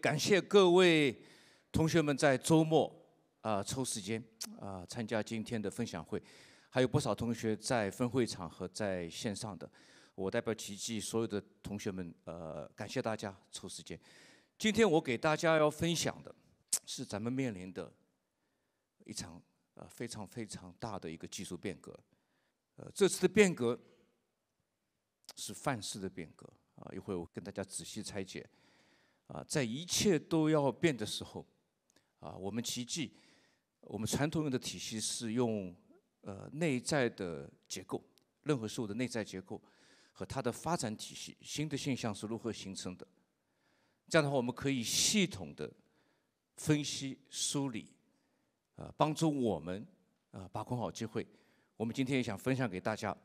感谢各位同学们在周末啊抽时间啊参加今天的分享会，还有不少同学在分会场和在线上的，我代表奇迹所有的同学们呃感谢大家抽时间。今天我给大家要分享的是咱们面临的一场呃非常非常大的一个技术变革，呃这次的变革是范式的变革啊，一会儿我跟大家仔细拆解。啊，在一切都要变的时候，啊，我们奇迹，我们传统用的体系是用呃内在的结构，任何事物的内在结构和它的发展体系，新的现象是如何形成的，这样的话，我们可以系统的分析梳理，啊，帮助我们啊把控好机会。我们今天也想分享给大家，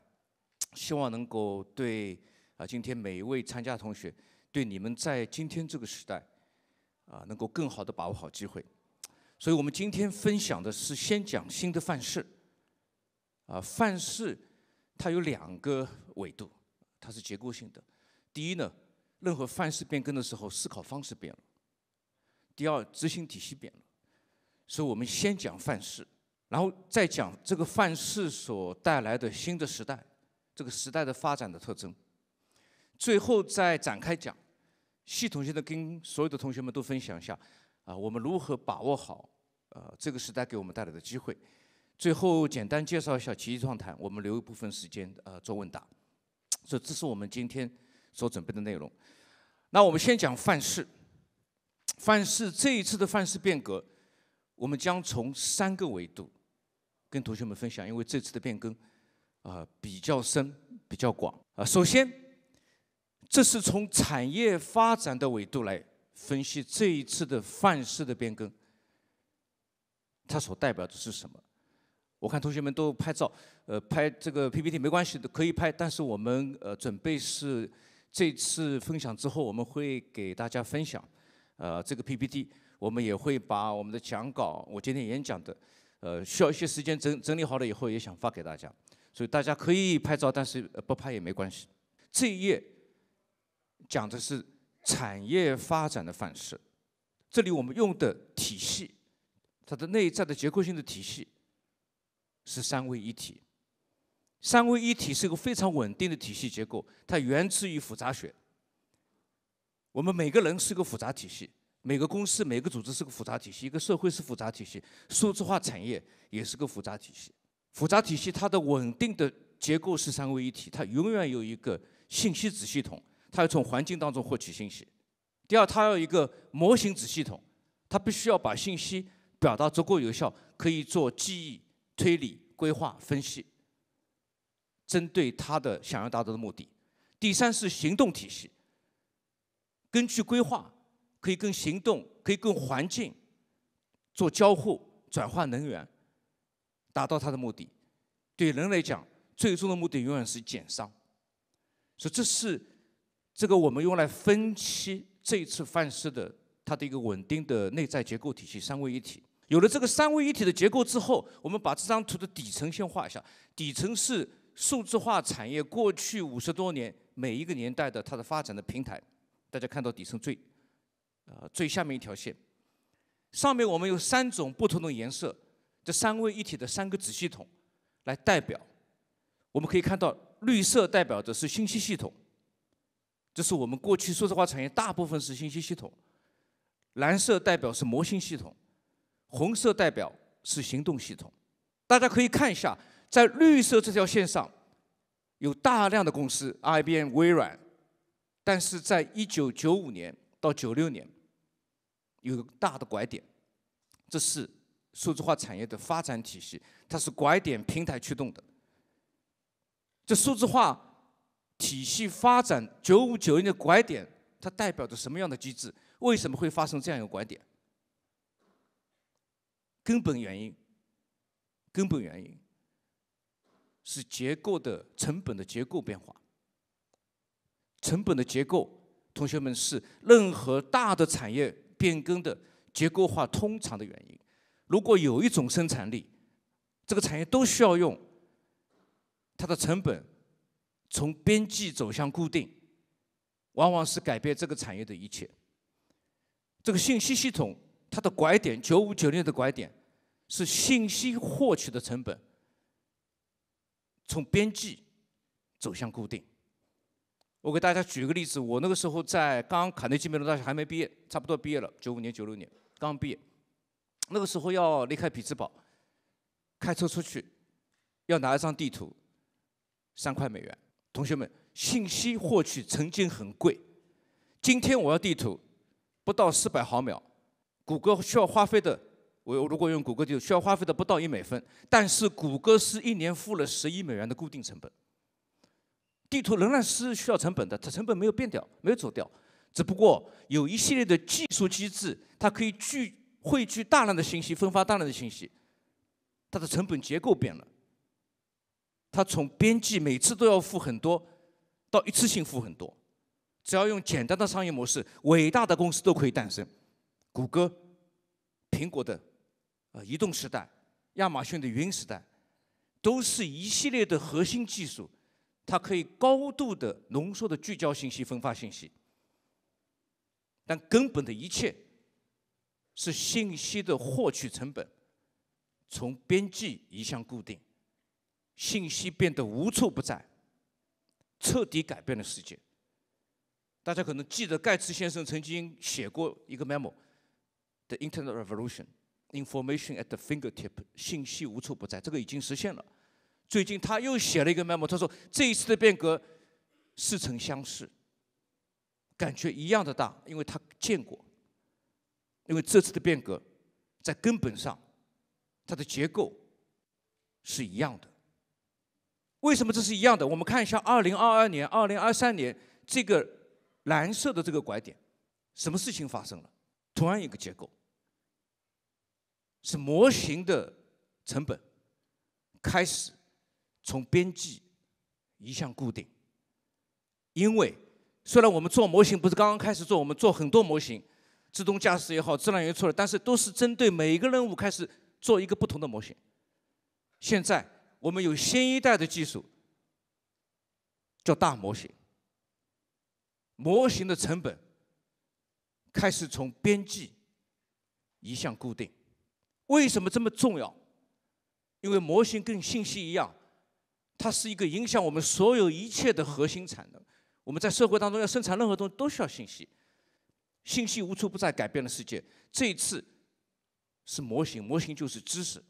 希望能够对啊今天每一位参加同学。对你们在今天这个时代，啊，能够更好的把握好机会，所以我们今天分享的是先讲新的范式，啊，范式它有两个维度，它是结构性的。第一呢，任何范式变更的时候，思考方式变了；第二，执行体系变了。所以我们先讲范式，然后再讲这个范式所带来的新的时代，这个时代的发展的特征，最后再展开讲。系统性的跟所有的同学们都分享一下，啊，我们如何把握好，呃，这个时代给我们带来的机会。最后简单介绍一下奇迹创谈，我们留一部分时间，呃，做问答。这这是我们今天所准备的内容。那我们先讲范式，范式这一次的范式变革，我们将从三个维度跟同学们分享，因为这次的变更，啊，比较深，比较广，啊，首先。这是从产业发展的维度来分析这一次的范式的变更，它所代表的是什么？我看同学们都拍照，呃，拍这个 PPT 没关系的，可以拍。但是我们呃准备是这次分享之后，我们会给大家分享，呃，这个 PPT，我们也会把我们的讲稿，我今天演讲的，呃，需要一些时间整整理好了以后也想发给大家，所以大家可以拍照，但是不拍也没关系。这一页。讲的是产业发展的范式，这里我们用的体系，它的内在的结构性的体系是三位一体，三位一体是个非常稳定的体系结构，它源自于复杂学。我们每个人是个复杂体系，每个公司、每个组织是个复杂体系，一个社会是复杂体系，数字化产业也是个复杂体系。复杂体系它的稳定的结构是三位一体，它永远有一个信息子系统。他要从环境当中获取信息。第二，他要一个模型子系统，他必须要把信息表达足够有效，可以做记忆、推理、规划、分析，针对他的想要达到的目的。第三是行动体系，根据规划可以跟行动，可以跟环境做交互，转换能源，达到他的目的。对人来讲，最终的目的永远是减伤，所以这是。这个我们用来分析这一次范式的它的一个稳定的内在结构体系三位一体。有了这个三位一体的结构之后，我们把这张图的底层先画一下。底层是数字化产业过去五十多年每一个年代的它的发展的平台，大家看到底层最，呃最下面一条线，上面我们有三种不同的颜色，这三位一体的三个子系统来代表。我们可以看到，绿色代表的是信息系统。这是我们过去数字化产业大部分是信息系统，蓝色代表是模型系统，红色代表是行动系统。大家可以看一下，在绿色这条线上有大量的公司，IBM、微软，但是在一九九五年到九六年有大的拐点，这是数字化产业的发展体系，它是拐点平台驱动的。这数字化。体系发展九五九零的拐点，它代表着什么样的机制？为什么会发生这样一个拐点？根本原因，根本原因是结构的成本的结构变化。成本的结构，同学们是任何大的产业变更的结构化通常的原因。如果有一种生产力，这个产业都需要用它的成本。从边际走向固定，往往是改变这个产业的一切。这个信息系统它的拐点，九五九六的拐点，是信息获取的成本从边际走向固定。我给大家举个例子，我那个时候在刚卡内基梅隆大学还没毕业，差不多毕业了，九五年九六年刚毕业，那个时候要离开匹兹堡，开车出去，要拿一张地图，三块美元。同学们，信息获取曾经很贵，今天我要地图，不到四百毫秒，谷歌需要花费的，我如果用谷歌地图需要花费的不到一美分，但是谷歌是一年付了十亿美元的固定成本，地图仍然是需要成本的，它成本没有变掉，没有走掉，只不过有一系列的技术机制，它可以聚汇聚大量的信息，分发大量的信息，它的成本结构变了。它从边际每次都要付很多，到一次性付很多，只要用简单的商业模式，伟大的公司都可以诞生。谷歌、苹果的呃移动时代，亚马逊的云时代，都是一系列的核心技术，它可以高度的浓缩的聚焦信息分发信息。但根本的一切是信息的获取成本从边际移向固定。信息变得无处不在，彻底改变了世界。大家可能记得盖茨先生曾经写过一个 memo，《The Internet Revolution: Information at the Fingertip》。信息无处不在，这个已经实现了。最近他又写了一个 memo，他说这一次的变革似曾相识，感觉一样的大，因为他见过。因为这次的变革在根本上，它的结构是一样的。为什么这是一样的？我们看一下二零二二年、二零二三年这个蓝色的这个拐点，什么事情发生了？同样一个结构，是模型的成本开始从边际移向固定。因为虽然我们做模型不是刚刚开始做，我们做很多模型，自动驾驶也好，自然也错了，但是都是针对每一个任务开始做一个不同的模型。现在。我们有新一代的技术，叫大模型。模型的成本开始从边际移向固定。为什么这么重要？因为模型跟信息一样，它是一个影响我们所有一切的核心产能。我们在社会当中要生产任何东西都需要信息，信息无处不在，改变了世界。这一次是模型，模型就是知识。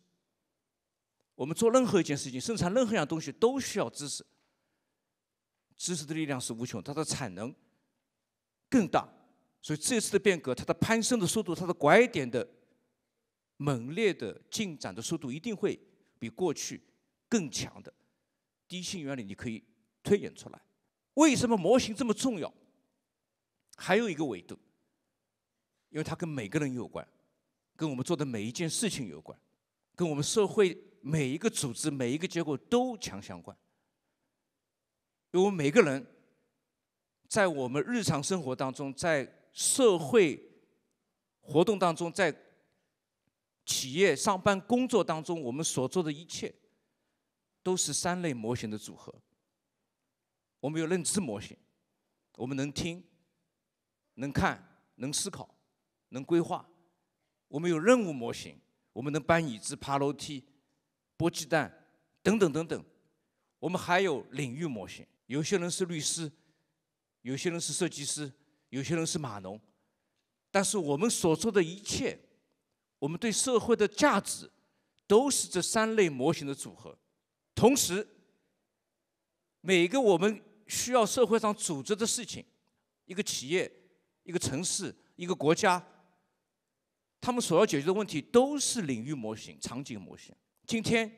我们做任何一件事情，生产任何一样东西，都需要知识。知识的力量是无穷，它的产能更大。所以这次的变革，它的攀升的速度，它的拐点的猛烈的进展的速度，一定会比过去更强的。第一性原理你可以推演出来。为什么模型这么重要？还有一个维度，因为它跟每个人有关，跟我们做的每一件事情有关，跟我们社会。每一个组织，每一个结果都强相关，因为每个人在我们日常生活当中，在社会活动当中，在企业上班工作当中，我们所做的一切都是三类模型的组合。我们有认知模型，我们能听、能看、能思考、能规划；我们有任务模型，我们能搬椅子、爬楼梯。剥鸡蛋，等等等等，我们还有领域模型。有些人是律师，有些人是设计师，有些人是码农。但是我们所做的一切，我们对社会的价值，都是这三类模型的组合。同时，每个我们需要社会上组织的事情，一个企业、一个城市、一个国家，他们所要解决的问题都是领域模型、场景模型。今天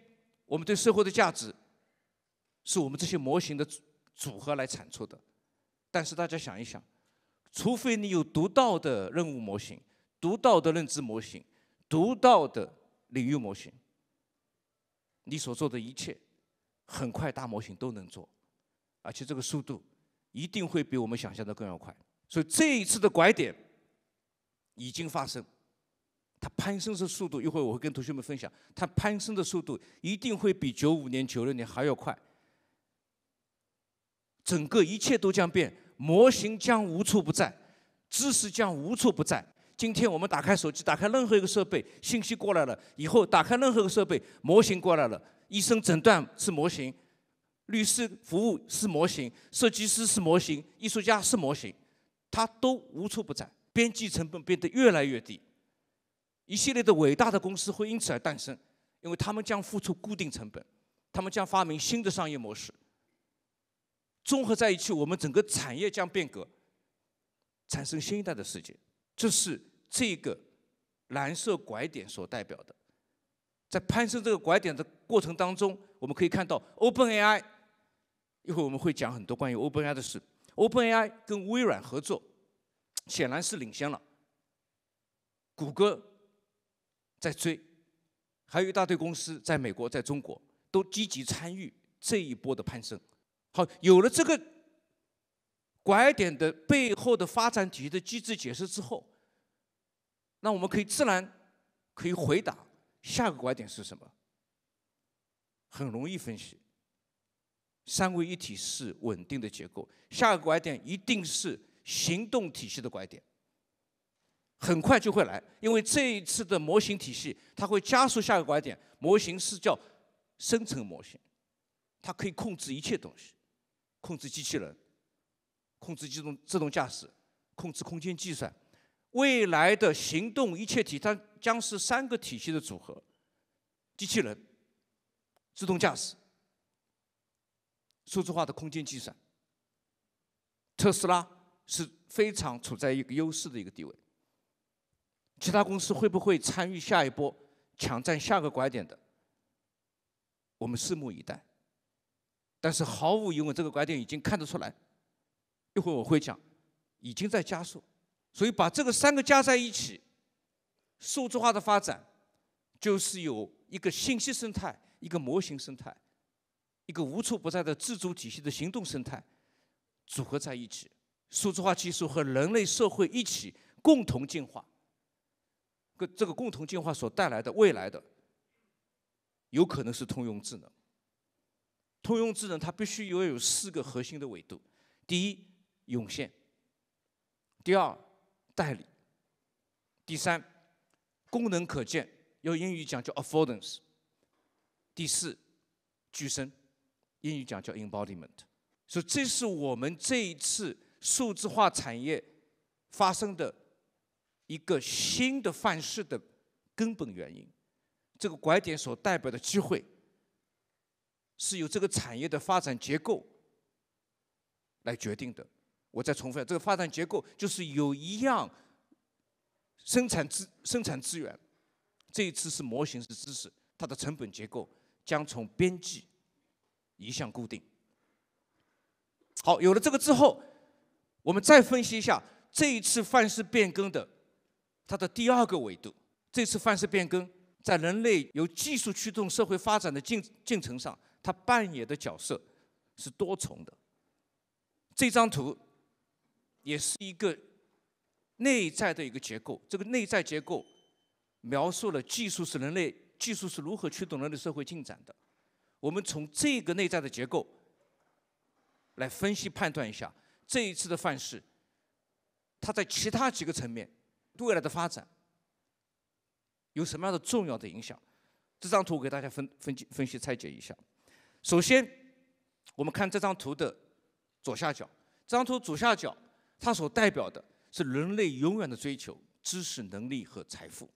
我们对社会的价值，是我们这些模型的组组合来产出的。但是大家想一想，除非你有独到的任务模型、独到的认知模型、独到的领域模型，你所做的一切，很快大模型都能做，而且这个速度一定会比我们想象的更要快。所以这一次的拐点已经发生。它攀升的速度，一会儿我会跟同学们分享。它攀升的速度一定会比九五年、九六年还要快。整个一切都将变，模型将无处不在，知识将无处不在。今天我们打开手机，打开任何一个设备，信息过来了以后，打开任何一个设备，模型过来了。医生诊断是模型，律师服务是模型，设计师是模型，艺术家是模型，它都无处不在。边际成本变得越来越低。一系列的伟大的公司会因此而诞生，因为他们将付出固定成本，他们将发明新的商业模式。综合在一起，我们整个产业将变革，产生新一代的世界。这是这个蓝色拐点所代表的。在攀升这个拐点的过程当中，我们可以看到 OpenAI。一会儿我们会讲很多关于 OpenAI 的事。OpenAI 跟微软合作，显然是领先了。谷歌。在追，还有一大堆公司在美国、在中国都积极参与这一波的攀升。好，有了这个拐点的背后的发展体系的机制解释之后，那我们可以自然可以回答下个拐点是什么。很容易分析，三位一体是稳定的结构，下个拐点一定是行动体系的拐点。很快就会来，因为这一次的模型体系，它会加速下一个拐点。模型是叫生成模型，它可以控制一切东西，控制机器人，控制自动自动驾驶，控制空间计算。未来的行动一切体，它将是三个体系的组合：机器人、自动驾驶、数字化的空间计算。特斯拉是非常处在一个优势的一个地位。其他公司会不会参与下一波抢占下个拐点的？我们拭目以待。但是毫无疑问，这个拐点已经看得出来。一会儿我会讲，已经在加速。所以把这个三个加在一起，数字化的发展就是有一个信息生态、一个模型生态、一个无处不在的自主体系的行动生态组合在一起，数字化技术和人类社会一起共同进化。个这个共同进化所带来的未来的，有可能是通用智能。通用智能它必须要有四个核心的维度：第一，涌现；第二，代理；第三，功能可见，用英语讲叫 affordance；第四，具身，英语讲叫 embodiment。所以这是我们这一次数字化产业发生的。一个新的范式的根本原因，这个拐点所代表的机会，是由这个产业的发展结构来决定的。我再重复一下，这个发展结构就是有一样生产资生产资源，这一次是模型是知识，它的成本结构将从边际移向固定。好，有了这个之后，我们再分析一下这一次范式变更的。它的第二个维度，这次范式变更在人类由技术驱动社会发展的进进程上，它扮演的角色是多重的。这张图也是一个内在的一个结构，这个内在结构描述了技术是人类技术是如何驱动人类社会进展的。我们从这个内在的结构来分析判断一下，这一次的范式，它在其他几个层面。对未来的发展有什么样的重要的影响？这张图我给大家分分分析拆解一下。首先，我们看这张图的左下角。这张图左下角它所代表的是人类永远的追求——知识、能力和财富。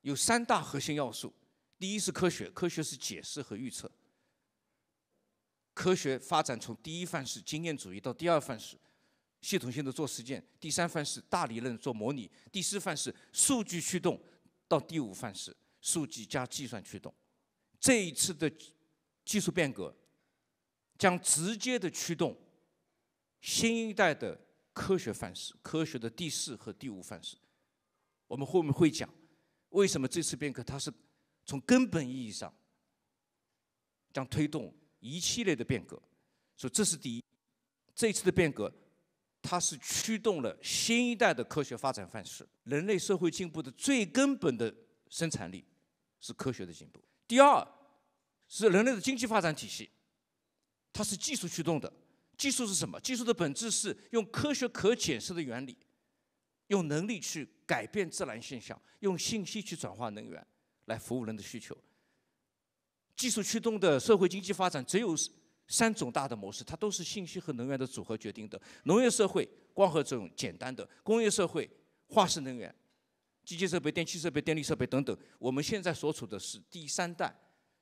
有三大核心要素：第一是科学，科学是解释和预测。科学发展从第一范式经验主义到第二范式。系统性的做实践，第三范式大理论做模拟，第四范式数据驱动，到第五范式数据加计算驱动。这一次的技术变革将直接的驱动新一代的科学范式，科学的第四和第五范式。我们后面会讲为什么这次变革它是从根本意义上将推动一系列的变革，所以这是第一，这一次的变革。它是驱动了新一代的科学发展范式，人类社会进步的最根本的生产力是科学的进步。第二，是人类的经济发展体系，它是技术驱动的。技术是什么？技术的本质是用科学可解释的原理，用能力去改变自然现象，用信息去转化能源，来服务人的需求。技术驱动的社会经济发展只有。三种大的模式，它都是信息和能源的组合决定的。农业社会光合作用简单的，工业社会化石能源、机械设备、电气设备、电力设备等等。我们现在所处的是第三代，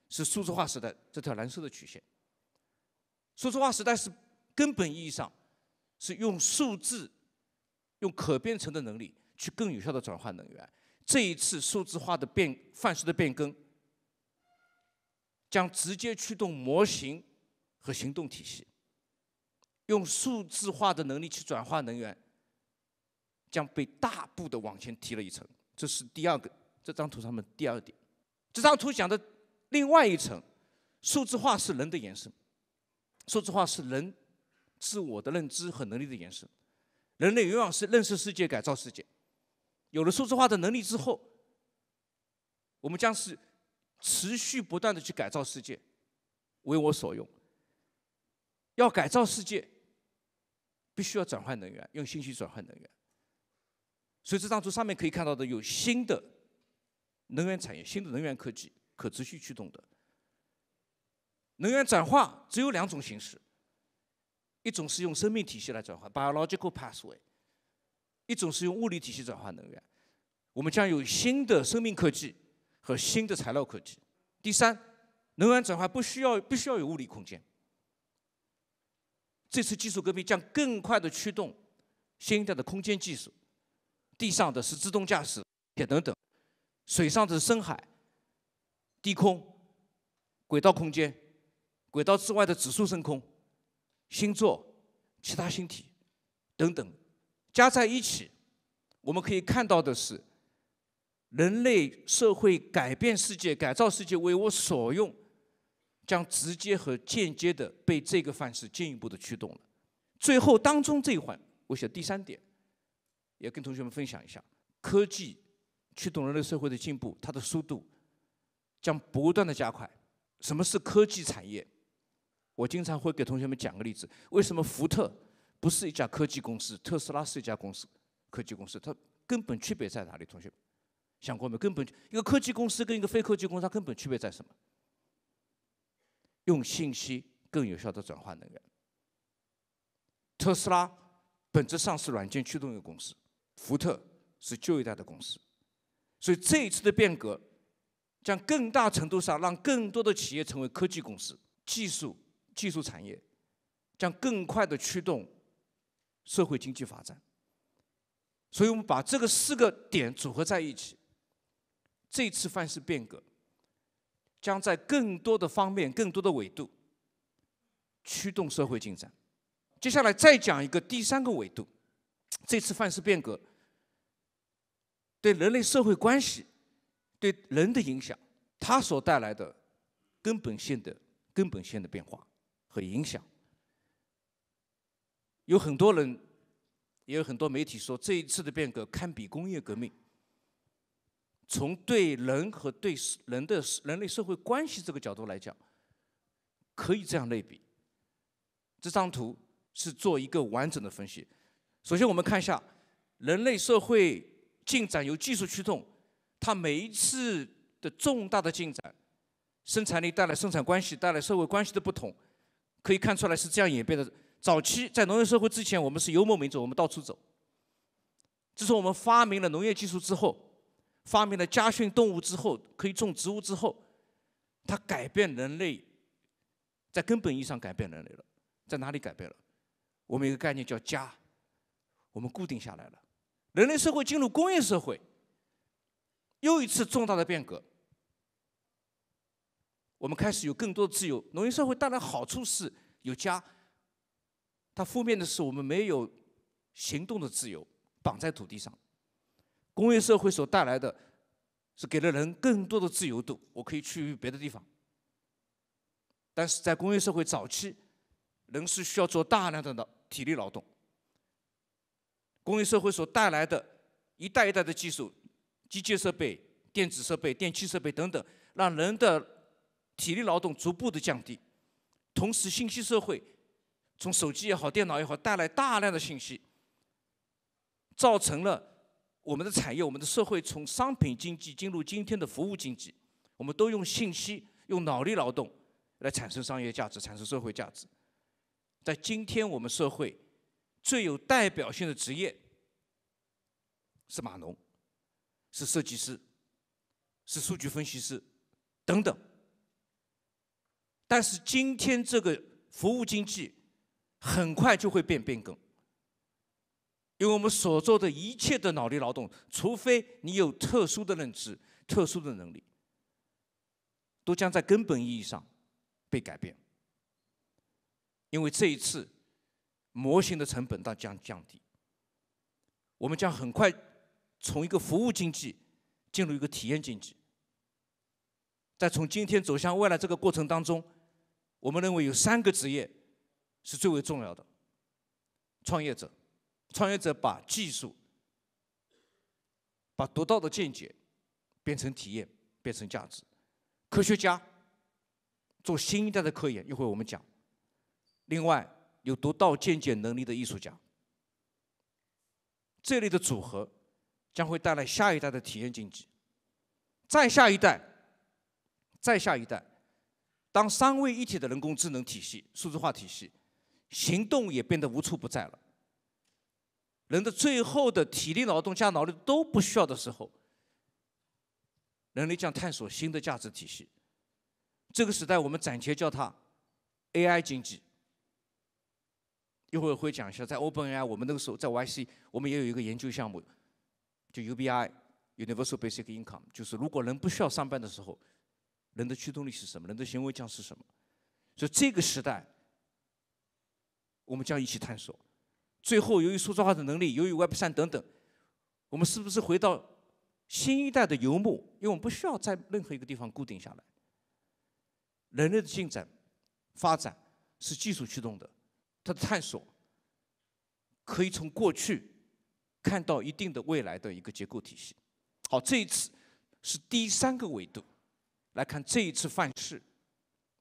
是数字化时代这条蓝色的曲线。数字化时代是根本意义上是用数字、用可编程的能力去更有效的转换能源。这一次数字化的变范式的变更，将直接驱动模型。和行动体系，用数字化的能力去转化能源，将被大步的往前提了一层。这是第二个，这张图上面第二点。这张图讲的另外一层，数字化是人的延伸，数字化是人自我的认知和能力的延伸。人类永远是认识世界、改造世界。有了数字化的能力之后，我们将是持续不断的去改造世界，为我所用。要改造世界，必须要转换能源，用信息转换能源。所以这张图上面可以看到的，有新的能源产业、新的能源科技、可持续驱动的能源转化，只有两种形式：一种是用生命体系来转化 （biological pathway），一种是用物理体系转化能源。我们将有新的生命科技和新的材料科技。第三，能源转化不需要，必须要有物理空间。这次技术革命将更快的驱动新一代的空间技术，地上的是自动驾驶、铁等等，水上的深海、低空、轨道空间、轨道之外的指数升空、星座、其他星体等等，加在一起，我们可以看到的是，人类社会改变世界、改造世界为我所用。将直接和间接的被这个范式进一步的驱动了。最后当中这一环，我写第三点，也跟同学们分享一下：科技驱动人类社会的进步，它的速度将不断的加快。什么是科技产业？我经常会给同学们讲个例子：为什么福特不是一家科技公司，特斯拉是一家公司科技公司？它根本区别在哪里？同学们想过没？根本一个科技公司跟一个非科技公司，它根本区别在什么？用信息更有效的转化能源。特斯拉本质上是软件驱动一个公司，福特是旧一代的公司，所以这一次的变革将更大程度上让更多的企业成为科技公司，技术技术产业将更快的驱动社会经济发展。所以我们把这个四个点组合在一起，这次范式变革。将在更多的方面、更多的维度驱动社会进展。接下来再讲一个第三个维度：这次范式变革对人类社会关系、对人的影响，它所带来的根本性的、根本性的变化和影响。有很多人，也有很多媒体说，这一次的变革堪比工业革命。从对人和对人的人类社会关系这个角度来讲，可以这样类比。这张图是做一个完整的分析。首先，我们看一下人类社会进展由技术驱动，它每一次的重大的进展，生产力带来生产关系带来社会关系的不同，可以看出来是这样演变的。早期在农业社会之前，我们是游牧民族，我们到处走。自从我们发明了农业技术之后。发明了家训动物之后，可以种植物之后，它改变人类，在根本意义上改变人类了。在哪里改变了？我们一个概念叫“家”，我们固定下来了。人类社会进入工业社会，又一次重大的变革。我们开始有更多自由。农业社会当然好处是有家，它负面的是我们没有行动的自由，绑在土地上。工业社会所带来的，是给了人更多的自由度，我可以去别的地方。但是在工业社会早期，人是需要做大量的劳体力劳动。工业社会所带来的，一代一代的技术、机械设备、电子设备、电气设备等等，让人的体力劳动逐步的降低。同时，信息社会从手机也好、电脑也好，带来大量的信息，造成了。我们的产业，我们的社会从商品经济进入今天的服务经济，我们都用信息、用脑力劳动来产生商业价值、产生社会价值。在今天我们社会最有代表性的职业是码农、是设计师、是数据分析师等等。但是今天这个服务经济很快就会变变更。因为我们所做的一切的脑力劳动，除非你有特殊的认知、特殊的能力，都将在根本意义上被改变。因为这一次，模型的成本大将降低。我们将很快从一个服务经济进入一个体验经济。在从今天走向未来这个过程当中，我们认为有三个职业是最为重要的：创业者。创业者把技术、把独到的见解变成体验，变成价值；科学家做新一代的科研，一会我们讲。另外，有独到见解能力的艺术家，这类的组合将会带来下一代的体验经济。再下一代，再下一代，当三位一体的人工智能体系、数字化体系，行动也变得无处不在了。人的最后的体力劳动加脑力都不需要的时候，人类将探索新的价值体系。这个时代，我们暂且叫它 AI 经济。一会儿会讲一下，在 OpenAI，我们那个时候在 YC，我们也有一个研究项目，就 UBI（Universal Basic Income），就是如果人不需要上班的时候，人的驱动力是什么？人的行为将是什么？所以这个时代，我们将一起探索。最后，由于数字化的能力，由于 Web 三等等，我们是不是回到新一代的游牧？因为我们不需要在任何一个地方固定下来。人类的进展、发展是技术驱动的，它的探索可以从过去看到一定的未来的一个结构体系。好，这一次是第三个维度来看这一次范式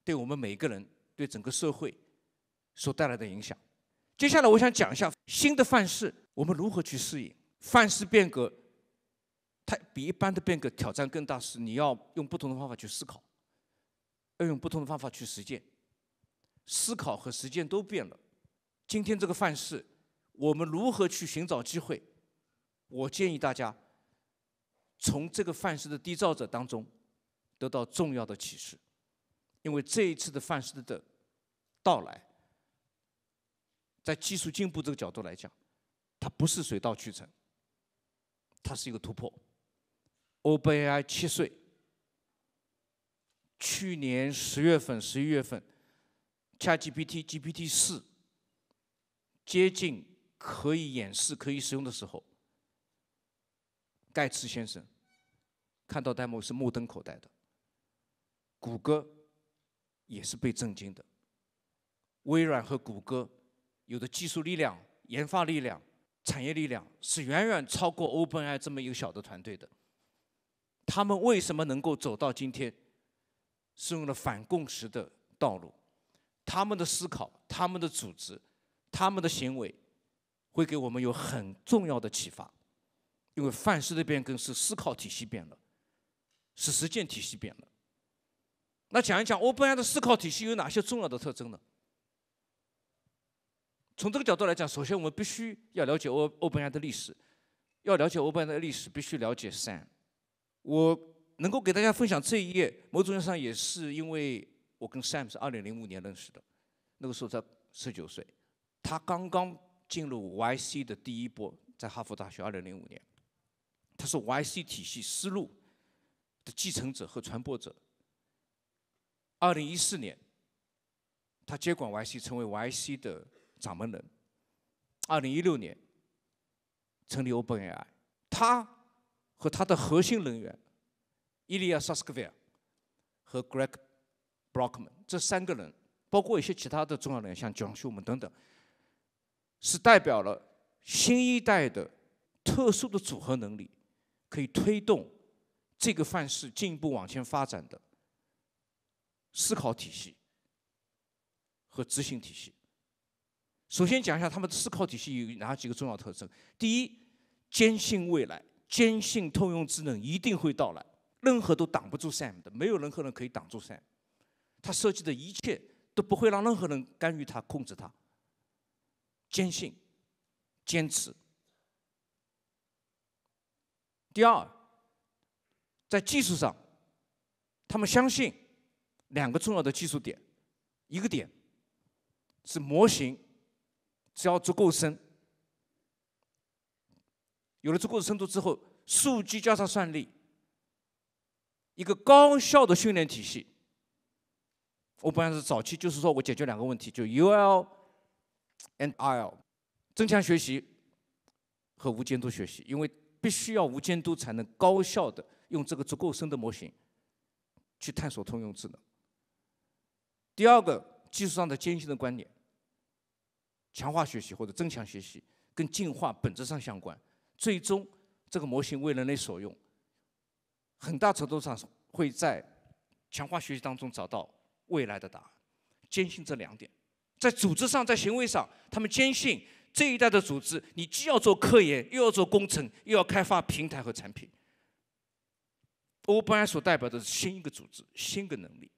对我们每个人、对整个社会所带来的影响。接下来我想讲一下新的范式，我们如何去适应范式变革？它比一般的变革挑战更大，是你要用不同的方法去思考，要用不同的方法去实践，思考和实践都变了。今天这个范式，我们如何去寻找机会？我建议大家从这个范式的缔造者当中得到重要的启示，因为这一次的范式的到来。在技术进步这个角度来讲，它不是水到渠成，它是一个突破。OpenAI 七岁，去年十月份、十一月份，ChatGPT、GPT 四接近可以演示、可以使用的时候，盖茨先生看到 demo 是目瞪口呆的，谷歌也是被震惊的，微软和谷歌。有的技术力量、研发力量、产业力量是远远超过 OpenAI 这么一个小的团队的。他们为什么能够走到今天？是用了反共识的道路。他们的思考、他们的组织、他们的行为，会给我们有很重要的启发。因为范式的变更是思考体系变了，是实践体系变了。那讲一讲 OpenAI 的思考体系有哪些重要的特征呢？从这个角度来讲，首先我们必须要了解欧欧班扬的历史，要了解欧班扬的历史，必须了解 Sam。我能够给大家分享这一页，某种意义上也是因为我跟 Sam 是二零零五年认识的，那个时候才十九岁，他刚刚进入 YC 的第一波，在哈佛大学二零零五年，他是 YC 体系思路的继承者和传播者。二零一四年，他接管 YC，成为 YC 的。掌门人，二零一六年成立 OpenAI，他和他的核心人员伊利亚·萨斯科尔和 Greg Brockman 这三个人，包括一些其他的重要人员，像蒋秀文等等，是代表了新一代的特殊的组合能力，可以推动这个范式进一步往前发展的思考体系和执行体系。首先讲一下他们的思考体系有哪几个重要特征。第一，坚信未来，坚信通用智能一定会到来，任何都挡不住 Sam 的，没有任何人可以挡住 Sam。他设计的一切都不会让任何人干预他、控制他。坚信，坚持。第二，在技术上，他们相信两个重要的技术点，一个点是模型。只要足够深，有了足够的深度之后，数据加上算力，一个高效的训练体系。我本来是早期就是说我解决两个问题，就 U L and I L，增强学习和无监督学习，因为必须要无监督才能高效的用这个足够深的模型去探索通用智能。第二个技术上的艰辛的观点。强化学习或者增强学习跟进化本质上相关，最终这个模型为人类所用，很大程度上会在强化学习当中找到未来的答案。坚信这两点，在组织上、在行为上，他们坚信这一代的组织，你既要做科研，又要做工程，又要开发平台和产品。欧班所代表的是新一个组织，新的能力。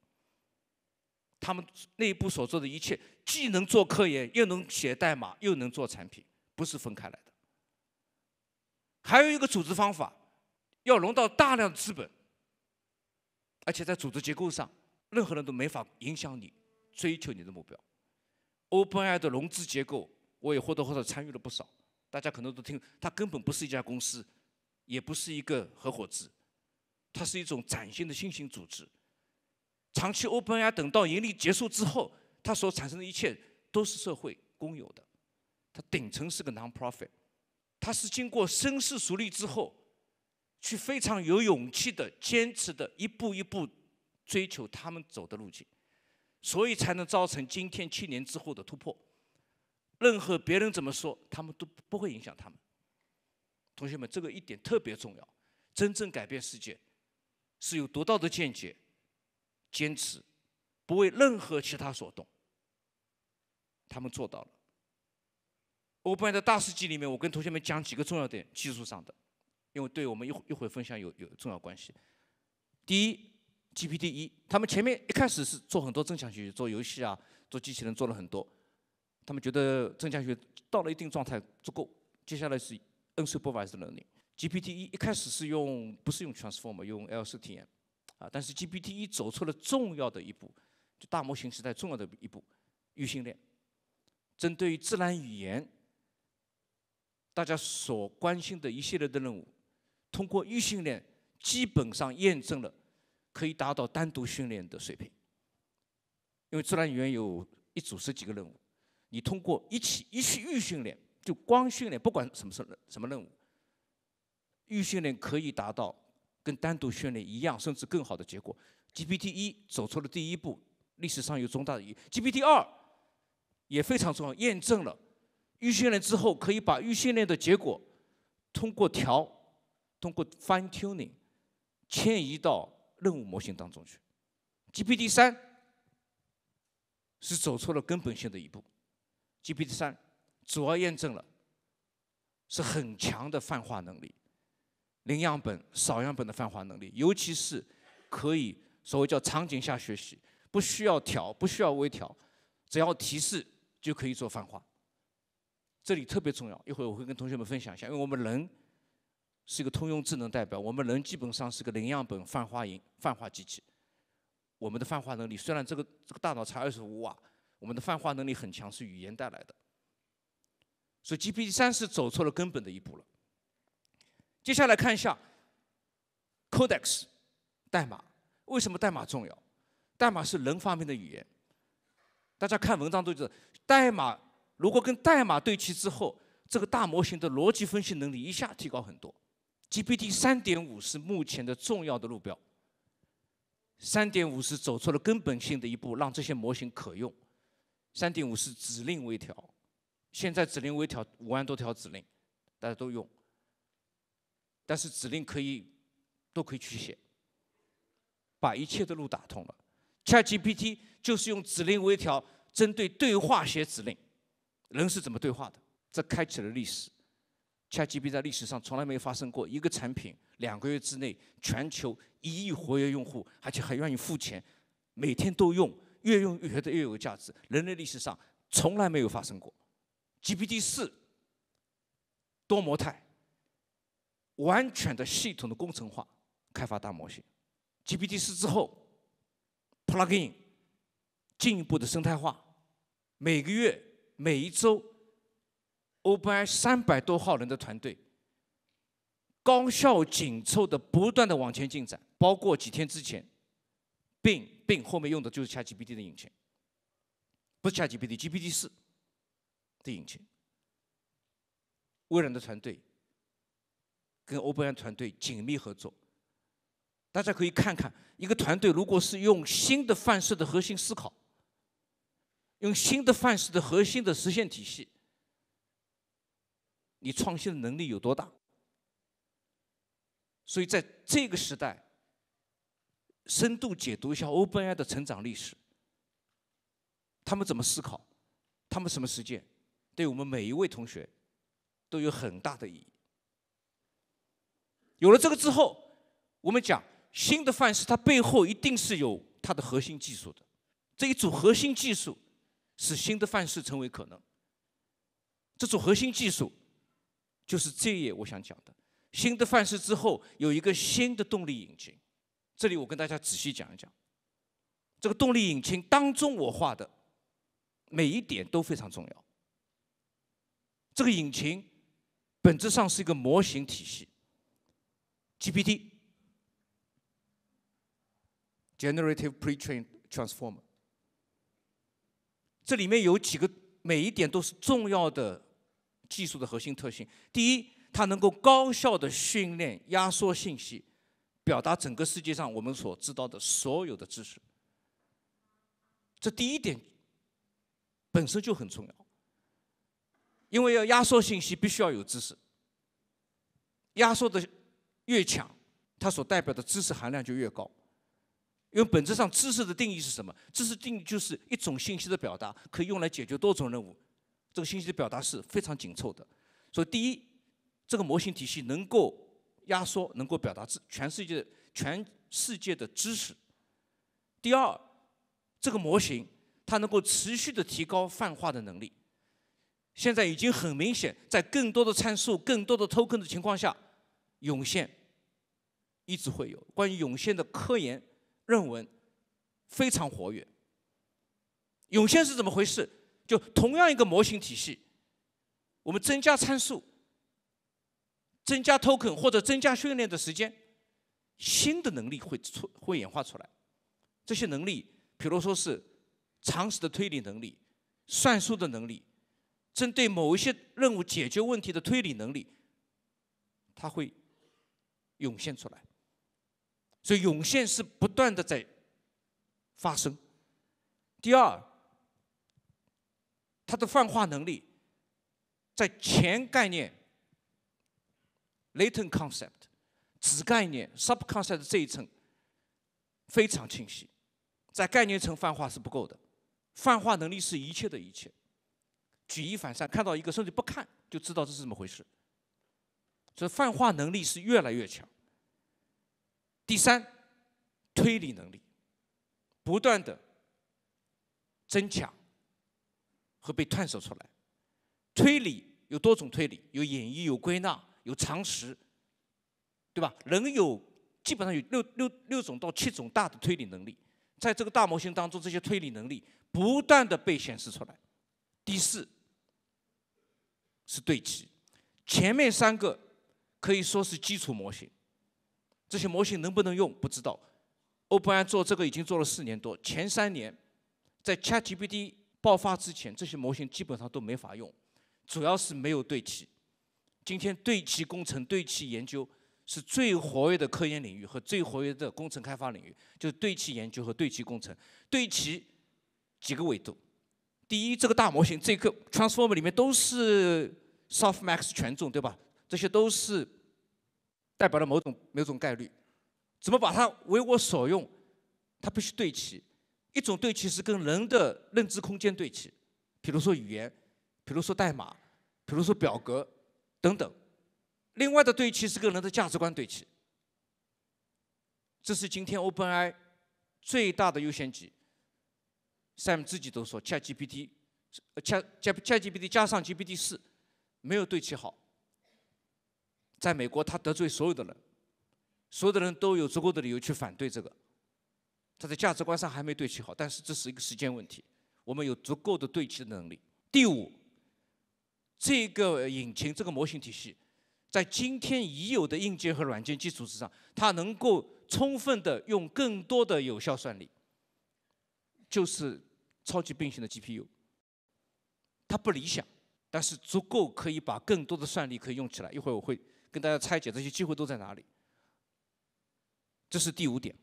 他们内部所做的一切，既能做科研，又能写代码，又能做产品，不是分开来的。还有一个组织方法，要融到大量资本，而且在组织结构上，任何人都没法影响你，追求你的目标。OpenAI 的融资结构，我也或多或少参与了不少。大家可能都听，它根本不是一家公司，也不是一个合伙制，它是一种崭新的新型组织。长期 open 啊，等到盈利结束之后，它所产生的一切都是社会公有的。它顶层是个 non-profit，它是经过深思熟虑之后，去非常有勇气的坚持的，一步一步追求他们走的路径，所以才能造成今天七年之后的突破。任何别人怎么说，他们都不会影响他们。同学们，这个一点特别重要，真正改变世界是有独到的见解。坚持，不为任何其他所动。他们做到了。我 p e 在的大事记里面，我跟同学们讲几个重要点，技术上的，因为对我们一会一会分享有有重要关系。第一，GPT 一，他们前面一开始是做很多增强学习，做游戏啊，做机器人做了很多，他们觉得增强学习到了一定状态足够，接下来是 N p e 刷不完的能力。GPT 一一开始是用不是用 transform，用 L 四 T。啊，但是 GPT 一走出了重要的一步，就大模型时代重要的一步，预训练。针对于自然语言，大家所关心的一系列的任务，通过预训练基本上验证了可以达到单独训练的水平。因为自然语言有一组十几个任务，你通过一起一起预训练，就光训练不管什么是什么任务，预训练可以达到。跟单独训练一样，甚至更好的结果。GPT 一走出了第一步，历史上有重大的意义。GPT 二也非常重要，验证了预训练之后可以把预训练的结果通过调、通过 fine tuning 迁移到任务模型当中去。GPT 三是走出了根本性的一步。GPT 三主要验证了是很强的泛化能力。零样本、少样本的泛化能力，尤其是可以所谓叫场景下学习，不需要调、不需要微调，只要提示就可以做泛化。这里特别重要，一会儿我会跟同学们分享一下，因为我们人是一个通用智能代表，我们人基本上是个零样本泛化营泛化机器。我们的泛化能力虽然这个这个大脑才二十五瓦，我们的泛化能力很强，是语言带来的。所以 GPT 三是走错了根本的一步了。接下来看一下，codex 代码为什么代码重要？代码是人发明的语言。大家看文章都知道，代码如果跟代码对齐之后，这个大模型的逻辑分析能力一下提高很多。GPT 3.5是目前的重要的路标。3.5是走出了根本性的一步，让这些模型可用。3.5是指令微调，现在指令微调五万多条指令，大家都用。但是指令可以，都可以去写，把一切的路打通了。ChatGPT 就是用指令微调，针对对话写指令，人是怎么对话的？这开启了历史。ChatGPT 在历史上从来没有发生过一个产品，两个月之内全球一亿活跃用户，而且还愿意付钱，每天都用，越用越觉得越有价值。人类历史上从来没有发生过。GPT 四，多模态。完全的系统的工程化开发大模型，GPT 四之后，Plugin 进一步的生态化，每个月每一周，OpenAI 三百多号人的团队，高效紧凑的不断的往前进展，包括几天之前，并并后面用的就是 c h a t GPT 的引擎，不是 c h a t GPT，GPT 四的引擎，微软的团队。跟 OpenAI 团队紧密合作，大家可以看看一个团队如果是用新的范式的核心思考，用新的范式的核心的实现体系，你创新的能力有多大？所以在这个时代，深度解读一下 OpenAI 的成长历史，他们怎么思考，他们什么实践，对我们每一位同学都有很大的意义。有了这个之后，我们讲新的范式，它背后一定是有它的核心技术的。这一组核心技术使新的范式成为可能。这组核心技术就是这页我想讲的。新的范式之后有一个新的动力引擎，这里我跟大家仔细讲一讲。这个动力引擎当中我画的每一点都非常重要。这个引擎本质上是一个模型体系。GPT，Generative Pre-trained Transformer，这里面有几个每一点都是重要的技术的核心特性。第一，它能够高效的训练压缩信息，表达整个世界上我们所知道的所有的知识。这第一点本身就很重要，因为要压缩信息，必须要有知识，压缩的。越强，它所代表的知识含量就越高，因为本质上知识的定义是什么？知识定义就是一种信息的表达，可以用来解决多种任务。这个信息的表达是非常紧凑的，所以第一，这个模型体系能够压缩，能够表达世全世界全世界的知识。第二，这个模型它能够持续的提高泛化的能力。现在已经很明显，在更多的参数、更多的偷空的情况下涌现。一直会有关于涌现的科研论文非常活跃。涌现是怎么回事？就同样一个模型体系，我们增加参数、增加 token 或者增加训练的时间，新的能力会出会演化出来。这些能力，比如说是常识的推理能力、算术的能力、针对某一些任务解决问题的推理能力，它会涌现出来。所以涌现是不断的在发生。第二，它的泛化能力在前概念 （latent concept）、子概念 （subconcept） 这一层非常清晰。在概念层泛化是不够的，泛化能力是一切的一切。举一反三，看到一个，甚至不看就知道这是怎么回事。所以泛化能力是越来越强。第三，推理能力不断的增强和被探索出来。推理有多种推理，有演绎，有归纳，有常识，对吧？人有基本上有六六六种到七种大的推理能力，在这个大模型当中，这些推理能力不断的被显示出来。第四是对齐，前面三个可以说是基础模型。这些模型能不能用不知道。OpenAI 做这个已经做了四年多，前三年在 ChatGPT 爆发之前，这些模型基本上都没法用，主要是没有对齐。今天对齐工程、对齐研究是最活跃的科研领域和最活跃的工程开发领域，就是对齐研究和对齐工程。对齐几个维度：第一，这个大模型这个 Transformer 里面都是 Softmax 权重，对吧？这些都是。代表了某种某种概率，怎么把它为我所用？它必须对齐。一种对齐是跟人的认知空间对齐，比如说语言，比如说代码，比如说表格等等。另外的对齐是跟人的价值观对齐。这是今天 OpenAI 最大的优先级。Sam 自己都说，ChatGPT、Chat、Chat、ChatGPT 加上 GPT 四没有对齐好。在美国，他得罪所有的人，所有的人都有足够的理由去反对这个。他的价值观上还没对齐好，但是这是一个时间问题，我们有足够的对齐的能力。第五，这个引擎、这个模型体系，在今天已有的硬件和软件基础之上，它能够充分的用更多的有效算力，就是超级并行的 GPU。它不理想，但是足够可以把更多的算力可以用起来。一会儿我会。跟大家拆解这些机会都在哪里，这是第五点。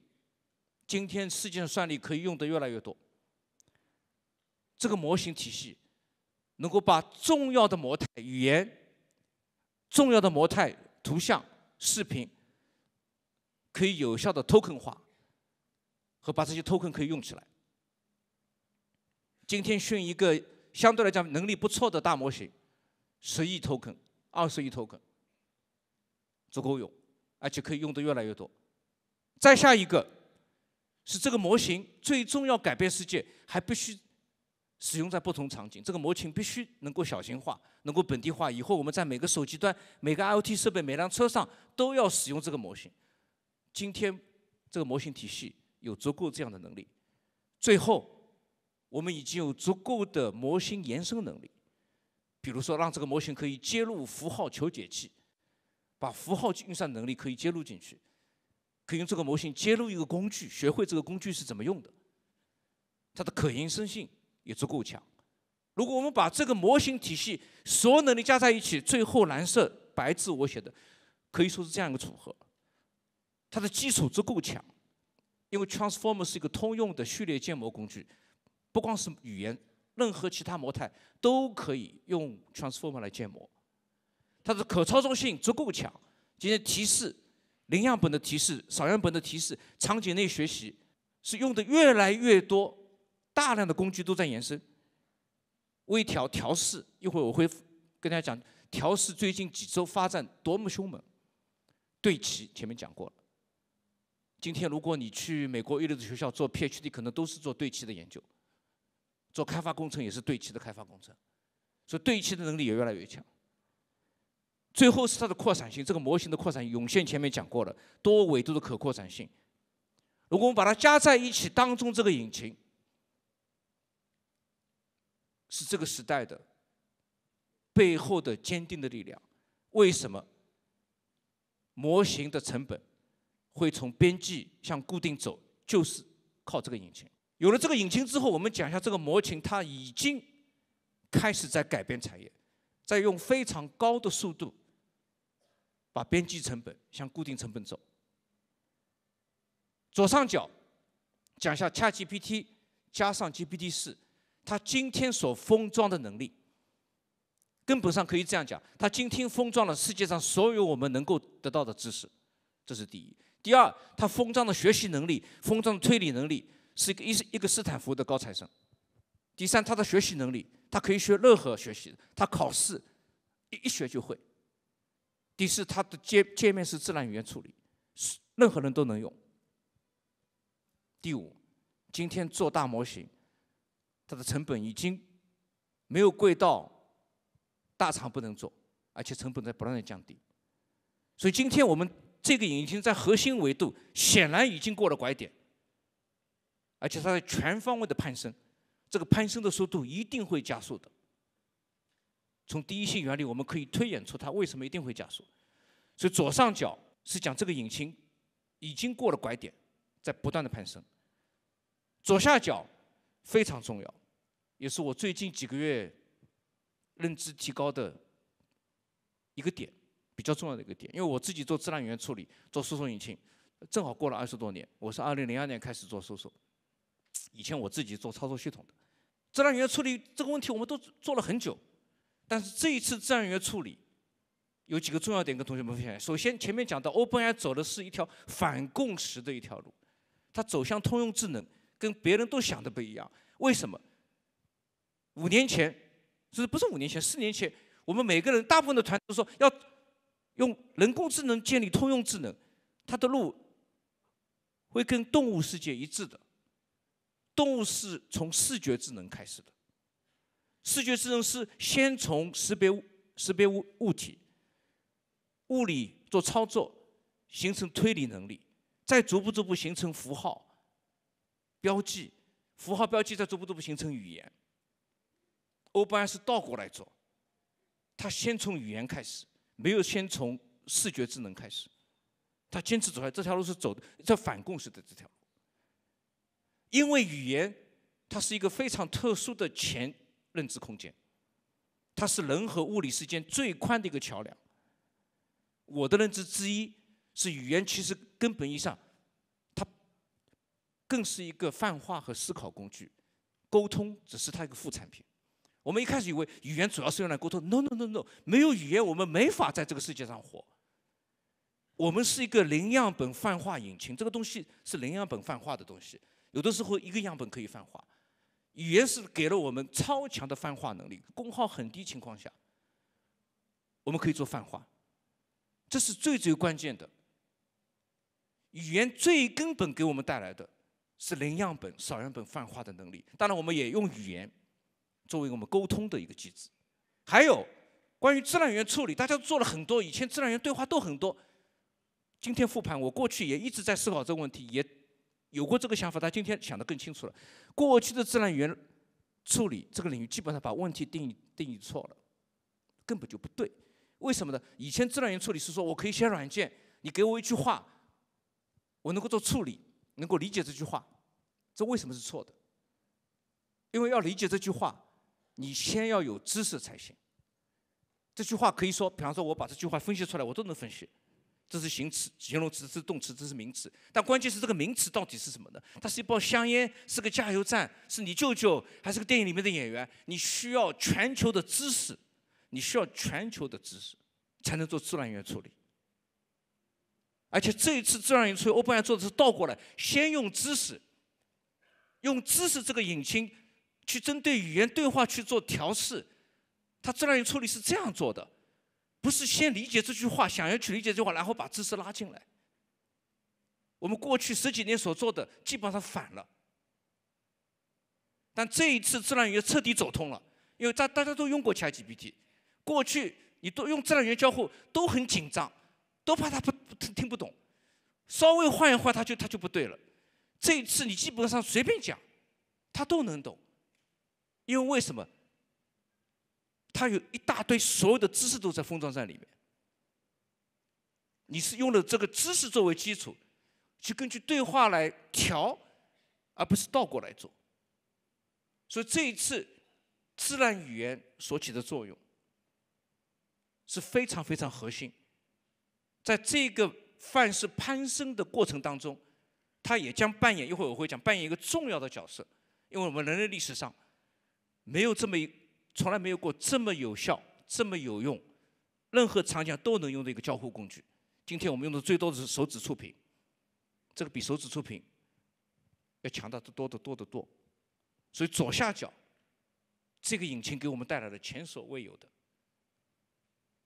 今天世界上算力可以用的越来越多，这个模型体系能够把重要的模态语言、重要的模态图像、视频可以有效的 token 化，和把这些 token 可以用起来。今天训一个相对来讲能力不错的大模型，十亿 token、二十亿 token。足够用，而且可以用的越来越多。再下一个，是这个模型最终要，改变世界还必须使用在不同场景。这个模型必须能够小型化，能够本地化。以后我们在每个手机端、每个 IOT 设备、每辆车上都要使用这个模型。今天这个模型体系有足够这样的能力。最后，我们已经有足够的模型延伸能力，比如说让这个模型可以接入符号求解器。把符号运算能力可以接入进去，可以用这个模型接入一个工具，学会这个工具是怎么用的。它的可延伸性也足够强。如果我们把这个模型体系所有能力加在一起，最后蓝色白字我写的，可以说是这样一个组合。它的基础足够强，因为 Transformer 是一个通用的序列建模工具，不光是语言，任何其他模态都可以用 Transformer 来建模。它的可操作性足够强。今天提示零样本的提示、少样本的提示、场景内学习是用的越来越多，大量的工具都在延伸。微调调试，一会儿我会跟大家讲调试最近几周发展多么凶猛。对齐前面讲过了。今天如果你去美国一流的学校做 PhD，可能都是做对齐的研究。做开发工程也是对齐的开发工程，所以对齐的能力也越来越强。最后是它的扩散性，这个模型的扩散涌现，前面讲过了，多维度的可扩展性。如果我们把它加在一起，当中这个引擎是这个时代的背后的坚定的力量。为什么模型的成本会从边际向固定走？就是靠这个引擎。有了这个引擎之后，我们讲一下这个模型，它已经开始在改变产业，在用非常高的速度。把边际成本向固定成本走。左上角讲一下，ChatGPT 加上 GPT 四，它今天所封装的能力，根本上可以这样讲：它今天封装了世界上所有我们能够得到的知识，这是第一。第二，它封装的学习能力、封装的推理能力是一个一一个斯坦福的高材生。第三，他的学习能力，他可以学任何学习，他考试一一学就会。第四，它的界界面是自然语言处理，是任何人都能用。第五，今天做大模型，它的成本已经没有贵到大厂不能做，而且成本在不断的降低，所以今天我们这个引擎在核心维度显然已经过了拐点，而且它在全方位的攀升，这个攀升的速度一定会加速的。从第一性原理，我们可以推演出它为什么一定会加速。所以左上角是讲这个引擎已经过了拐点，在不断的攀升。左下角非常重要，也是我最近几个月认知提高的一个点，比较重要的一个点。因为我自己做自然语言处理，做搜索引擎，正好过了二十多年。我是二零零二年开始做搜索，以前我自己做操作系统的自然语言处理这个问题，我们都做了很久。但是这一次战略处理有几个重要点跟同学们分享。首先，前面讲到 OpenAI 走的是一条反共识的一条路，它走向通用智能，跟别人都想的不一样。为什么？五年前，是不是五年前？四年前，我们每个人大部分的团都说要用人工智能建立通用智能，它的路会跟动物世界一致的。动物是从视觉智能开始的。视觉智能是先从识别、物识别物物体、物理做操作，形成推理能力，再逐步逐步形成符号、标记、符号标记，再逐步逐步形成语言。欧班是倒过来做，他先从语言开始，没有先从视觉智能开始，他坚持走这条路是走的这反共识的这条路，因为语言它是一个非常特殊的前。认知空间，它是人和物理世界最宽的一个桥梁。我的认知之一是，语言其实根本意义上，它更是一个泛化和思考工具，沟通只是它一个副产品。我们一开始以为语言主要是用来沟通，no no no no，没有语言我们没法在这个世界上活。我们是一个零样本泛化引擎，这个东西是零样本泛化的东西，有的时候一个样本可以泛化。语言是给了我们超强的泛化能力，功耗很低情况下，我们可以做泛化，这是最最关键的。语言最根本给我们带来的是零样本、少样本泛化的能力。当然，我们也用语言作为我们沟通的一个机制。还有关于自然语言处理，大家做了很多，以前自然语言对话都很多。今天复盘，我过去也一直在思考这个问题，也。有过这个想法，他今天想得更清楚了。过去的自然语言处理这个领域，基本上把问题定义定义错了，根本就不对。为什么呢？以前自然语言处理是说我可以写软件，你给我一句话，我能够做处理，能够理解这句话。这为什么是错的？因为要理解这句话，你先要有知识才行。这句话可以说，比方说我把这句话分析出来，我都能分析。这是形容词，形容词是动词，这是名词。但关键是这个名词到底是什么呢？它是一包香烟，是个加油站，是你舅舅，还是个电影里面的演员？你需要全球的知识，你需要全球的知识，才能做自然语言处理。而且这一次自然语言处理 o p e n 做的是倒过来，先用知识，用知识这个引擎去针对语言对话去做调试。它自然语言处理是这样做的。不是先理解这句话，想要去理解这句话，然后把知识拉进来。我们过去十几年所做的基本上反了，但这一次自然语言彻底走通了，因为大大家都用过 ChatGPT，过去你都用自然语言交互都很紧张，都怕他不听听不懂，稍微换一换他就他就不对了。这一次你基本上随便讲，他都能懂，因为为什么？它有一大堆所有的知识都在封装在里面。你是用了这个知识作为基础，去根据对话来调，而不是倒过来做。所以这一次自然语言所起的作用是非常非常核心，在这个范式攀升的过程当中，它也将扮演一会儿我会讲扮演一个重要的角色，因为我们人类历史上没有这么一。从来没有过这么有效、这么有用、任何场景都能用的一个交互工具。今天我们用的最多的是手指触屏，这个比手指触屏要强大的多得多得多。所以左下角这个引擎给我们带来了前所未有的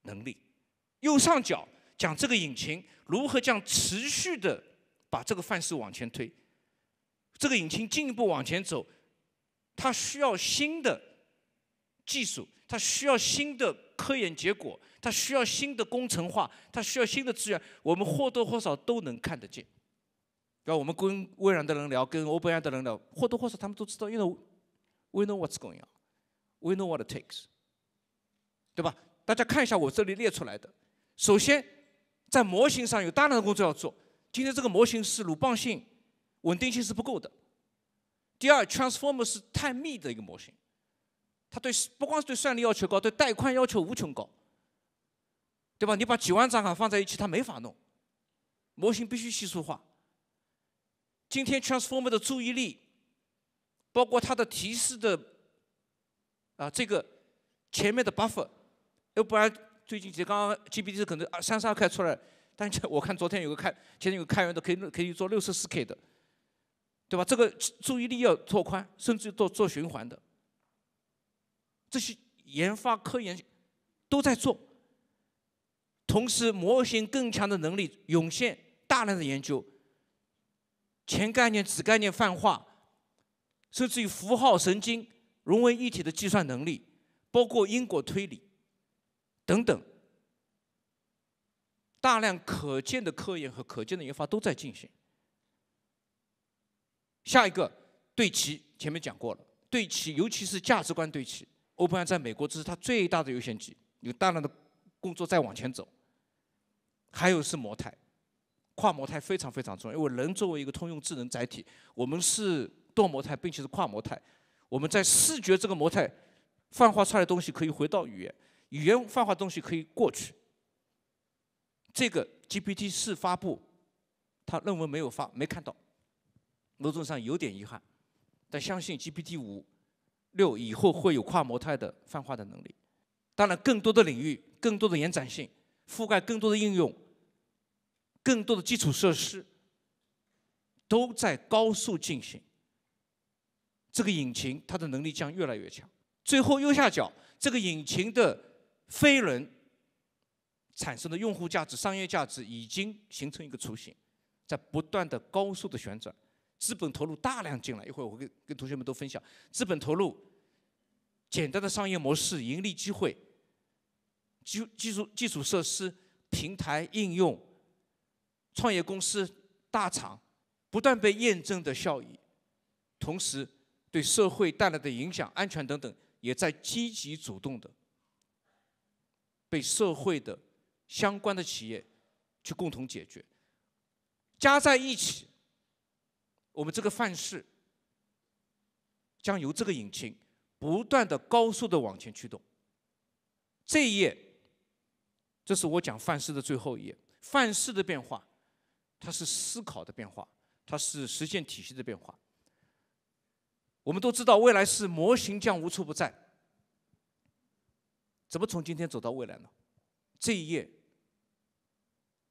能力。右上角讲这个引擎如何将持续的把这个范式往前推。这个引擎进一步往前走，它需要新的。技术它需要新的科研结果，它需要新的工程化，它需要新的资源，我们或多或少都能看得见。那我们跟微软的人聊，跟 OpenAI 的人聊，或多或少他们都知道，因为 We know what's going on，We know what it takes，对吧？大家看一下我这里列出来的，首先在模型上有大量的工作要做，今天这个模型是鲁棒性、稳定性是不够的。第二，Transformer 是太密的一个模型。他对不光是对算力要求高，对带宽要求无穷高，对吧？你把几万张卡放在一起，它没法弄，模型必须系数化。今天 Transformer 的注意力，包括它的提示的，啊，这个前面的 buffer，要不然最近几刚刚 GPT 可能啊三十二 K 出来，但我看昨天有个看，前天有个开源的可以可以做六十四 K 的，对吧？这个注意力要拓宽，甚至做做循环的。这些研发科研都在做，同时模型更强的能力涌现，大量的研究，前概念、子概念泛化，甚至于符号神经融为一体的计算能力，包括因果推理等等，大量可见的科研和可见的研发都在进行。下一个对齐，前面讲过了，对齐，尤其是价值观对齐。OpenAI 在美国这是它最大的优先级，有大量的工作在往前走。还有是模态，跨模态非常非常重要，因为人作为一个通用智能载体，我们是多模态，并且是跨模态。我们在视觉这个模态泛化出来的东西可以回到语言，语言泛化东西可以过去。这个 GPT 四发布，他认为没有发，没看到，某种上有点遗憾，但相信 GPT 五。六以后会有跨模态的泛化的能力，当然更多的领域、更多的延展性、覆盖更多的应用、更多的基础设施，都在高速进行。这个引擎它的能力将越来越强。最后右下角这个引擎的飞轮产生的用户价值、商业价值已经形成一个雏形，在不断的高速的旋转。资本投入大量进来，一会儿我跟跟同学们都分享。资本投入、简单的商业模式、盈利机会、基基础基础设施、平台应用、创业公司、大厂，不断被验证的效益，同时对社会带来的影响、安全等等，也在积极主动的被社会的相关的企业去共同解决，加在一起。我们这个范式将由这个引擎不断的高速的往前驱动。这一页，这是我讲范式的最后一页。范式的变化，它是思考的变化，它是实践体系的变化。我们都知道，未来是模型将无处不在。怎么从今天走到未来呢？这一页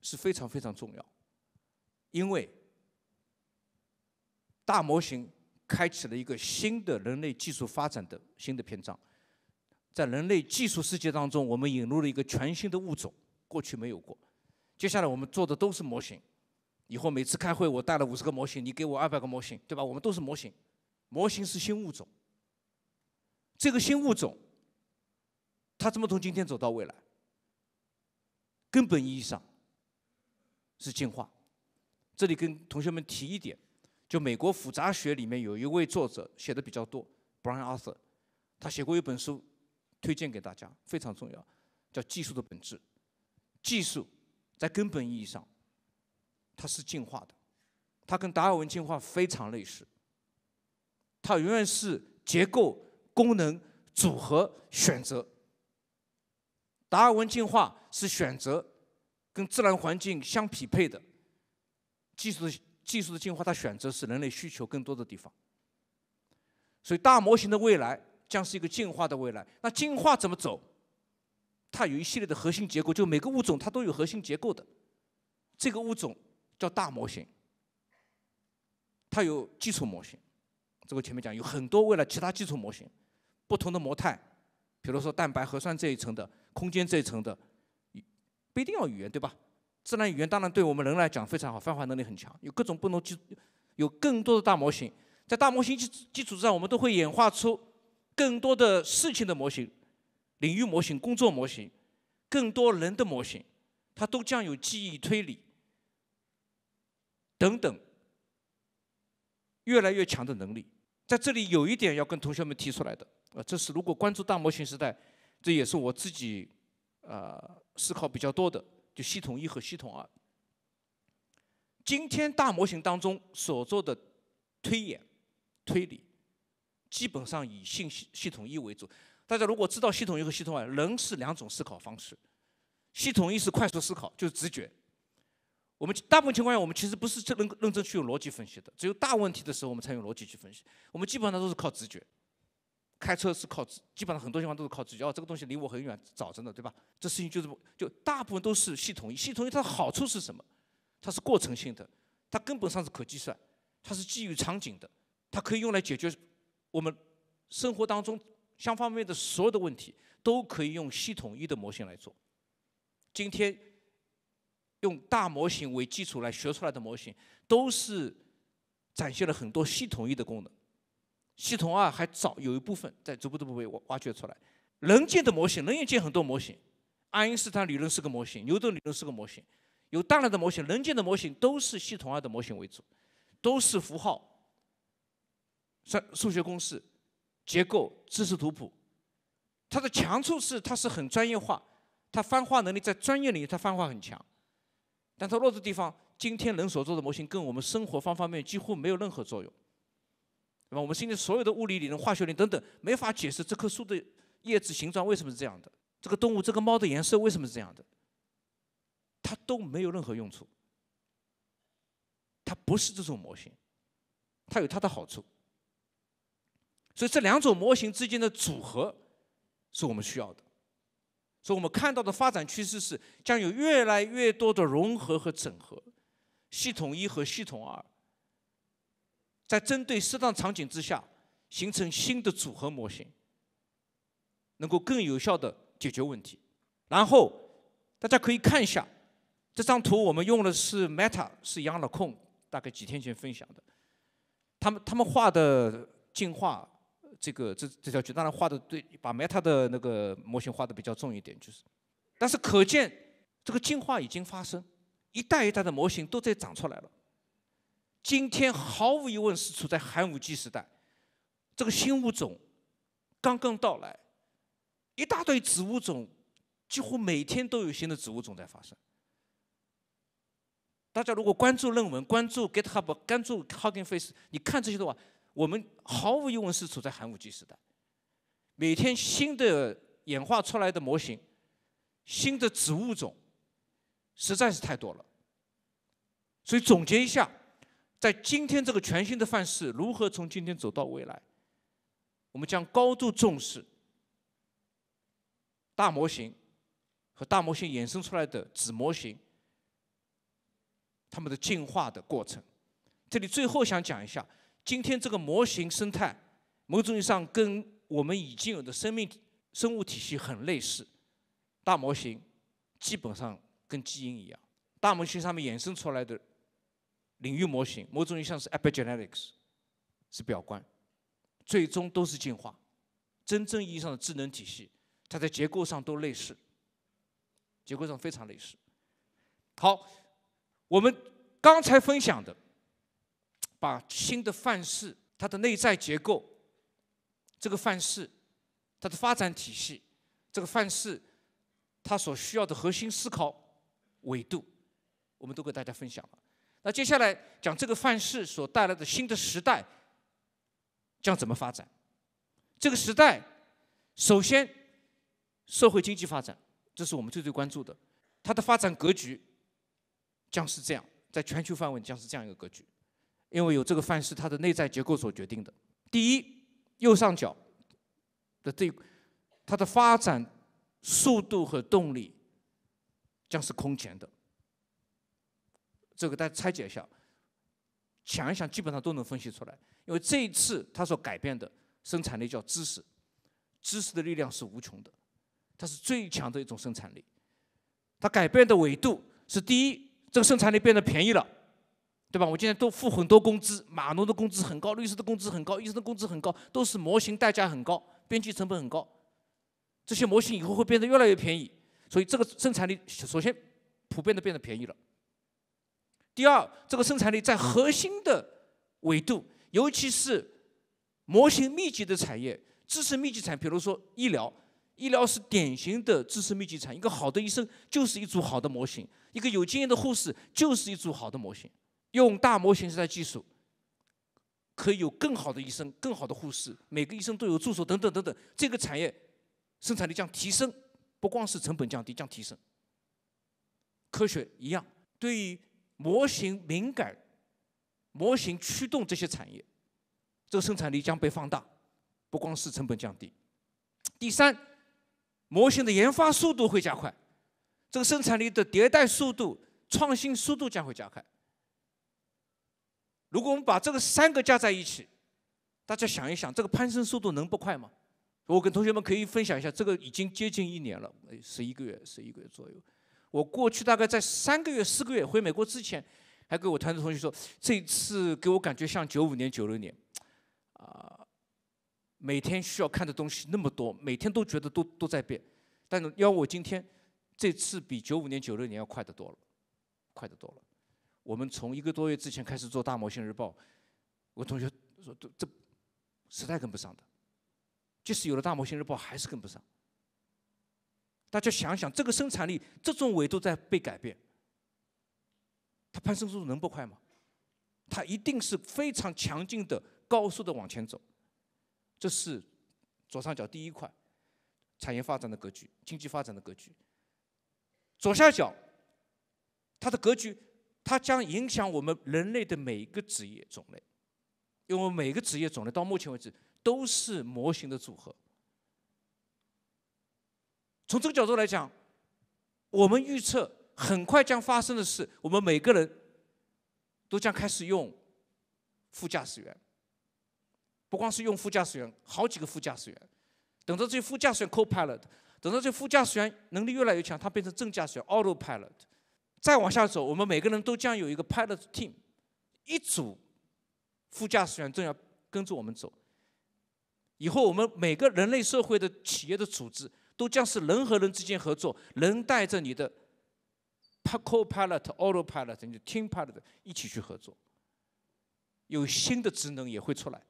是非常非常重要，因为。大模型开启了一个新的人类技术发展的新的篇章，在人类技术世界当中，我们引入了一个全新的物种，过去没有过。接下来我们做的都是模型，以后每次开会我带了五十个模型，你给我二百个模型，对吧？我们都是模型，模型是新物种。这个新物种，它怎么从今天走到未来？根本意义上是进化。这里跟同学们提一点。就美国复杂学里面有一位作者写的比较多，Brian Arthur，他写过一本书，推荐给大家非常重要，叫《技术的本质》。技术在根本意义上，它是进化的，它跟达尔文进化非常类似，它永远是结构、功能组合、选择。达尔文进化是选择跟自然环境相匹配的，技术。技术的进化，它选择是人类需求更多的地方。所以，大模型的未来将是一个进化的未来。那进化怎么走？它有一系列的核心结构，就每个物种它都有核心结构的。这个物种叫大模型。它有基础模型，这个前面讲有很多未来其他基础模型，不同的模态，比如说蛋白、核酸这一层的，空间这一层的，不一定要语言，对吧？自然语言当然对我们人来讲非常好，泛化能力很强，有各种不同基，有更多的大模型，在大模型基基础之上，我们都会演化出更多的事情的模型、领域模型、工作模型、更多人的模型，它都将有记忆、推理等等越来越强的能力。在这里有一点要跟同学们提出来的，啊，这是如果关注大模型时代，这也是我自己呃思考比较多的。就系统一和系统二，今天大模型当中所做的推演、推理，基本上以信息系统一为主。大家如果知道系统一和系统二，人是两种思考方式。系统一是快速思考，就是直觉。我们大部分情况下，我们其实不是认认真去用逻辑分析的，只有大问题的时候，我们才用逻辑去分析。我们基本上都是靠直觉。开车是靠自，基本上很多地方都是靠自己。哦，这个东西离我很远，找着呢，对吧？这事情就是，就大部分都是系统一。系统一它的好处是什么？它是过程性的，它根本上是可计算，它是基于场景的，它可以用来解决我们生活当中相方面的所有的问题，都可以用系统一的模型来做。今天用大模型为基础来学出来的模型，都是展现了很多系统一的功能。系统二还早，有一部分在逐步逐步被挖掘出来。人建的模型，人也建很多模型。爱因斯坦理论是个模型，牛顿理论是个模型，有大量的模型。人建的模型都是系统二的模型为主，都是符号、算数学公式、结构、知识图谱。它的强处是它是很专业化，它泛化能力在专业领域它泛化很强。但它弱的地方，今天人所做的模型跟我们生活方方面面几乎没有任何作用。对吧？我们现在所有的物理理论、化学理论等等，没法解释这棵树的叶子形状为什么是这样的，这个动物、这个猫的颜色为什么是这样的，它都没有任何用处。它不是这种模型，它有它的好处。所以这两种模型之间的组合是我们需要的。所以我们看到的发展趋势是，将有越来越多的融合和整合，系统一和系统二。在针对适当场景之下，形成新的组合模型，能够更有效地解决问题。然后大家可以看一下这张图，我们用的是 Meta，是养老控，大概几天前分享的。他们他们画的进化这个这这条曲当然画的对，把 Meta 的那个模型画的比较重一点，就是，但是可见这个进化已经发生，一代一代的模型都在长出来了。今天毫无疑问是处在寒武纪时代，这个新物种刚刚到来，一大堆植物种几乎每天都有新的植物种在发生。大家如果关注论文，关注 g e t h u b 关注 h a g i n g f a c e 你看这些的话，我们毫无疑问是处在寒武纪时代，每天新的演化出来的模型、新的植物种实在是太多了。所以总结一下。在今天这个全新的范式，如何从今天走到未来？我们将高度重视大模型和大模型衍生出来的子模型，它们的进化的过程。这里最后想讲一下，今天这个模型生态，某种意义上跟我们已经有的生命生物体系很类似。大模型基本上跟基因一样，大模型上面衍生出来的。领域模型某种意义上是 Epigenetics，是表观，最终都是进化。真正意义上的智能体系，它在结构上都类似，结构上非常类似。好，我们刚才分享的，把新的范式它的内在结构，这个范式它的发展体系，这个范式它所需要的核心思考维度，我们都给大家分享了。那接下来讲这个范式所带来的新的时代将怎么发展？这个时代首先社会经济发展，这是我们最最关注的。它的发展格局将是这样，在全球范围将是这样一个格局，因为有这个范式它的内在结构所决定的。第一，右上角的这它的发展速度和动力将是空前的。这个大家拆解一下，想一想，基本上都能分析出来。因为这一次他所改变的生产力叫知识，知识的力量是无穷的，它是最强的一种生产力。它改变的维度是第一，这个生产力变得便宜了，对吧？我今天都付很多工资，码农的工资很高，律师的工资很高，医生的工资很高，都是模型代价很高，编辑成本很高，这些模型以后会变得越来越便宜，所以这个生产力首先普遍的变得便宜了。第二，这个生产力在核心的维度，尤其是模型密集的产业、知识密集产，比如说医疗，医疗是典型的知识密集产。一个好的医生就是一组好的模型，一个有经验的护士就是一组好的模型。用大模型时代技术，可以有更好的医生、更好的护士，每个医生都有助手，等等等等。这个产业生产力将提升，不光是成本降低，将提升。科学一样，对于。模型敏感，模型驱动这些产业，这个生产力将被放大，不光是成本降低。第三，模型的研发速度会加快，这个生产力的迭代速度、创新速度将会加快。如果我们把这个三个加在一起，大家想一想，这个攀升速度能不快吗？我跟同学们可以分享一下，这个已经接近一年了，十一个月、十一个月左右。我过去大概在三个月、四个月回美国之前，还给我团队同学说，这一次给我感觉像九五年、九六年，啊，每天需要看的东西那么多，每天都觉得都都在变。但是要我今天，这次比九五年、九六年要快得多了，快得多了。我们从一个多月之前开始做大模型日报，我同学说这这实在跟不上的，即使有了大模型日报还是跟不上。大家想想，这个生产力这种维度在被改变，它攀升速度能不快吗？它一定是非常强劲的、高速的往前走。这是左上角第一块产业发展的格局、经济发展的格局。左下角它的格局，它将影响我们人类的每一个职业种类，因为每个职业种类到目前为止都是模型的组合。从这个角度来讲，我们预测很快将发生的事，我们每个人都将开始用副驾驶员。不光是用副驾驶员，好几个副驾驶员。等到这副驾驶员 （co-pilot），等到这副驾驶员能力越来越强，他变成正驾驶员 （auto-pilot）。再往下走，我们每个人都将有一个 pilot team，一组副驾驶员正要跟着我们走。以后我们每个人类社会的企业的组织。都将是人和人之间合作，人带着你的，pilot、auto pilot、team pilot 一起去合作，有新的职能也会出来。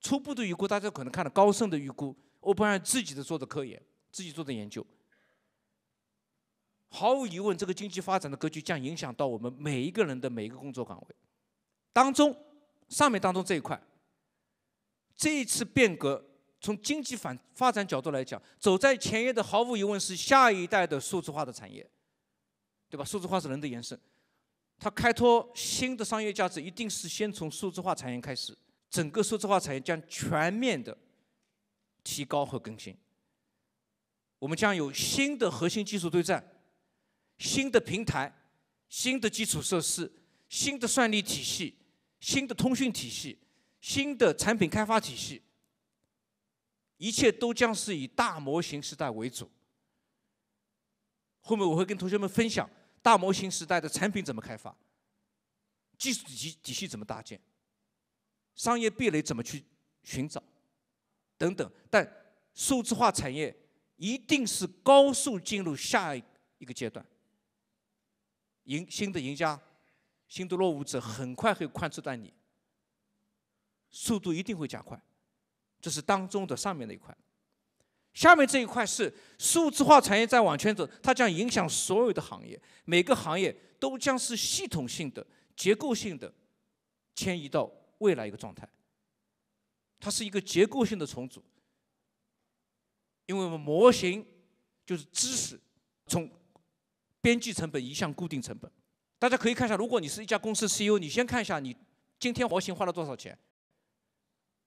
初步的预估，大家可能看了高盛的预估，欧 n a i 自己的做的科研，自己做的研究。毫无疑问，这个经济发展的格局将影响到我们每一个人的每一个工作岗位。当中，上面当中这一块，这一次变革。从经济反发展角度来讲，走在前沿的毫无疑问是下一代的数字化的产业，对吧？数字化是人的延伸，它开拓新的商业价值，一定是先从数字化产业开始。整个数字化产业将全面的提高和更新。我们将有新的核心技术对战，新的平台，新的基础设施，新的算力体系，新的通讯体系，新的产品开发体系。一切都将是以大模型时代为主，后面我会跟同学们分享大模型时代的产品怎么开发，技术体系体系怎么搭建，商业壁垒怎么去寻找，等等。但数字化产业一定是高速进入下一个阶段，赢新的赢家，新的落伍者很快会快速断你，速度一定会加快。这是当中的上面的一块，下面这一块是数字化产业在往前走，它将影响所有的行业，每个行业都将是系统性的、结构性的迁移到未来一个状态，它是一个结构性的重组。因为我们模型就是知识，从边际成本移向固定成本，大家可以看一下，如果你是一家公司 CEO，你先看一下你今天模型花了多少钱。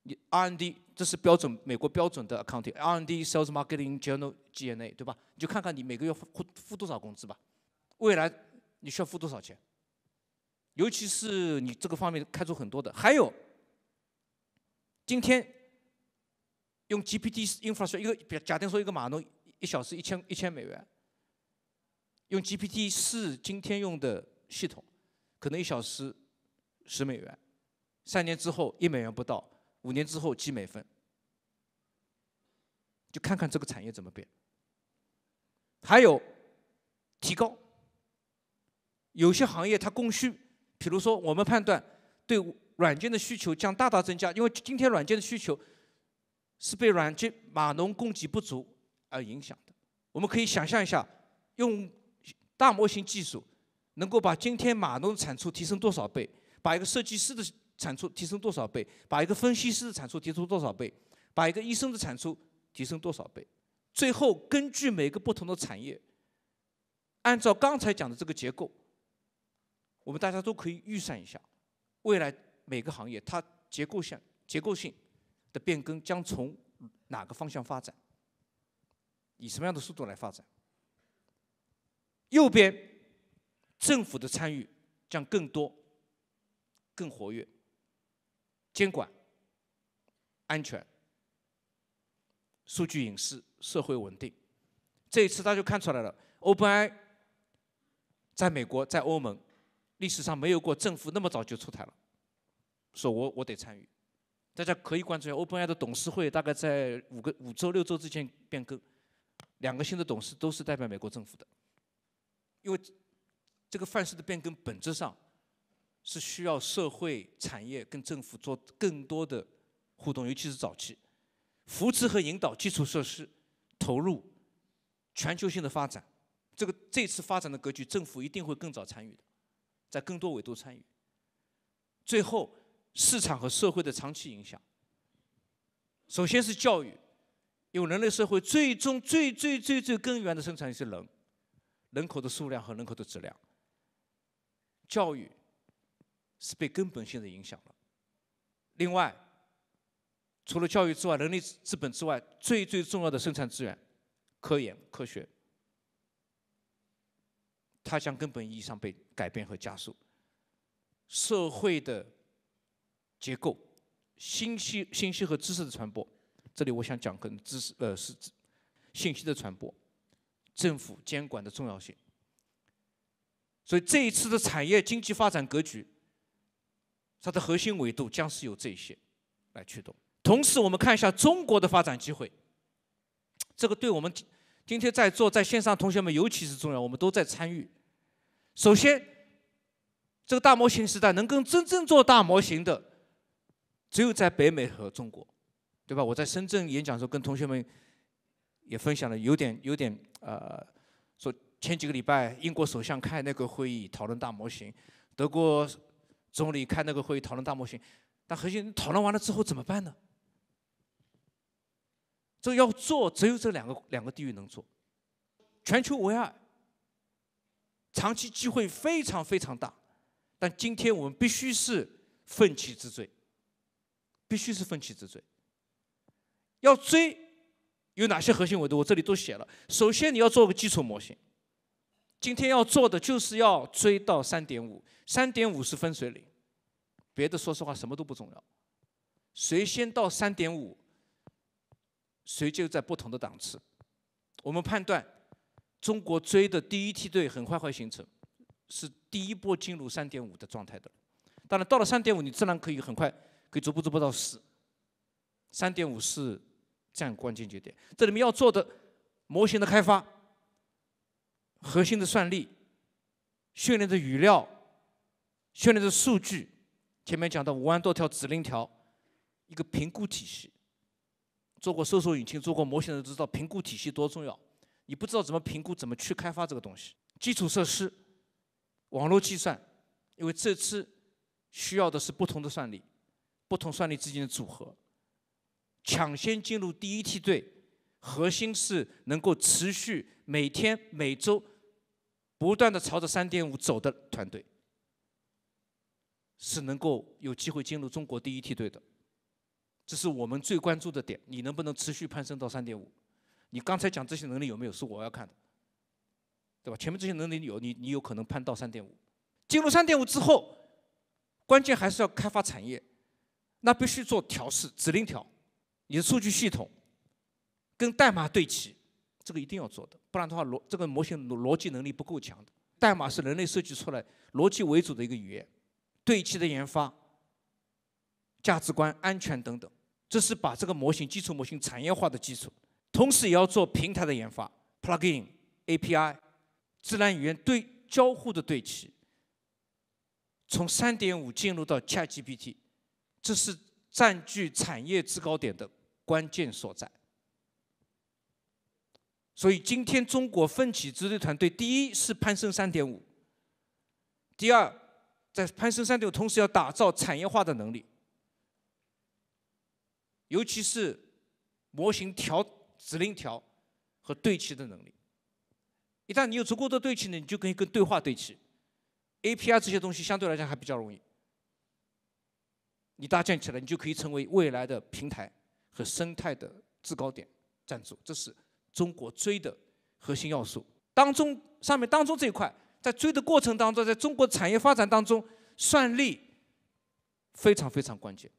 你 R&D 这是标准美国标准的 accounting，R&D sales marketing general G&A n 对吧？你就看看你每个月付付多少工资吧，未来你需要付多少钱？尤其是你这个方面开出很多的，还有今天用 GPT infrastructure，一个假定说一个码农一小时一千一千美元，用 GPT 四今天用的系统，可能一小时十美元，三年之后一美元不到。五年之后积美分，就看看这个产业怎么变。还有提高，有些行业它供需，比如说我们判断对软件的需求将大大增加，因为今天软件的需求是被软件码农供给不足而影响的。我们可以想象一下，用大模型技术能够把今天码农产出提升多少倍，把一个设计师的。产出提升多少倍？把一个分析师的产出提升多少倍？把一个医生的产出提升多少倍？最后，根据每个不同的产业，按照刚才讲的这个结构，我们大家都可以预算一下，未来每个行业它结构性结构性的变更将从哪个方向发展？以什么样的速度来发展？右边政府的参与将更多、更活跃。监管、安全、数据隐私、社会稳定，这一次大家就看出来了。OpenAI，在美国，在欧盟，历史上没有过政府那么早就出台了，说我我得参与。大家可以关注一下 OpenAI 的董事会，大概在五个五周六周之前变更，两个新的董事都是代表美国政府的，因为这个范式的变更本质上。是需要社会、产业跟政府做更多的互动，尤其是早期扶持和引导基础设施投入全球性的发展。这个这次发展的格局，政府一定会更早参与的，在更多维度参与。最后，市场和社会的长期影响。首先是教育，因为人类社会最终最最最最根源的生产力是人，人口的数量和人口的质量。教育。是被根本性的影响了。另外，除了教育之外，人力资本之外，最最重要的生产资源，科研、科学，它将根本意义上被改变和加速。社会的结构、信息、信息和知识的传播，这里我想讲跟知识呃是信息的传播、政府监管的重要性。所以这一次的产业经济发展格局。它的核心维度将是由这些来驱动。同时，我们看一下中国的发展机会，这个对我们今天在座在线上同学们尤其是重要，我们都在参与。首先，这个大模型时代能跟真正做大模型的，只有在北美和中国，对吧？我在深圳演讲的时候跟同学们也分享了，有点有点呃，说前几个礼拜英国首相开那个会议讨论大模型，德国。总理开那个会议讨论大模型，但核心讨论完了之后怎么办呢？这要做，只有这两个两个地域能做，全球唯二。长期机会非常非常大，但今天我们必须是奋起之追，必须是奋起之追。要追有哪些核心维度？我这里都写了。首先你要做个基础模型。今天要做的就是要追到三点五，三点五是分水岭，别的说实话什么都不重要，谁先到三点五，谁就在不同的档次。我们判断，中国追的第一梯队很快会形成，是第一波进入三点五的状态的。当然到了三点五，你自然可以很快可以逐步逐步到四。三点五是占关键节点，这里面要做的模型的开发。核心的算力、训练的语料、训练的数据，前面讲到五万多条指令条，一个评估体系。做过搜索引擎、做过模型的都知道评估体系多重要。你不知道怎么评估，怎么去开发这个东西。基础设施、网络计算，因为这次需要的是不同的算力，不同算力之间的组合。抢先进入第一梯队，核心是能够持续每天、每周。不断的朝着三点五走的团队，是能够有机会进入中国第一梯队的，这是我们最关注的点。你能不能持续攀升到三点五？你刚才讲这些能力有没有？是我要看的，对吧？前面这些能力有，你你有可能攀到三点五。进入三点五之后，关键还是要开发产业，那必须做调试，指令条，你的数据系统跟代码对齐。这个一定要做的，不然的话，逻这个模型逻逻辑能力不够强的。代码是人类设计出来逻辑为主的一个语言，对齐的研发、价值观、安全等等，这是把这个模型基础模型产业化的基础。同时也要做平台的研发，plugin、API、自然语言对交互的对齐。从三点五进入到 ChatGPT，这是占据产业制高点的关键所在。所以今天中国奋起支队团队，第一是攀升三点五，第二在攀升三点五，同时要打造产业化的能力，尤其是模型调、指令调和对齐的能力。一旦你有足够的对齐能力，你就可以跟对话对齐，API 这些东西相对来讲还比较容易。你搭建起来，你就可以成为未来的平台和生态的制高点站住。这是。中国追的核心要素当中，上面当中这一块在追的过程当中，在中国产业发展当中，算力非常非常关键。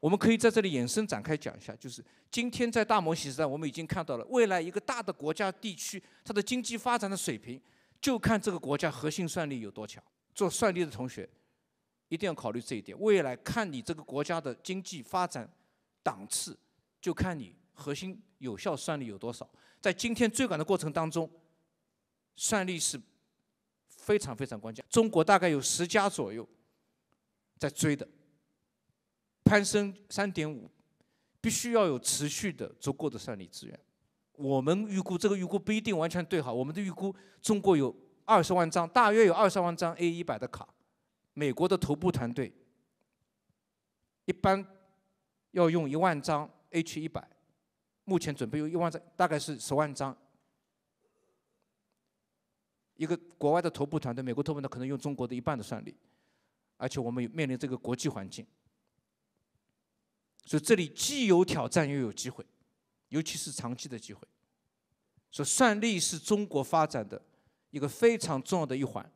我们可以在这里延伸展开讲一下，就是今天在大模型时代，我们已经看到了未来一个大的国家地区它的经济发展的水平，就看这个国家核心算力有多强。做算力的同学一定要考虑这一点，未来看你这个国家的经济发展档次，就看你。核心有效算力有多少？在今天追赶的过程当中，算力是非常非常关键。中国大概有十家左右在追的，攀升三点五，必须要有持续的足够的算力资源。我们预估这个预估不一定完全对好，我们的预估中国有二十万张，大约有二十万张 A 一百的卡。美国的头部团队一般要用一万张 H 一百。目前准备有一万张，大概是十万张。一个国外的头部团队，美国头部呢，可能用中国的一半的算力，而且我们面临这个国际环境，所以这里既有挑战又有机会，尤其是长期的机会。所以算力是中国发展的一个非常重要的一环，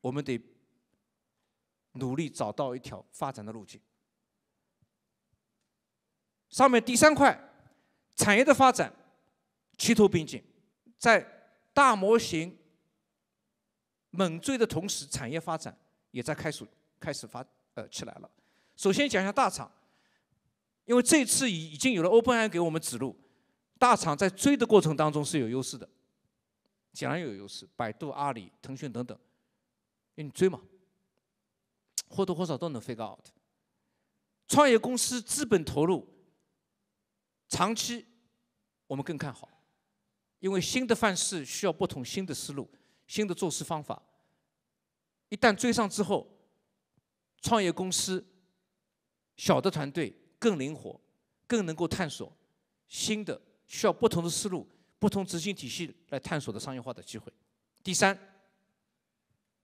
我们得努力找到一条发展的路径。上面第三块。产业的发展，齐头并进，在大模型猛追的同时，产业发展也在开始开始发呃起来了。首先讲一下大厂，因为这次已已经有了 OpenAI 给我们指路，大厂在追的过程当中是有优势的，显然有优势。百度、阿里、腾讯等等，你追嘛，或多或少都能 figure out。创业公司资本投入。长期，我们更看好，因为新的范式需要不同新的思路、新的做事方法。一旦追上之后，创业公司、小的团队更灵活，更能够探索新的需要不同的思路、不同执行体系来探索的商业化的机会。第三，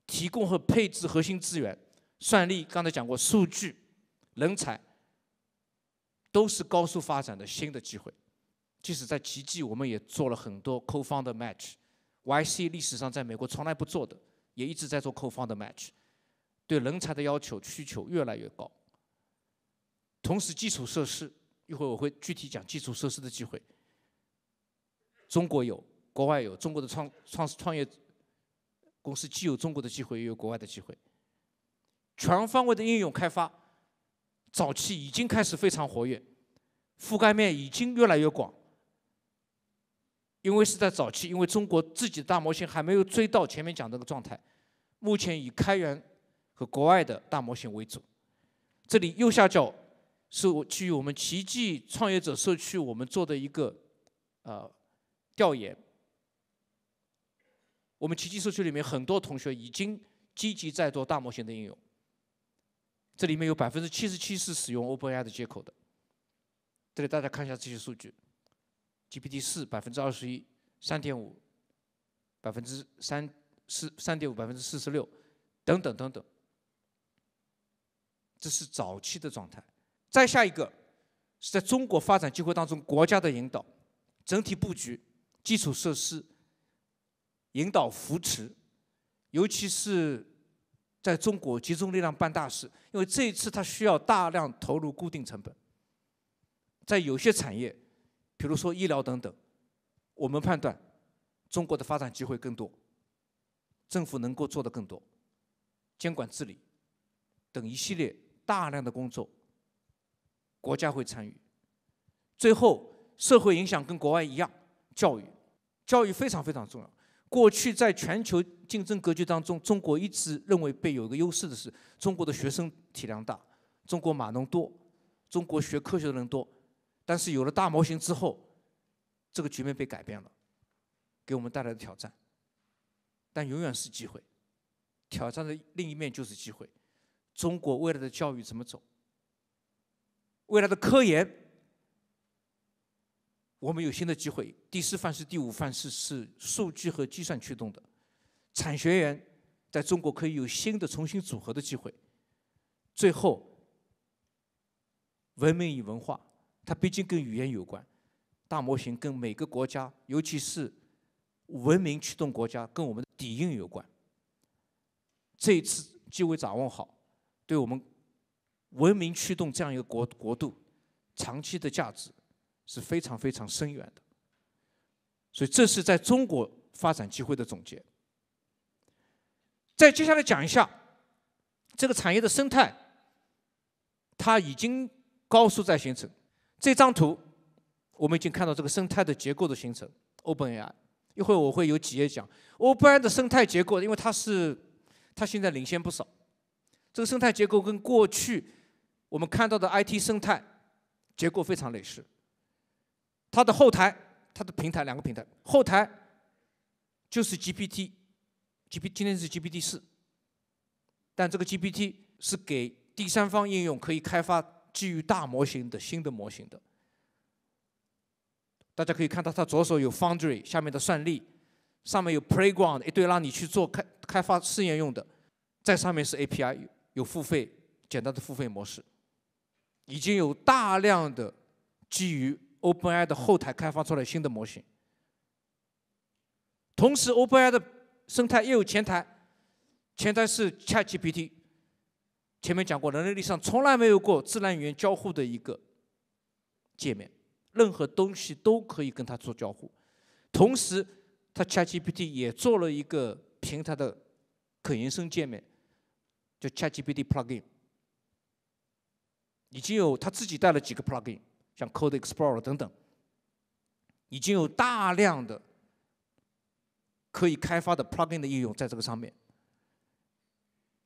提供和配置核心资源，算力刚才讲过，数据、人才。都是高速发展的新的机会，即使在奇迹，我们也做了很多 co-founder match。YC 历史上在美国从来不做的，也一直在做 co-founder match。对人才的要求需求越来越高。同时，基础设施，一会儿我会具体讲基础设施的机会。中国有，国外有。中国的创创创业公司既有中国的机会，也有国外的机会。全方位的应用开发。早期已经开始非常活跃，覆盖面已经越来越广，因为是在早期，因为中国自己的大模型还没有追到前面讲那个状态。目前以开源和国外的大模型为主。这里右下角是我基于我们奇迹创业者社区我们做的一个呃调研，我们奇迹社区里面很多同学已经积极在做大模型的应用。这里面有百分之七十七是使用 OpenAI 的接口的，这里大家看一下这些数据：GPT 四百分之二十一，三点五，百分之三四三点五百分之四十六，等等等等。这是早期的状态。再下一个是在中国发展机会当中，国家的引导、整体布局、基础设施引导扶持，尤其是。在中国集中力量办大事，因为这一次它需要大量投入固定成本。在有些产业，比如说医疗等等，我们判断中国的发展机会更多，政府能够做的更多，监管治理等一系列大量的工作，国家会参与。最后社会影响跟国外一样，教育，教育非常非常重要。过去在全球竞争格局当中，中国一直认为被有一个优势的是中国的学生体量大，中国码农多，中国学科学的人多。但是有了大模型之后，这个局面被改变了，给我们带来的挑战，但永远是机会。挑战的另一面就是机会。中国未来的教育怎么走？未来的科研？我们有新的机会，第四范式、第五范式是数据和计算驱动的，产学研在中国可以有新的重新组合的机会。最后，文明与文化，它毕竟跟语言有关，大模型跟每个国家，尤其是文明驱动国家，跟我们的底蕴有关。这一次机会掌握好，对我们文明驱动这样一个国国度，长期的价值。是非常非常深远的，所以这是在中国发展机会的总结。再接下来讲一下这个产业的生态，它已经高速在形成。这张图我们已经看到这个生态的结构的形成。OpenAI，一会儿我会有几页讲 OpenAI 的生态结构，因为它是它现在领先不少。这个生态结构跟过去我们看到的 IT 生态结构非常类似。它的后台，它的平台两个平台，后台就是 GPT，GPT 今天是 GPT 四，但这个 GPT 是给第三方应用可以开发基于大模型的新的模型的。大家可以看到，它左手有 Foundry 下面的算力，上面有 Playground 一堆让你去做开开发试验用的，在上面是 API 有付费简单的付费模式，已经有大量的基于 OpenAI 的后台开发出来新的模型，同时 OpenAI 的生态业务前台，前台是 ChatGPT，前面讲过，人类历史上从来没有过自然语言交互的一个界面，任何东西都可以跟它做交互，同时，它 ChatGPT 也做了一个平台的可延伸界面，叫 ChatGPT Plugin，已经有它自己带了几个 Plugin。像 Code Explorer 等等，已经有大量的可以开发的 Plugin 的应用在这个上面。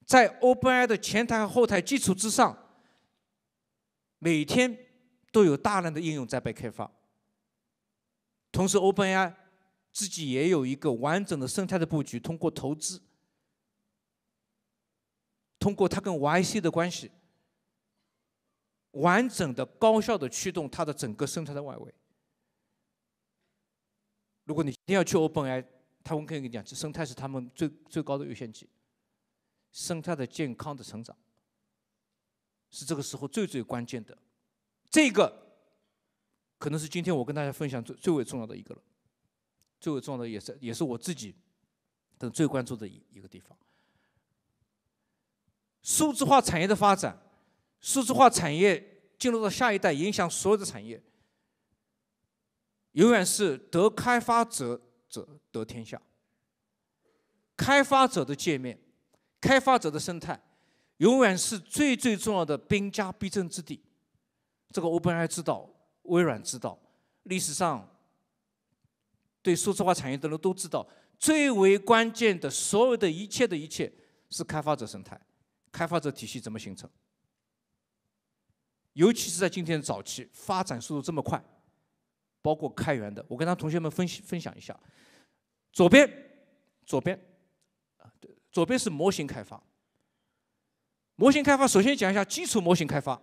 在 OpenAI 的前台和后台基础之上，每天都有大量的应用在被开发。同时，OpenAI 自己也有一个完整的生态的布局，通过投资，通过它跟 YC 的关系。完整的、高效的驱动它的整个生态的外围。如果你一定要去 OpenAI，他们可以跟你讲，生态是他们最最高的优先级，生态的健康的成长是这个时候最最关键的。这个可能是今天我跟大家分享最最为重要的一个了，最为重要的也是也是我自己等最关注的一一个地方。数字化产业的发展。数字化产业进入到下一代，影响所有的产业，永远是得开发者者得天下。开发者的界面，开发者的生态，永远是最最重要的兵家必争之地。这个 OpenAI 知道，微软知道，历史上对数字化产业的人都知道，最为关键的所有的一切的一切是开发者生态，开发者体系怎么形成？尤其是在今天早期发展速度这么快，包括开源的，我跟他同学们分析分享一下。左边，左边，啊，左边是模型开发。模型开发首先讲一下基础模型开发，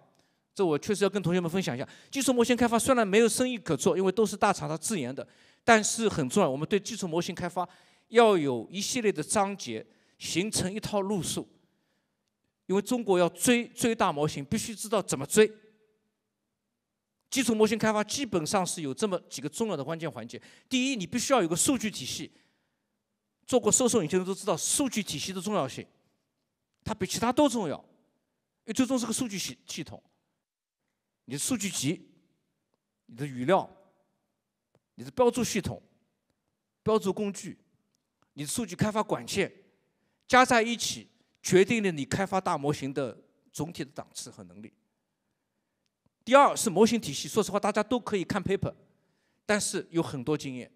这我确实要跟同学们分享一下。基础模型开发虽然没有生意可做，因为都是大厂它自研的，但是很重要。我们对基础模型开发要有一系列的章节，形成一套路数，因为中国要追追大模型，必须知道怎么追。基础模型开发基本上是有这么几个重要的关键环节。第一，你必须要有个数据体系。做过搜索引擎的都知道数据体系的重要性，它比其他都重要，因为最终是个数据系系统。你的数据集、你的语料、你的标注系统、标注工具、你的数据开发管线，加在一起，决定了你开发大模型的总体的档次和能力。第二是模型体系，说实话，大家都可以看 paper，但是有很多经验。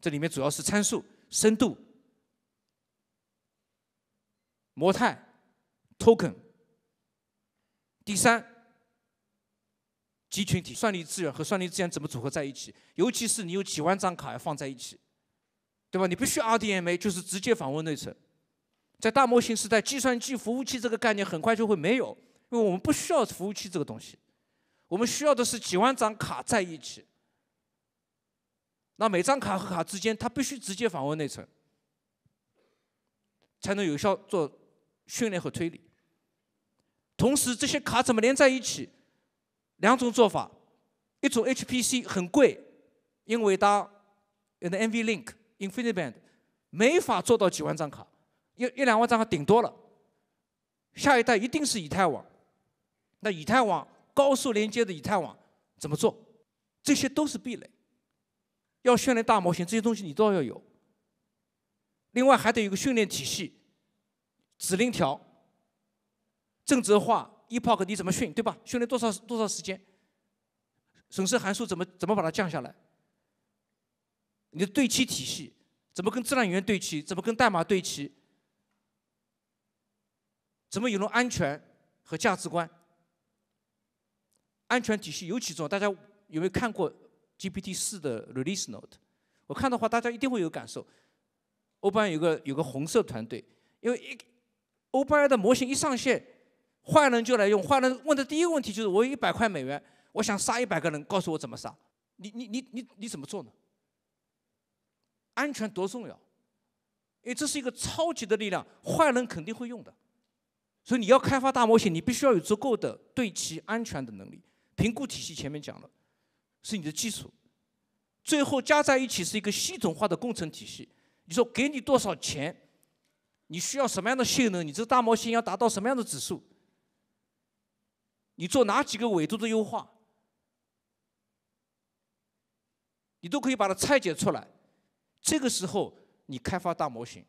这里面主要是参数、深度、模态、token。第三，集群体算力资源和算力资源怎么组合在一起？尤其是你有几万张卡要放在一起，对吧？你需要 RDMA，就是直接访问内存。在大模型时代，计算机服务器这个概念很快就会没有。因为我们不需要服务器这个东西，我们需要的是几万张卡在一起，那每张卡和卡之间它必须直接访问内存，才能有效做训练和推理。同时，这些卡怎么连在一起？两种做法：一种 HPC 很贵，因为当 NV Link、Infiniband 没法做到几万张卡，一一两万张卡顶多了。下一代一定是以太网。那以太网高速连接的以太网怎么做？这些都是壁垒，要训练大模型，这些东西你都要有。另外还得有个训练体系，指令条、正则化、epoch 你怎么训，对吧？训练多少多少时间？损失函数怎么怎么把它降下来？你的对齐体系怎么跟自然语言对齐？怎么跟代码对齐？怎么引入安全和价值观？安全体系尤其重要，大家有没有看过 GPT 四的 release note？我看的话，大家一定会有感受。欧班有个有个红色团队，因为一欧班的模型一上线，坏人就来用。坏人问的第一个问题就是：我有一百块美元，我想杀一百个人，告诉我怎么杀？你你你你你怎么做呢？安全多重要！因为这是一个超级的力量，坏人肯定会用的。所以你要开发大模型，你必须要有足够的对其安全的能力。评估体系前面讲了，是你的基础，最后加在一起是一个系统化的工程体系。你说给你多少钱，你需要什么样的性能？你这大模型要达到什么样的指数？你做哪几个维度的优化？你都可以把它拆解出来。这个时候，你开发大模型，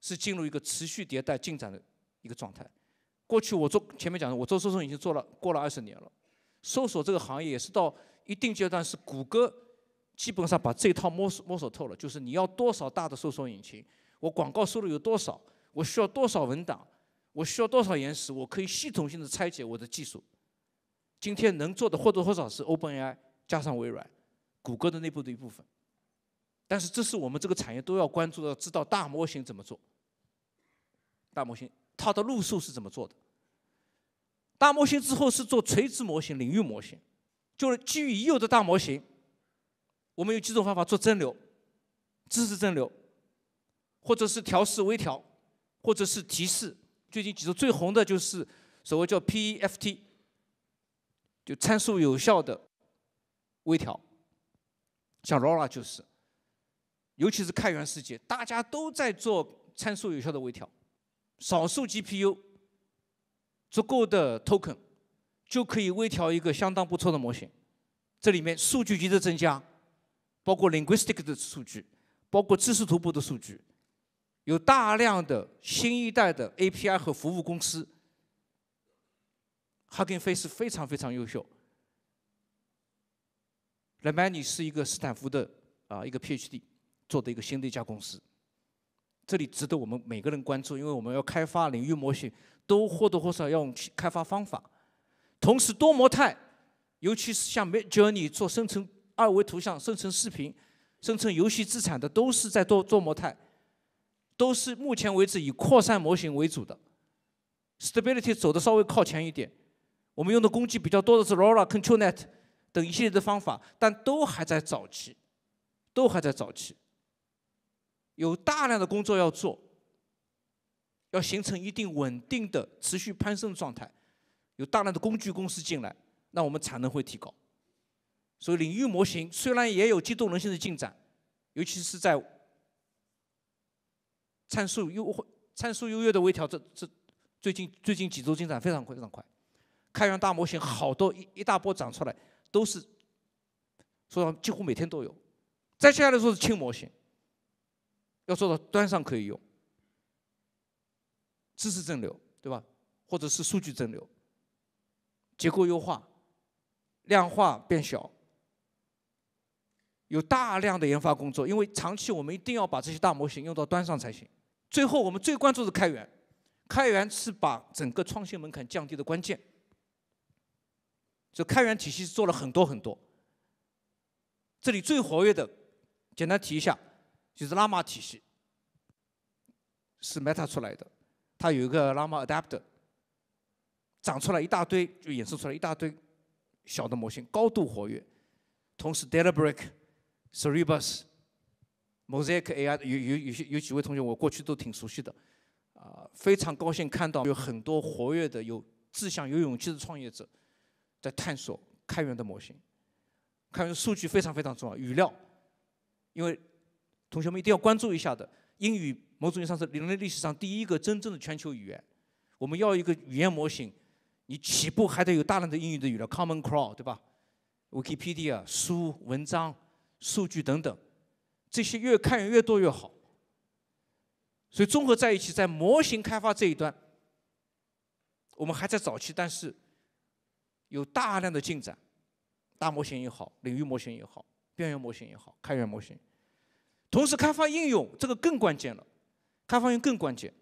是进入一个持续迭代进展的一个状态。过去我做前面讲的，我做搜索引擎做了过了二十年了，搜索这个行业也是到一定阶段是谷歌基本上把这套摸索摸索透了，就是你要多少大的搜索引擎，我广告收入有多少，我需要多少文档，我需要多少延时，我可以系统性的拆解我的技术。今天能做的或多或少是 OpenAI 加上微软、谷歌的内部的一部分，但是这是我们这个产业都要关注的，知道大模型怎么做，大模型。它的路数是怎么做的？大模型之后是做垂直模型、领域模型，就是基于已有的大模型，我们有几种方法做蒸馏、知识蒸馏，或者是调试微调，或者是提示。最近几周最红的就是所谓叫 P-E-F-T，就参数有效的微调，像 Roar 就是，尤其是开源世界，大家都在做参数有效的微调。少数 GPU，足够的 token 就可以微调一个相当不错的模型。这里面数据集的增加，包括 linguistic 的数据，包括知识图谱的数据，有大量的新一代的 API 和服务公司。Hugging Face 非常非常优秀。l e m a n i 是一个斯坦福的啊一个 PhD 做的一个新的一家公司。这里值得我们每个人关注，因为我们要开发领域模型，都或多或少要用开发方法。同时多模态，尤其是像 Mid Journey 做生成二维图像、生成视频、生成游戏资产的，都是在做多模态，都是目前为止以扩散模型为主的。Stability 走的稍微靠前一点，我们用的工具比较多的是 Roller Control Net 等一系列的方法，但都还在早期，都还在早期。有大量的工作要做，要形成一定稳定的持续攀升状态。有大量的工具公司进来，那我们产能会提高。所以领域模型虽然也有激动人心的进展，尤其是在参数优参数优越的微调，这这最近最近几周进展非常快，非常快。开源大模型好多一一大波涨出来，都是说几乎每天都有。再接下来说是轻模型。要做到端上可以用，知识蒸馏，对吧？或者是数据蒸馏，结构优化，量化变小，有大量的研发工作。因为长期我们一定要把这些大模型用到端上才行。最后，我们最关注的开源，开源是把整个创新门槛降低的关键。就开源体系做了很多很多，这里最活跃的，简单提一下。就是拉玛体系，是 Meta 出来的，它有一个拉玛 Adapter，长出来一大堆，就衍生出来一大堆小的模型，高度活跃。同时，Databricks、e r i b u s Mosaic AI 有有有些有几位同学，我过去都挺熟悉的，啊，非常高兴看到有很多活跃的、有志向、有勇气的创业者，在探索开源的模型。开源数据非常非常重要，语料，因为。同学们一定要关注一下的英语，某种意义上是人类历史上第一个真正的全球语言。我们要一个语言模型，你起步还得有大量的英语的语料，Common Crawl 对吧？Wikipedia 书、文章、数据等等，这些越看越多越好。所以综合在一起，在模型开发这一端，我们还在早期，但是有大量的进展，大模型也好，领域模型也好，边缘模型也好，开源模型。同时，开发应用这个更关键了，开发用更关键。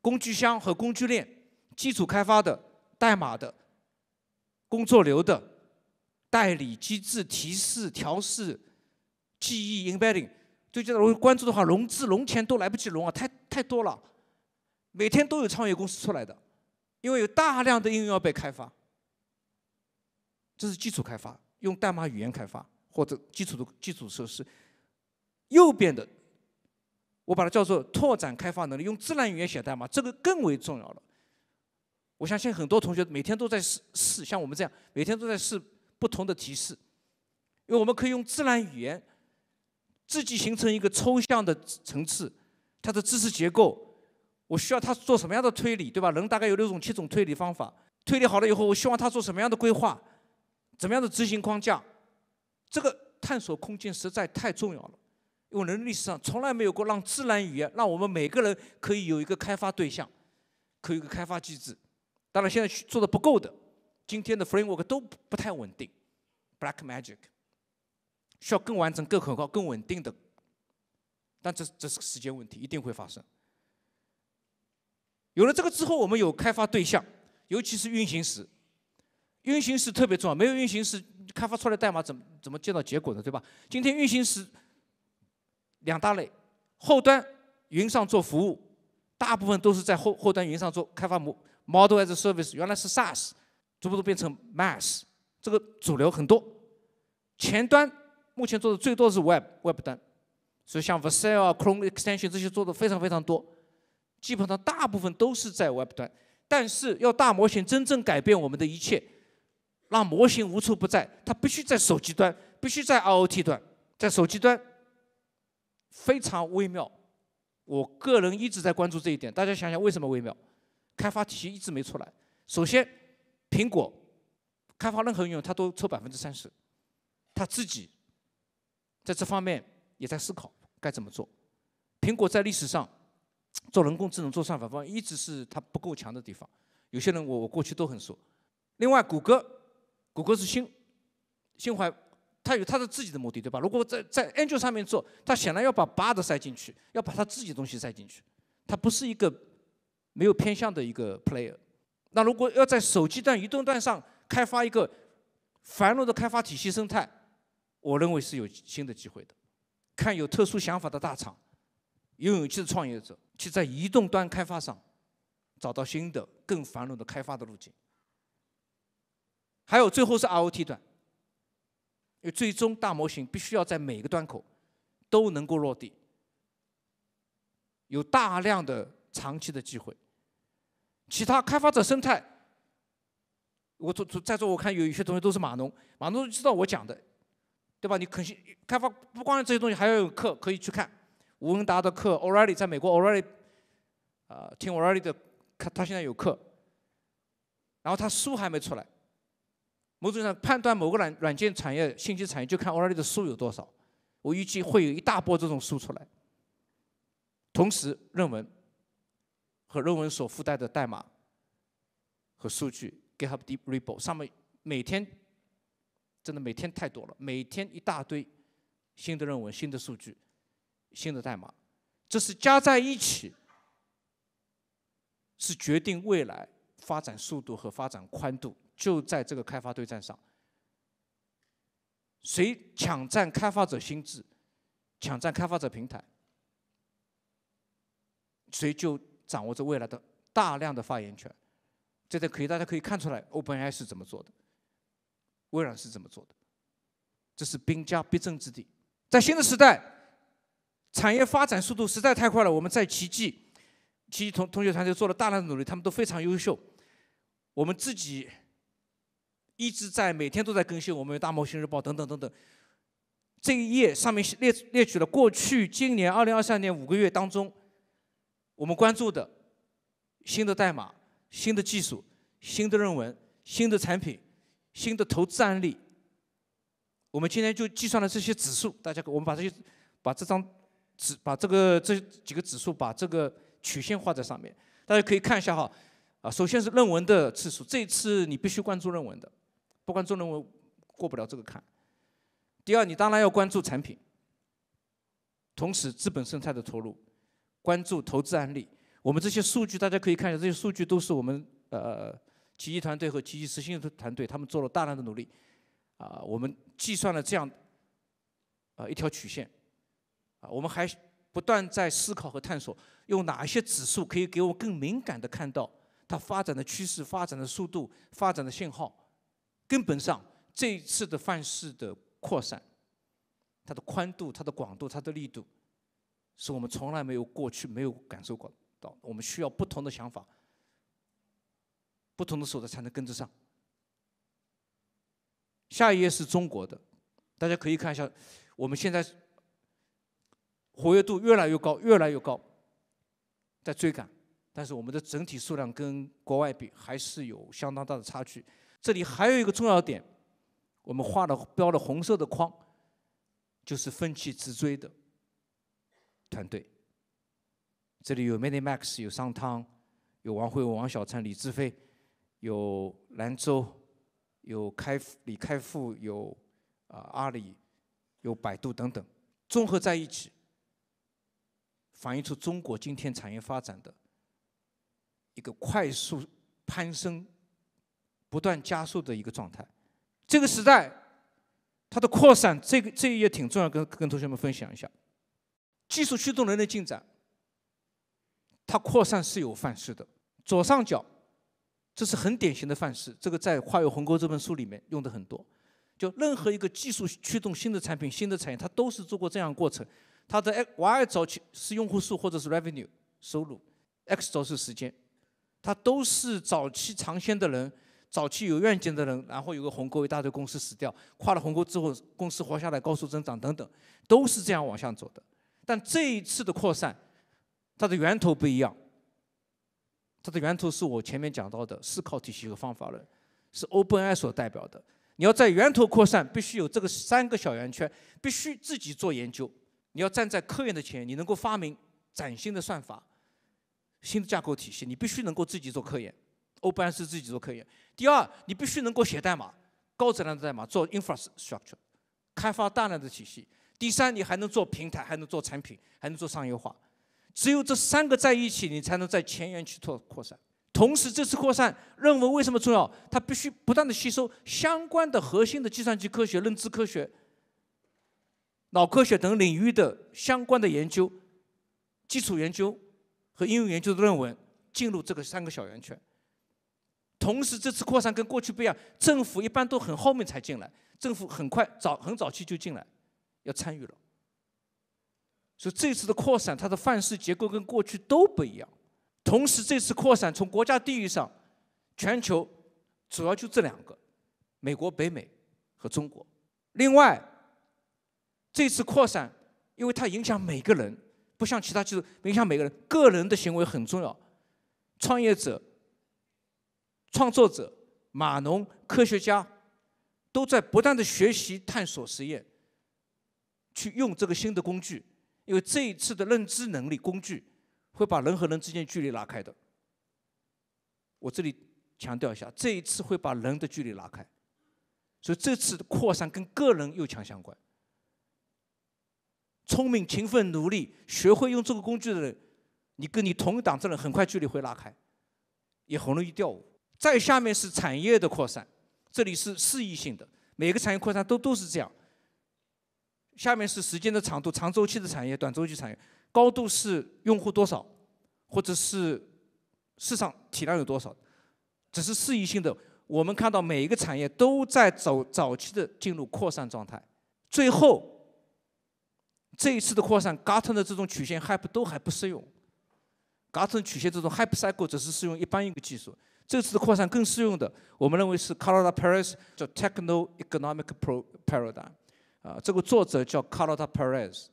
工具箱和工具链、基础开发的代码的、工作流的、代理机制、提示调试、记忆 embedding，最近如容易关注的话，融资融钱都来不及融啊，太太多了，每天都有创业公司出来的，因为有大量的应用要被开发。这是基础开发，用代码语言开发或者基础的基础设施。右边的，我把它叫做拓展开发能力，用自然语言写代码，这个更为重要了。我相信很多同学每天都在试，试，像我们这样每天都在试不同的提示，因为我们可以用自然语言自己形成一个抽象的层次，它的知识结构。我需要它做什么样的推理，对吧？人大概有六种、七种推理方法。推理好了以后，我希望它做什么样的规划，怎么样的执行框架？这个探索空间实在太重要了。因为人类历史上从来没有过让自然语言，让我们每个人可以有一个开发对象，可以一个开发机制。当然，现在做的不够的，今天的 framework 都不太稳定，Black Magic 需要更完整、更可靠、更稳定的。但这这是个时间问题，一定会发生。有了这个之后，我们有开发对象，尤其是运行时，运行时特别重要。没有运行时，开发出来代码怎么怎么见到结果呢？对吧？今天运行时。两大类，后端云上做服务，大部分都是在后后端云上做开发模 model as a service，原来是 SaaS，逐步都变成 MaaS，这个主流很多。前端目前做的最多是 web web 端，所以像 v e s u a l Chrome Extension 这些做的非常非常多，基本上大部分都是在 web 端。但是要大模型真正改变我们的一切，让模型无处不在，它必须在手机端，必须在 IoT 端，在手机端。非常微妙，我个人一直在关注这一点。大家想想，为什么微妙？开发体系一直没出来。首先，苹果开发任何应用，它都抽百分之三十，它自己在这方面也在思考该怎么做。苹果在历史上做人工智能、做算法方面，一直是它不够强的地方。有些人我我过去都很熟。另外，谷歌，谷歌是心心怀。他有他的自己的目的，对吧？如果在在 Angel 上面做，他显然要把巴的塞进去，要把他自己东西塞进去，他不是一个没有偏向的一个 player。那如果要在手机端、移动端上开发一个繁荣的开发体系生态，我认为是有新的机会的。看有特殊想法的大厂，有勇气的创业者，去在移动端开发上找到新的更繁荣的开发的路径。还有最后是 IoT 端。因为最终大模型必须要在每个端口都能够落地，有大量的长期的机会。其他开发者生态，我坐坐在座，我看有一些同学都是码农，码农知道我讲的，对吧？你肯开发不光是这些东西，还要有课可以去看吴文达的课，O'Reilly 在美国，O'Reilly 啊，听 O'Reilly 的，他他现在有课，然后他书还没出来。某种意义上，判断某个软软件产业、信息产业，就看 o r a d y 的书有多少。我预计会有一大波这种书出来。同时，论文和论文所附带的代码和数据，GitHub、d e e p r e b e 上面每天真的每天太多了，每天一大堆新的论文、新的数据、新的代码。这是加在一起，是决定未来发展速度和发展宽度。就在这个开发对战上，谁抢占开发者心智，抢占开发者平台，谁就掌握着未来的大量的发言权。这个可以，大家可以看出来，OpenAI 是怎么做的，微软是怎么做的，这是兵家必争之地。在新的时代，产业发展速度实在太快了。我们在奇迹，奇迹同同学团队做了大量的努力，他们都非常优秀。我们自己。一直在每天都在更新，我们有《大模型日报》等等等等。这一页上面列列举了过去今年二零二三年五个月当中，我们关注的新的代码、新的技术、新的论文、新的产品、新的投资案例。我们今天就计算了这些指数，大家我们把这些把这张指把这个这几个指数把这个曲线画在上面，大家可以看一下哈。啊，首先是论文的次数，这次你必须关注论文的。不管众人，我过不了这个坎。第二，你当然要关注产品，同时资本生态的投入，关注投资案例。我们这些数据，大家可以看一下，这些数据都是我们呃奇绩团队和奇绩实行的团队，他们做了大量的努力啊。我们计算了这样啊一条曲线啊，我们还不断在思考和探索，用哪些指数可以给我更敏感的看到它发展的趋势、发展的速度、发展的信号。根本上，这一次的范式的扩散，它的宽度、它的广度、它的力度，是我们从来没有过去没有感受过到。我们需要不同的想法、不同的手段才能跟得上。下一页是中国的，大家可以看一下，我们现在活跃度越来越高，越来越高，在追赶，但是我们的整体数量跟国外比还是有相当大的差距。这里还有一个重要点，我们画了标了红色的框，就是分起直追的团队。这里有 ManyMax，有商汤，有王慧文、王小灿、李志飞，有兰州，有开李开复，有啊阿里，有百度等等，综合在一起，反映出中国今天产业发展的一个快速攀升。不断加速的一个状态，这个时代它的扩散，这个这一页挺重要，跟跟同学们分享一下。技术驱动人的进展，它扩散是有范式的。左上角，这是很典型的范式，这个在《跨越鸿沟》这本书里面用的很多。就任何一个技术驱动新的产品、新的产业，它都是做过这样过程。它的 Y 轴是用户数或者是 Revenue 收入，X 轴是时间，它都是早期尝鲜的人。早期有愿景的人，然后有个鸿沟，一大堆公司死掉。跨了鸿沟之后，公司活下来，高速增长等等，都是这样往下走的。但这一次的扩散，它的源头不一样。它的源头是我前面讲到的思考体系和方法论，是 OpenAI 所代表的。你要在源头扩散，必须有这个三个小圆圈，必须自己做研究。你要站在科研的前沿，你能够发明崭新的算法、新的架构体系，你必须能够自己做科研。Open 是自己做科研。第二，你必须能够写代码，高质量的代码，做 infrastructure 开发大量的体系。第三，你还能做平台，还能做产品，还能做商业化。只有这三个在一起，你才能在前沿去拓扩散。同时，这次扩散论文为什么重要？它必须不断的吸收相关的核心的计算机科学、认知科学、脑科学等领域的相关的研究、基础研究和应用研究的论文，进入这个三个小圆圈。同时，这次扩散跟过去不一样，政府一般都很后面才进来，政府很快早很早期就进来，要参与了。所以这次的扩散，它的范式结构跟过去都不一样。同时，这次扩散从国家地域上，全球主要就这两个：美国、北美和中国。另外，这次扩散因为它影响每个人，不像其他技术影响每个人，个人的行为很重要，创业者。创作者、码农、科学家都在不断的学习、探索、实验，去用这个新的工具。因为这一次的认知能力工具会把人和人之间距离拉开的。我这里强调一下，这一次会把人的距离拉开，所以这次的扩散跟个人又强相关。聪明、勤奋、努力、学会用这个工具的人，你跟你同一档次的人，很快距离会拉开，也很容易掉伍。再下面是产业的扩散，这里是示意性的，每个产业扩散都都是这样。下面是时间的长度，长周期的产业、短周期产业，高度是用户多少，或者是市场体量有多少，只是示意性的。我们看到每一个产业都在走早期的进入扩散状态，最后这一次的扩散 g a r t n e 的这种曲线 hype 都还不适用 g a r t n e 曲线这种 h y p e c y c l e 只是适用一般一个技术。这次的扩散更适用的，我们认为是 Carla Perez 叫 Techno Economic Paradigm 啊，这个作者叫 Carla Perez，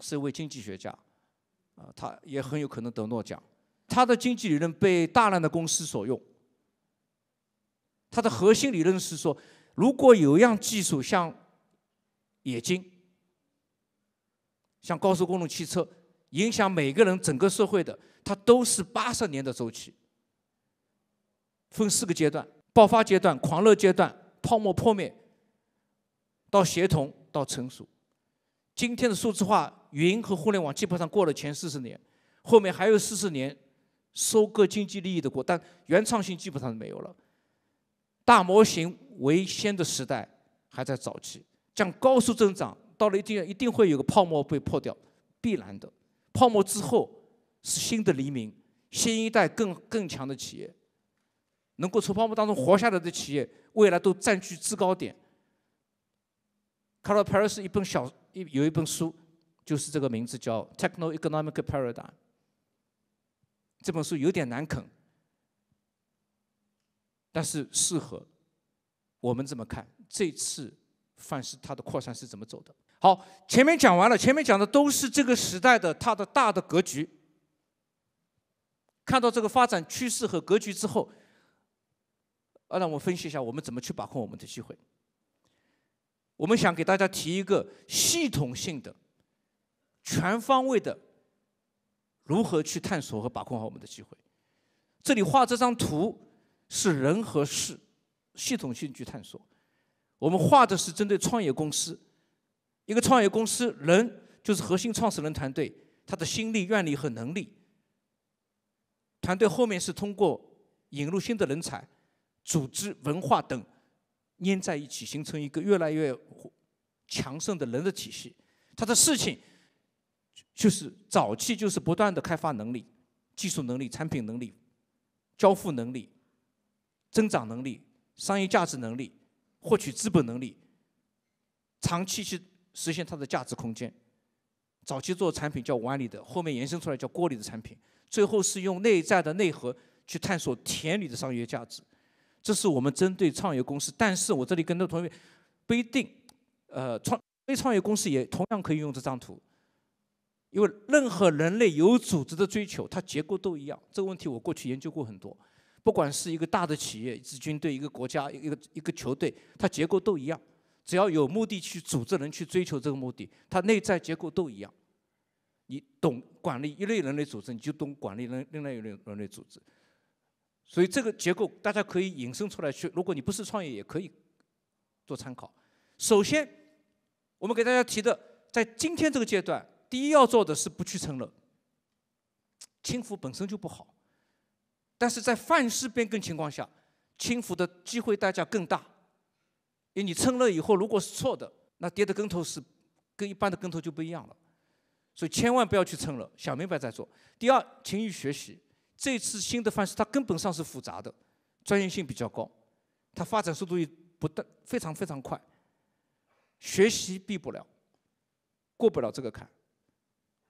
是一位经济学家啊，他也很有可能得诺奖。他的经济理论被大量的公司所用。他的核心理论是说，如果有一样技术像冶金、像高速公路汽车，影响每个人、整个社会的，它都是八十年的周期。分四个阶段：爆发阶段、狂热阶段、泡沫破灭，到协同到成熟。今天的数字化、云和互联网基本上过了前四十年，后面还有四十年，收割经济利益的过，但原创性基本上是没有了。大模型为先的时代还在早期，讲高速增长，到了一定一定会有个泡沫被破掉，必然的。泡沫之后是新的黎明，新一代更更强的企业。能够从泡沫当中活下来的企业，未来都占据制高点。卡到 p a r s 一本小一有一本书，就是这个名字叫《Techno-Economic Paradigm》。这本书有点难啃，但是适合我们怎么看这次范式它的扩散是怎么走的。好，前面讲完了，前面讲的都是这个时代的它的大的格局。看到这个发展趋势和格局之后。那我们分析一下，我们怎么去把控我们的机会？我们想给大家提一个系统性的、全方位的，如何去探索和把控好我们的机会。这里画这张图是人和事系统性去探索。我们画的是针对创业公司，一个创业公司，人就是核心创始人团队，他的心力、愿力和能力。团队后面是通过引入新的人才。组织文化等粘在一起，形成一个越来越强盛的人的体系。他的事情就是早期就是不断的开发能力、技术能力、产品能力、交付能力、增长能力、商业价值能力、获取资本能力，长期去实现它的价值空间。早期做产品叫碗里的，后面延伸出来叫锅里的产品，最后是用内在的内核去探索田里的商业价值。这是我们针对创业公司，但是我这里跟的同学不一定，呃，创非创业公司也同样可以用这张图，因为任何人类有组织的追求，它结构都一样。这个问题我过去研究过很多，不管是一个大的企业、一支军队、一个国家、一个一个球队，它结构都一样。只要有目的去组织人去追求这个目的，它内在结构都一样。你懂管理一类人类组织，你就懂管理另另外一类人类组织。所以这个结构大家可以引申出来去。如果你不是创业，也可以做参考。首先，我们给大家提的，在今天这个阶段，第一要做的是不去蹭热。轻浮本身就不好，但是在范式变更情况下，轻浮的机会代价更大。因为你蹭热以后，如果是错的，那跌的跟头是跟一般的跟头就不一样了。所以千万不要去蹭热，想明白再做。第二，勤于学习。这次新的范式，它根本上是复杂的，专业性比较高，它发展速度也不断非常非常快，学习避不了，过不了这个坎。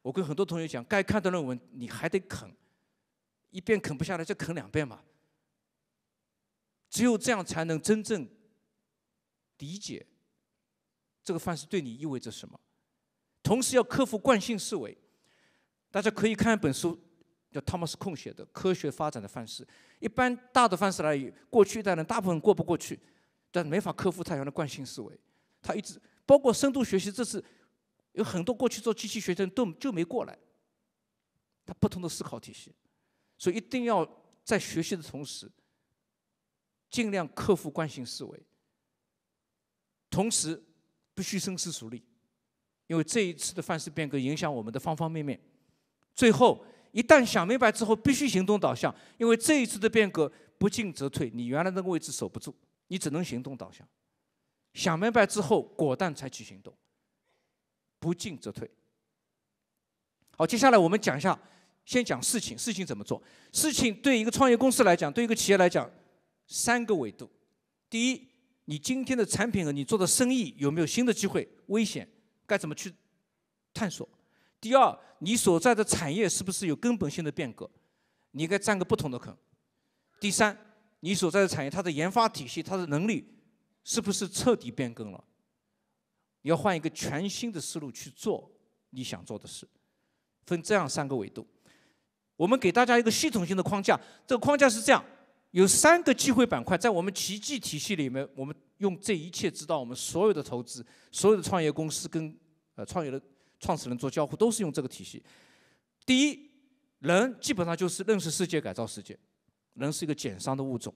我跟很多同学讲，该看的论文你还得啃，一遍啃不下来就啃两遍嘛。只有这样才能真正理解这个范式对你意味着什么。同时要克服惯性思维，大家可以看一本书。就他们是空写的科学发展的方式，一般大的方式来，过去的人大部分过不过去，但没法克服太阳的惯性思维，他一直包括深度学习，这次有很多过去做机器学生都就没过来，他不同的思考体系，所以一定要在学习的同时，尽量克服惯性思维，同时必须深思熟虑，因为这一次的范式变革影响我们的方方面面，最后。一旦想明白之后，必须行动导向，因为这一次的变革不进则退，你原来那个位置守不住，你只能行动导向。想明白之后，果断采取行动。不进则退。好，接下来我们讲一下，先讲事情，事情怎么做？事情对一个创业公司来讲，对一个企业来讲，三个维度：第一，你今天的产品和你做的生意有没有新的机会、危险？该怎么去探索？第二，你所在的产业是不是有根本性的变革？你应该占个不同的坑。第三，你所在的产业它的研发体系、它的能力是不是彻底变更了？你要换一个全新的思路去做你想做的事。分这样三个维度，我们给大家一个系统性的框架。这个框架是这样，有三个机会板块在我们奇迹体系里面，我们用这一切指导我们所有的投资、所有的创业公司跟呃创业的。创始人做交互都是用这个体系。第一，人基本上就是认识世界、改造世界，人是一个减伤的物种。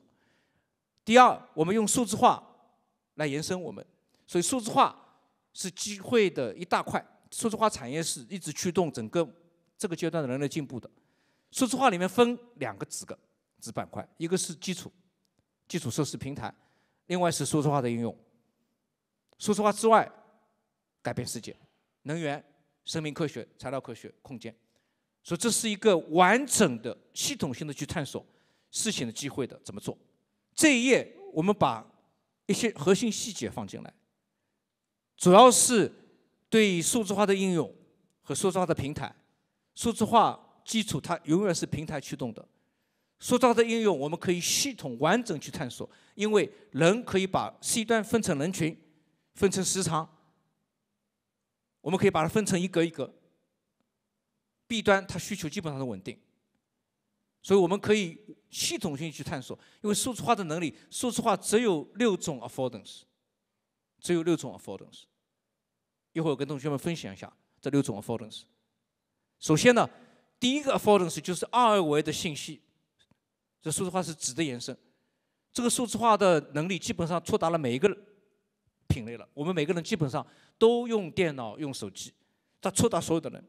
第二，我们用数字化来延伸我们，所以数字化是机会的一大块。数字化产业是一直驱动整个这个阶段的人类进步的。数字化里面分两个、子个子板块，一个是基础基础设施平台，另外是数字化的应用。数字化之外，改变世界，能源。生命科学、材料科学、空间，所以这是一个完整的、系统性的去探索事情的机会的怎么做？这一页我们把一些核心细节放进来，主要是对数字化的应用和数字化的平台。数字化基础它永远是平台驱动的，数字化的应用我们可以系统完整去探索，因为人可以把 C 端分成人群、分成时长。我们可以把它分成一格一格。B 端它需求基本上是稳定，所以我们可以系统性去探索。因为数字化的能力，数字化只有六种 affordance，只有六种 affordance。一会儿我跟同学们分享一下这六种 affordance。首先呢，第一个 affordance 就是二维的信息，这数字化是纸的延伸，这个数字化的能力基本上触达了每一个品类了，我们每个人基本上都用电脑、用手机，它触达所有的人。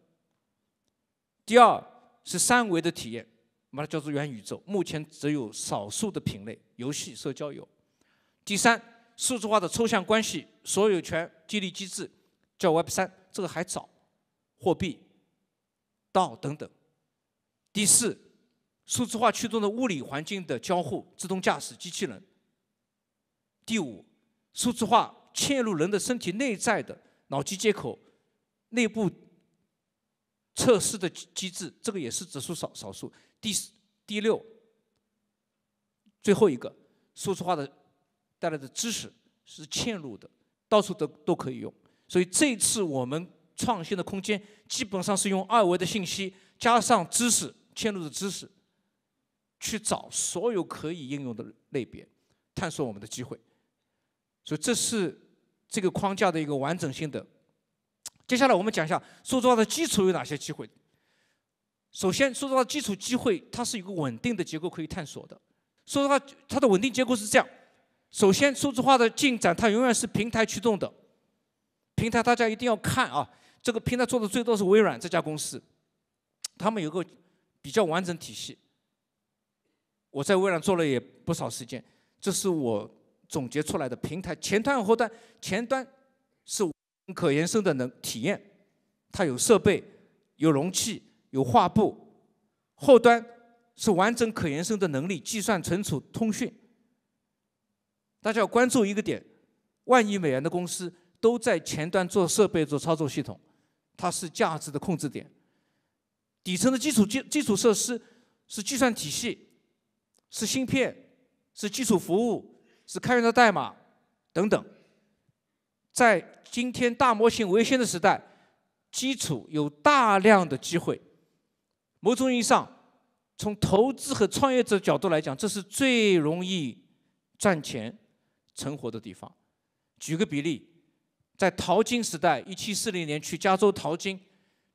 第二是三维的体验，把它叫做元宇宙，目前只有少数的品类，游戏、社交有。第三，数字化的抽象关系、所有权激励机制，叫 Web 三，这个还早。货币、道等等。第四，数字化驱动的物理环境的交互，自动驾驶、机器人。第五，数字化。嵌入人的身体内在的脑机接口内部测试的机制，这个也是指数少少数。第第六最后一个，数字化的带来的知识是嵌入的，到处都都可以用。所以这次我们创新的空间基本上是用二维的信息加上知识嵌入的知识，去找所有可以应用的类别，探索我们的机会。所以这是这个框架的一个完整性的。接下来我们讲一下数字化的基础有哪些机会。首先，数字化基础机会，它是一个稳定的结构可以探索的。数字化它的稳定结构是这样：首先，数字化的进展它永远是平台驱动的。平台大家一定要看啊，这个平台做的最多是微软这家公司，他们有个比较完整体系。我在微软做了也不少时间，这是我。总结出来的平台，前端和后端，前端是可延伸的能体验，它有设备、有容器、有画布；后端是完整可延伸的能力，计算、存储、通讯。大家要关注一个点：万亿美元的公司都在前端做设备、做操作系统，它是价值的控制点；底层的基础基基础设施是计算体系、是芯片、是基础服务。是开源的代码等等，在今天大模型为先的时代，基础有大量的机会。某种意义上，从投资和创业者角度来讲，这是最容易赚钱、成活的地方。举个比例，在淘金时代，一七四零年去加州淘金，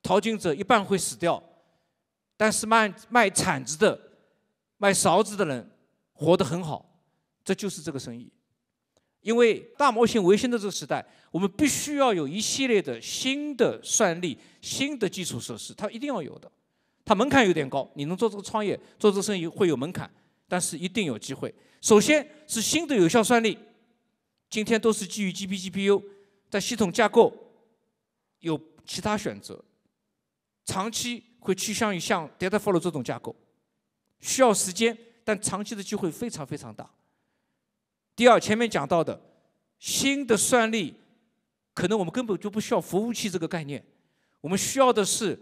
淘金者一半会死掉，但是卖卖铲子的、卖勺子的人活得很好。这就是这个生意，因为大模型维新的这个时代，我们必须要有一系列的新的算力、新的基础设施，它一定要有的。它门槛有点高，你能做这个创业、做这个生意会有门槛，但是一定有机会。首先是新的有效算力，今天都是基于 GP、GPU，但系统架构有其他选择，长期会趋向于像 Dataflow 这种架构，需要时间，但长期的机会非常非常大。第二，前面讲到的新的算力，可能我们根本就不需要服务器这个概念，我们需要的是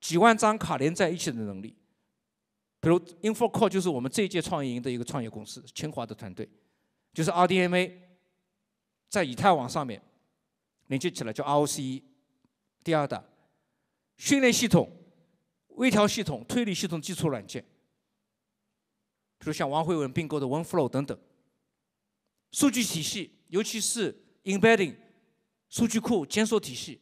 几万张卡连在一起的能力。比如，InfraCore 就是我们这一届创业营的一个创业公司，清华的团队，就是 RDMA 在以太网上面连接起来叫 ROC。第二大训练系统、微调系统、推理系统基础软件，比如像王慧文并购的 WenFlow 等等。数据体系，尤其是 embedding 数据库检索体系，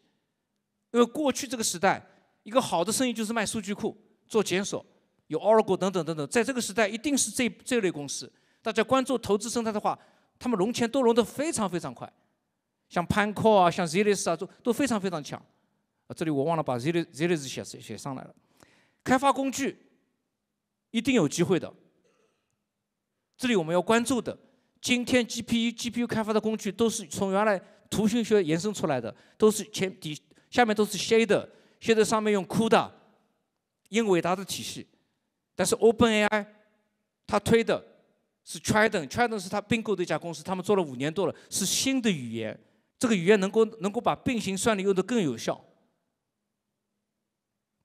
因为过去这个时代，一个好的生意就是卖数据库做检索，有 Oracle 等等等等。在这个时代，一定是这这类公司。大家关注投资生态的话，他们融钱都融得非常非常快，像 Panco 啊，像 z i l l i s 啊，都都非常非常强。啊，这里我忘了把 Zilliz 写写上来了。开发工具一定有机会的。这里我们要关注的。今天 GPU GPU 开发的工具都是从原来图形学延伸出来的，都是前底下面都是 Shader，现在上面用 CUDA，英伟达的体系。但是 OpenAI 他推的是 t r i d e n t t r i d e n t 是他并购的一家公司，他们做了五年多了，是新的语言，这个语言能够能够把并行算力用得更有效，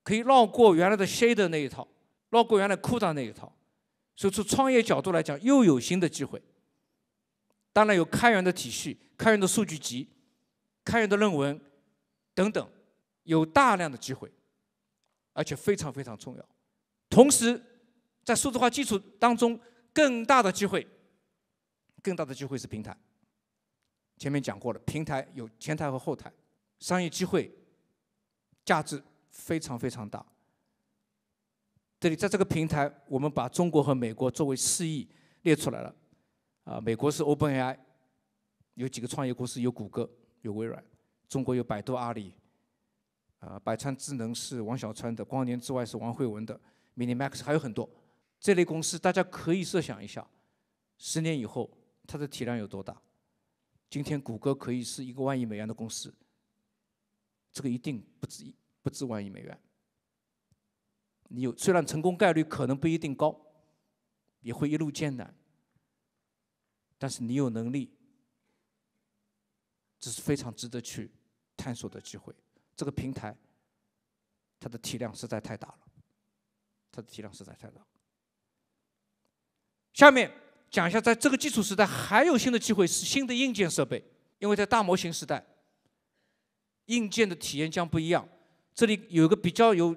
可以绕过原来的 Shader 那一套，绕过原来 CUDA 那一套，所以从创业角度来讲，又有新的机会。当然有开源的体系、开源的数据集、开源的论文等等，有大量的机会，而且非常非常重要。同时，在数字化基础当中，更大的机会，更大的机会是平台。前面讲过了，平台有前台和后台，商业机会价值非常非常大。这里在这个平台，我们把中国和美国作为示意列出来了。啊，美国是 OpenAI，有几个创业公司，有谷歌，有微软，中国有百度、阿里，啊，百川智能是王小川的，光年之外是王慧文的，MiniMax 还有很多这类公司，大家可以设想一下，十年以后它的体量有多大？今天谷歌可以是一个万亿美元的公司，这个一定不止一不止万亿美元。你有虽然成功概率可能不一定高，也会一路艰难。但是你有能力，这是非常值得去探索的机会。这个平台，它的体量实在太大了，它的体量实在太大下面讲一下，在这个基础时代，还有新的机会是新的硬件设备，因为在大模型时代，硬件的体验将不一样。这里有一个比较有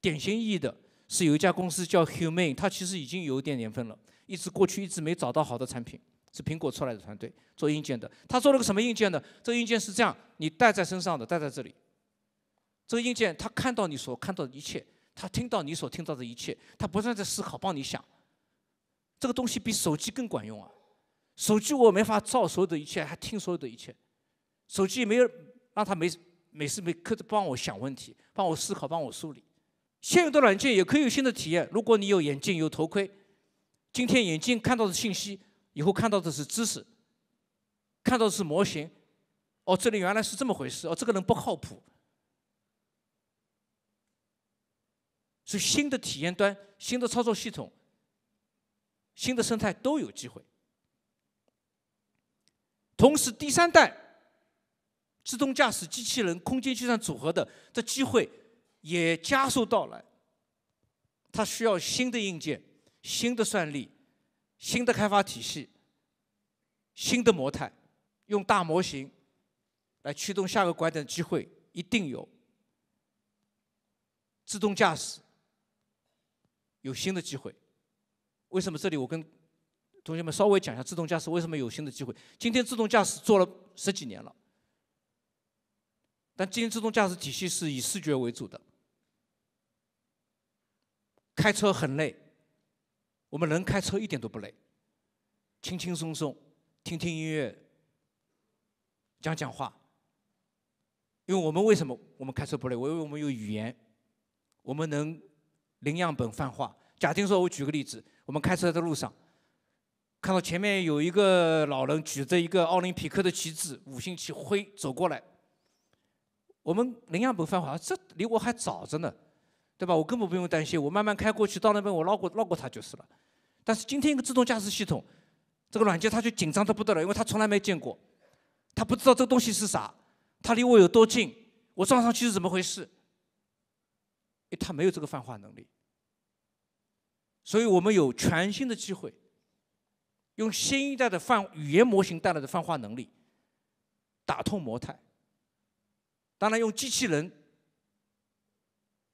典型意义的，是有一家公司叫 Human，e 它其实已经有一点年份了，一直过去一直没找到好的产品。是苹果出来的团队做硬件的，他做了个什么硬件呢？这个硬件是这样，你带在身上的，带在这里。这个硬件他看到你所看到的一切，他听到你所听到的一切，他不断在思考，帮你想。这个东西比手机更管用啊！手机我没法照所有的一切，还听所有的一切。手机没有让他每每时每刻的帮我想问题，帮我思考，帮我梳理。现有的软件也可以有新的体验。如果你有眼镜，有头盔，今天眼镜看到的信息。以后看到的是知识，看到的是模型，哦，这里原来是这么回事，哦，这个人不靠谱，所以新的体验端、新的操作系统、新的生态都有机会。同时，第三代自动驾驶机器人、空间计算组合的这机会也加速到来，它需要新的硬件、新的算力。新的开发体系，新的模态，用大模型来驱动下个拐点的机会一定有。自动驾驶有新的机会，为什么？这里我跟同学们稍微讲一下自动驾驶为什么有新的机会。今天自动驾驶做了十几年了，但今天自动驾驶体系是以视觉为主的，开车很累。我们人开车一点都不累，轻轻松松，听听音乐，讲讲话。因为我们为什么我们开车不累？因为我们有语言，我们能零样本泛化。假定说，我举个例子，我们开车在路上，看到前面有一个老人举着一个奥林匹克的旗帜，五星旗挥走过来，我们零样本泛化，这离我还早着呢。对吧？我根本不用担心，我慢慢开过去，到那边我绕过绕过它就是了。但是今天一个自动驾驶系统，这个软件它就紧张的不得了，因为它从来没见过，它不知道这东西是啥，它离我有多近，我撞上去是怎么回事？哎，它没有这个泛化能力。所以我们有全新的机会，用新一代的泛语言模型带来的泛化能力，打通模态。当然，用机器人。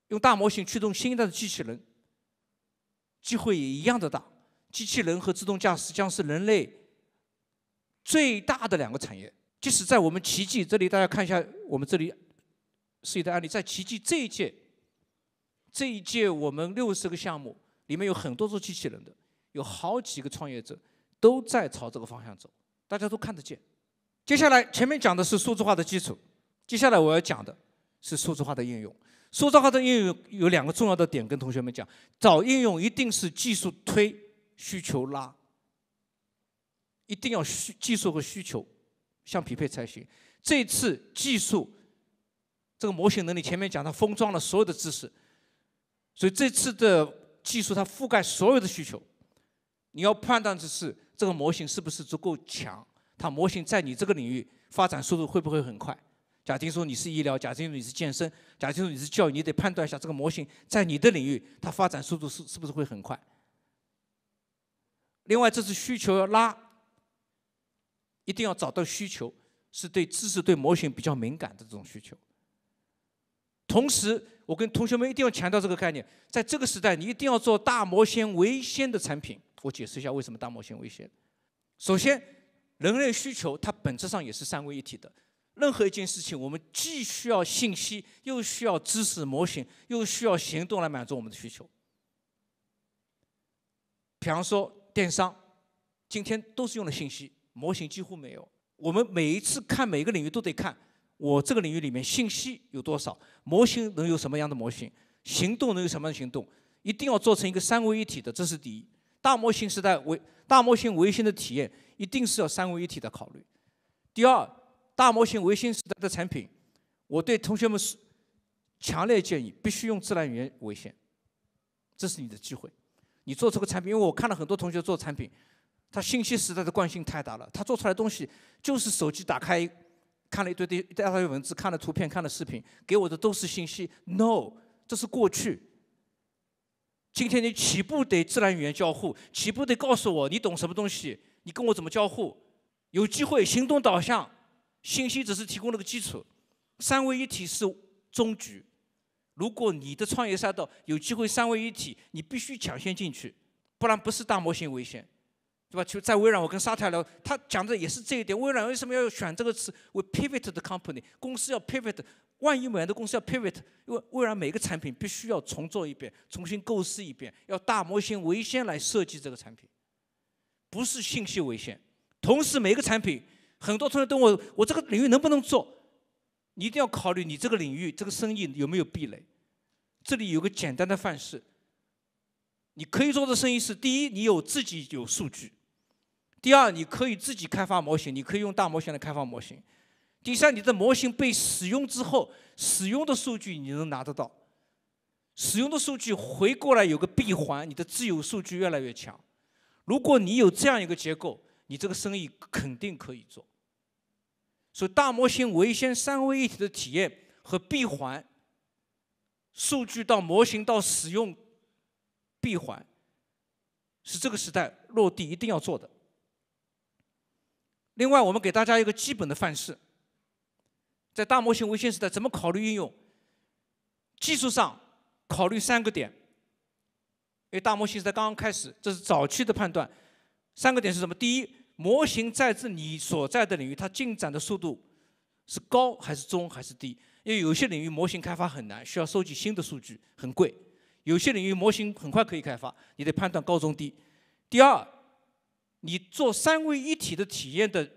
用大模型驱动新一代的机器人，机会也一样的大。机器人和自动驾驶将是人类最大的两个产业。即使在我们奇迹这里，大家看一下，我们这里是一个案例，在奇迹这一届，这一届我们六十个项目里面有很多做机器人的，有好几个创业者都在朝这个方向走，大家都看得见。接下来前面讲的是数字化的基础，接下来我要讲的是数字化的应用。说这话的应用有两个重要的点，跟同学们讲：找应用一定是技术推需求拉，一定要需技术和需求相匹配才行。这次技术这个模型能力，前面讲它封装了所有的知识，所以这次的技术它覆盖所有的需求。你要判断的是这个模型是不是足够强，它模型在你这个领域发展速度会不会很快？假定说你是医疗，假定说你是健身，假定说你是教育，你得判断一下这个模型在你的领域它发展速度是是不是会很快。另外，这是需求要拉，一定要找到需求是对知识、对模型比较敏感的这种需求。同时，我跟同学们一定要强调这个概念：在这个时代，你一定要做大模型为先的产品。我解释一下为什么大模型为先。首先，人类需求它本质上也是三位一体的。任何一件事情，我们既需要信息，又需要知识模型，又需要行动来满足我们的需求。比方说电商，今天都是用的信息模型几乎没有。我们每一次看每一个领域，都得看我这个领域里面信息有多少，模型能有什么样的模型，行动能有什么样的行动，一定要做成一个三位一体的。这是第一，大模型时代为大模型为先的体验，一定是要三位一体的考虑。第二。大模型维新时代的产品，我对同学们是强烈建议，必须用自然语言维新，这是你的机会。你做这个产品，因为我看了很多同学做产品，他信息时代的惯性太大了，他做出来东西就是手机打开看了一堆堆一大堆文字，看了图片，看了视频，给我的都是信息。No，这是过去。今天你起步得自然语言交互，起步得告诉我你懂什么东西，你跟我怎么交互？有机会行动导向。信息只是提供了个基础，三位一体是终局。如果你的创业赛道有机会三位一体，你必须抢先进去，不然不是大模型为先，对吧？就在微软，我跟沙特聊，他讲的也是这一点。微软为什么要选这个词为 pivot 的 company 公司要 pivot，万亿美元的公司要 pivot，因为微软每个产品必须要重做一遍，重新构思一遍，要大模型为先来设计这个产品，不是信息为先。同时，每个产品。很多同学都问我，我这个领域能不能做？你一定要考虑你这个领域这个生意有没有壁垒。这里有个简单的范式，你可以做的生意是：第一，你有自己有数据；第二，你可以自己开发模型，你可以用大模型来开发模型；第三，你的模型被使用之后，使用的数据你能拿得到，使用的数据回过来有个闭环，你的自有数据越来越强。如果你有这样一个结构，你这个生意肯定可以做。所以，大模型为先、三位一体的体验和闭环，数据到模型到使用闭环，是这个时代落地一定要做的。另外，我们给大家一个基本的范式：在大模型为先时代，怎么考虑应用？技术上考虑三个点，因为大模型时代刚刚开始，这是早期的判断。三个点是什么？第一。模型在这你所在的领域，它进展的速度是高还是中还是低？因为有些领域模型开发很难，需要收集新的数据，很贵；有些领域模型很快可以开发，你得判断高中低。第二，你做三位一体的体验的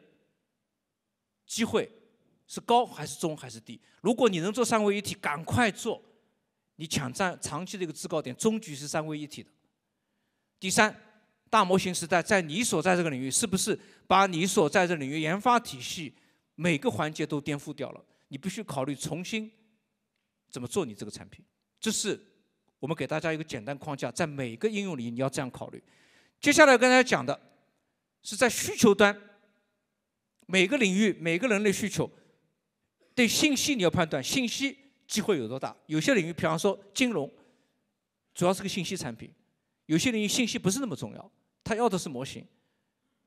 机会是高还是中还是低？如果你能做三位一体，赶快做，你抢占长期的一个制高点，终局是三位一体的。第三。大模型时代，在你所在这个领域，是不是把你所在这个领域研发体系每个环节都颠覆掉了？你必须考虑重新怎么做你这个产品。这是我们给大家一个简单框架，在每个应用里你要这样考虑。接下来跟大家讲的，是在需求端，每个领域每个人的需求，对信息你要判断信息机会有多大。有些领域，比方说金融，主要是个信息产品；有些领域信息不是那么重要。他要的是模型，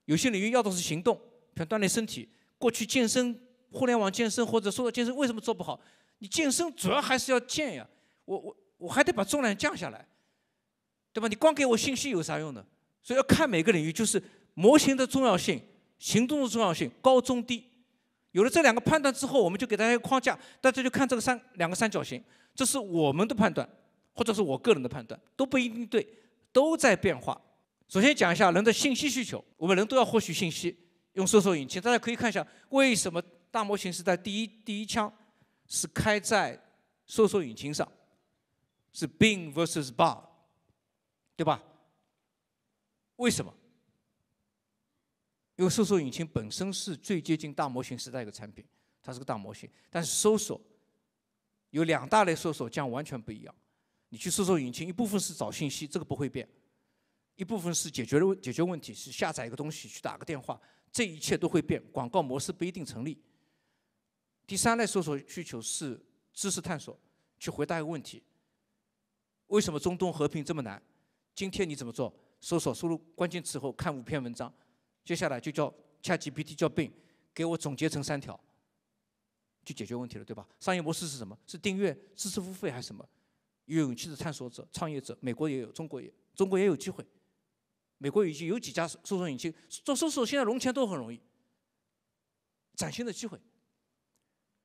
有些领域要的是行动，想锻炼身体。过去健身、互联网健身或者说健身为什么做不好？你健身主要还是要健呀，我我我还得把重量降下来，对吧？你光给我信息有啥用呢？所以要看每个领域，就是模型的重要性、行动的重要性高、中、低。有了这两个判断之后，我们就给大家一个框架，大家就看这个三两个三角形，这是我们的判断，或者是我个人的判断，都不一定对，都在变化。首先讲一下人的信息需求，我们人都要获取信息，用搜索引擎。大家可以看一下为什么大模型时代第一第一枪是开在搜索引擎上，是 Bing vs Bar，对吧？为什么？因为搜索引擎本身是最接近大模型时代一个产品，它是个大模型。但是搜索有两大类搜索将完全不一样，你去搜索引擎一部分是找信息，这个不会变。一部分是解决了解决问题，是下载一个东西去打个电话，这一切都会变，广告模式不一定成立。第三类搜索需求是知识探索，去回答一个问题：为什么中东和平这么难？今天你怎么做？搜索输入关键词后看五篇文章，接下来就叫 ChatGPT 叫 Bing 给我总结成三条，就解决问题了，对吧？商业模式是什么？是订阅、知识付费还是什么？有勇气的探索者、创业者，美国也有，中国也，中国也有机会。美国已经有几家搜索引擎做搜索，现在融钱都很容易，崭新的机会。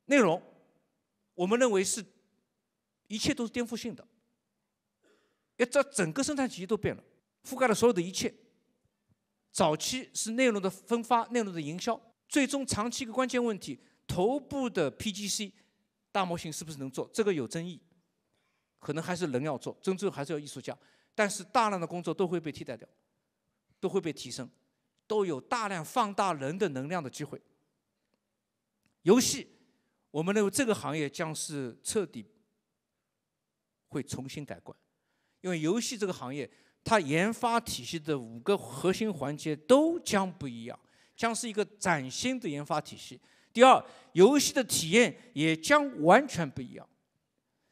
内容，我们认为是一切都是颠覆性的，一为这整个生产体系都变了，覆盖了所有的一切。早期是内容的分发、内容的营销，最终长期一个关键问题，头部的 PGC 大模型是不是能做？这个有争议，可能还是人要做，真正还是要艺术家，但是大量的工作都会被替代掉。都会被提升，都有大量放大人的能量的机会。游戏，我们认为这个行业将是彻底会重新改观，因为游戏这个行业，它研发体系的五个核心环节都将不一样，将是一个崭新的研发体系。第二，游戏的体验也将完全不一样。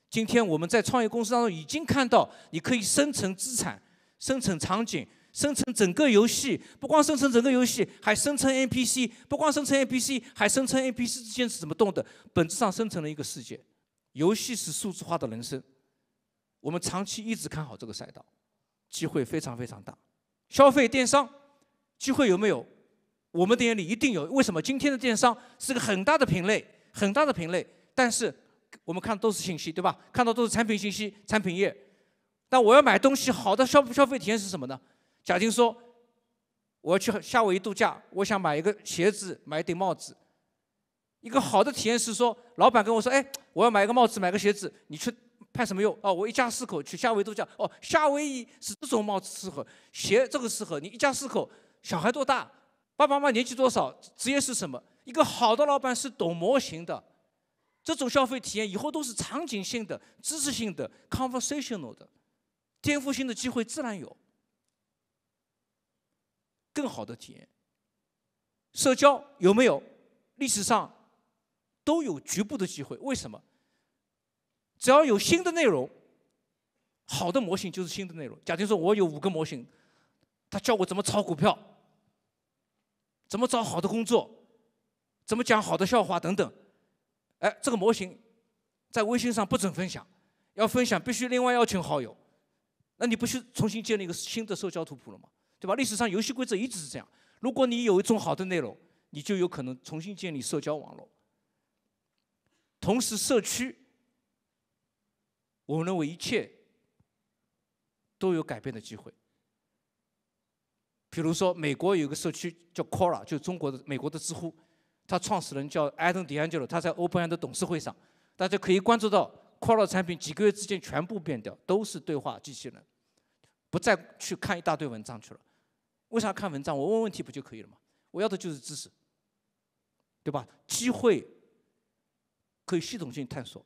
今天我们在创业公司当中已经看到，你可以生成资产，生成场景。生成整个游戏，不光生成整个游戏，还生成 NPC，不光生成 NPC，还生成 NPC 之间是怎么动的？本质上生成了一个世界。游戏是数字化的人生，我们长期一直看好这个赛道，机会非常非常大。消费电商机会有没有？我们的眼里一定有。为什么？今天的电商是个很大的品类，很大的品类。但是我们看都是信息，对吧？看到都是产品信息、产品页。但我要买东西，好的消消费体验是什么呢？假定说，我要去夏威夷度假，我想买一个鞋子，买一顶帽子。一个好的体验是说，老板跟我说，哎，我要买一个帽子，买个鞋子，你去派什么用？哦，我一家四口去夏威夷度假。哦，夏威夷是这种帽子适合，鞋这个适合。你一家四口，小孩多大？爸爸妈妈年纪多少？职业是什么？一个好的老板是懂模型的。这种消费体验以后都是场景性的、知识性的、conversational 的、颠覆性的机会自然有。更好的体验。社交有没有？历史上都有局部的机会，为什么？只要有新的内容，好的模型就是新的内容。假定说我有五个模型，他教我怎么炒股票，怎么找好的工作，怎么讲好的笑话等等。哎，这个模型在微信上不准分享，要分享必须另外邀请好友，那你不去重新建立一个新的社交图谱了吗？对吧？历史上游戏规则一直是这样。如果你有一种好的内容，你就有可能重新建立社交网络。同时，社区，我认为一切都有改变的机会。比如说，美国有个社区叫 c o r a 就中国的美国的知乎，它创始人叫 Adam D'Angelo，他在 OpenAI 的董事会上，大家可以关注到 c o r a 产品几个月之间全部变掉，都是对话机器人。不再去看一大堆文章去了，为啥看文章？我问问题不就可以了吗？我要的就是知识，对吧？机会可以系统性探索。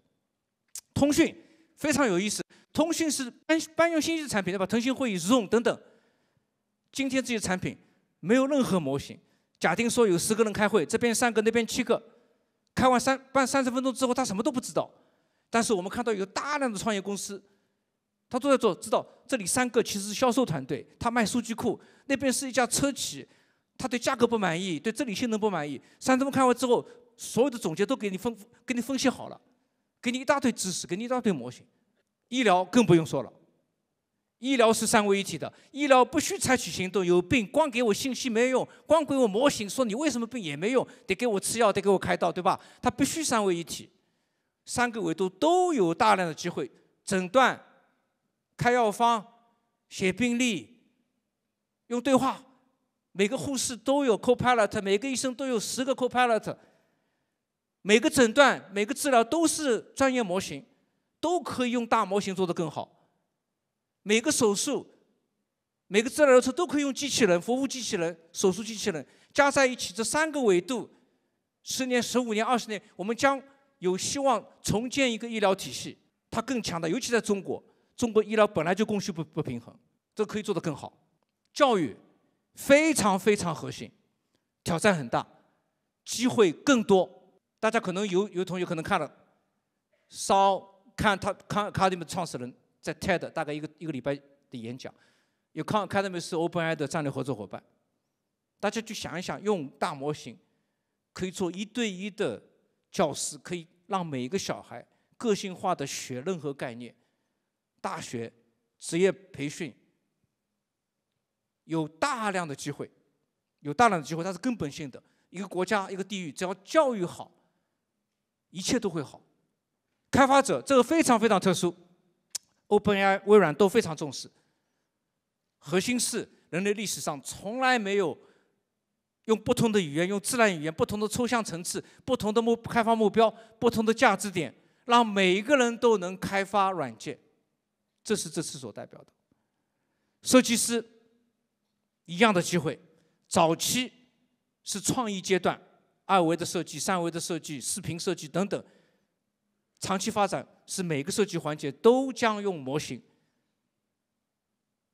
通讯非常有意思，通讯是搬搬用信息产品对吧？腾讯会议、Zoom 等等，今天这些产品没有任何模型。假定说有十个人开会，这边三个，那边七个，开完三半三十分钟之后，他什么都不知道。但是我们看到有大量的创业公司。他都在做，知道这里三个其实是销售团队，他卖数据库，那边是一家车企，他对价格不满意，对这里性能不满意。三他们看完之后，所有的总结都给你分，给你分析好了，给你一大堆知识，给你一大堆模型。医疗更不用说了，医疗是三位一体的，医疗不需采取行动，有病光给我信息没用，光给我模型说你为什么病也没用，得给我吃药，得给我开刀，对吧？他必须三位一体，三个维度都有大量的机会，诊断。开药方、写病历、用对话，每个护士都有 Copilot，每个医生都有十个 Copilot，每个诊断、每个治疗都是专业模型，都可以用大模型做得更好。每个手术、每个治疗师都可以用机器人、服务机器人、手术机器人加在一起，这三个维度，十年、十五年、二十年，我们将有希望重建一个医疗体系，它更强大，尤其在中国。中国医疗本来就供需不不平衡，这可以做得更好。教育非常非常核心，挑战很大，机会更多。大家可能有有同学可能看了，稍看他康卡迪姆创始人在 TED 大概一个一个礼拜的演讲，有康卡迪姆是 OpenAI 的战略合作伙伴。大家去想一想，用大模型可以做一对一的教师，可以让每一个小孩个性化的学任何概念。大学、职业培训有大量的机会，有大量的机会，它是根本性的。一个国家、一个地域，只要教育好，一切都会好。开发者这个非常非常特殊，OpenAI、微软都非常重视。核心是人类历史上从来没有用不同的语言、用自然语言、不同的抽象层次、不同的目开发目标、不同的价值点，让每一个人都能开发软件。这是这次所代表的，设计师一样的机会，早期是创意阶段，二维的设计、三维的设计、视频设计等等，长期发展是每个设计环节都将用模型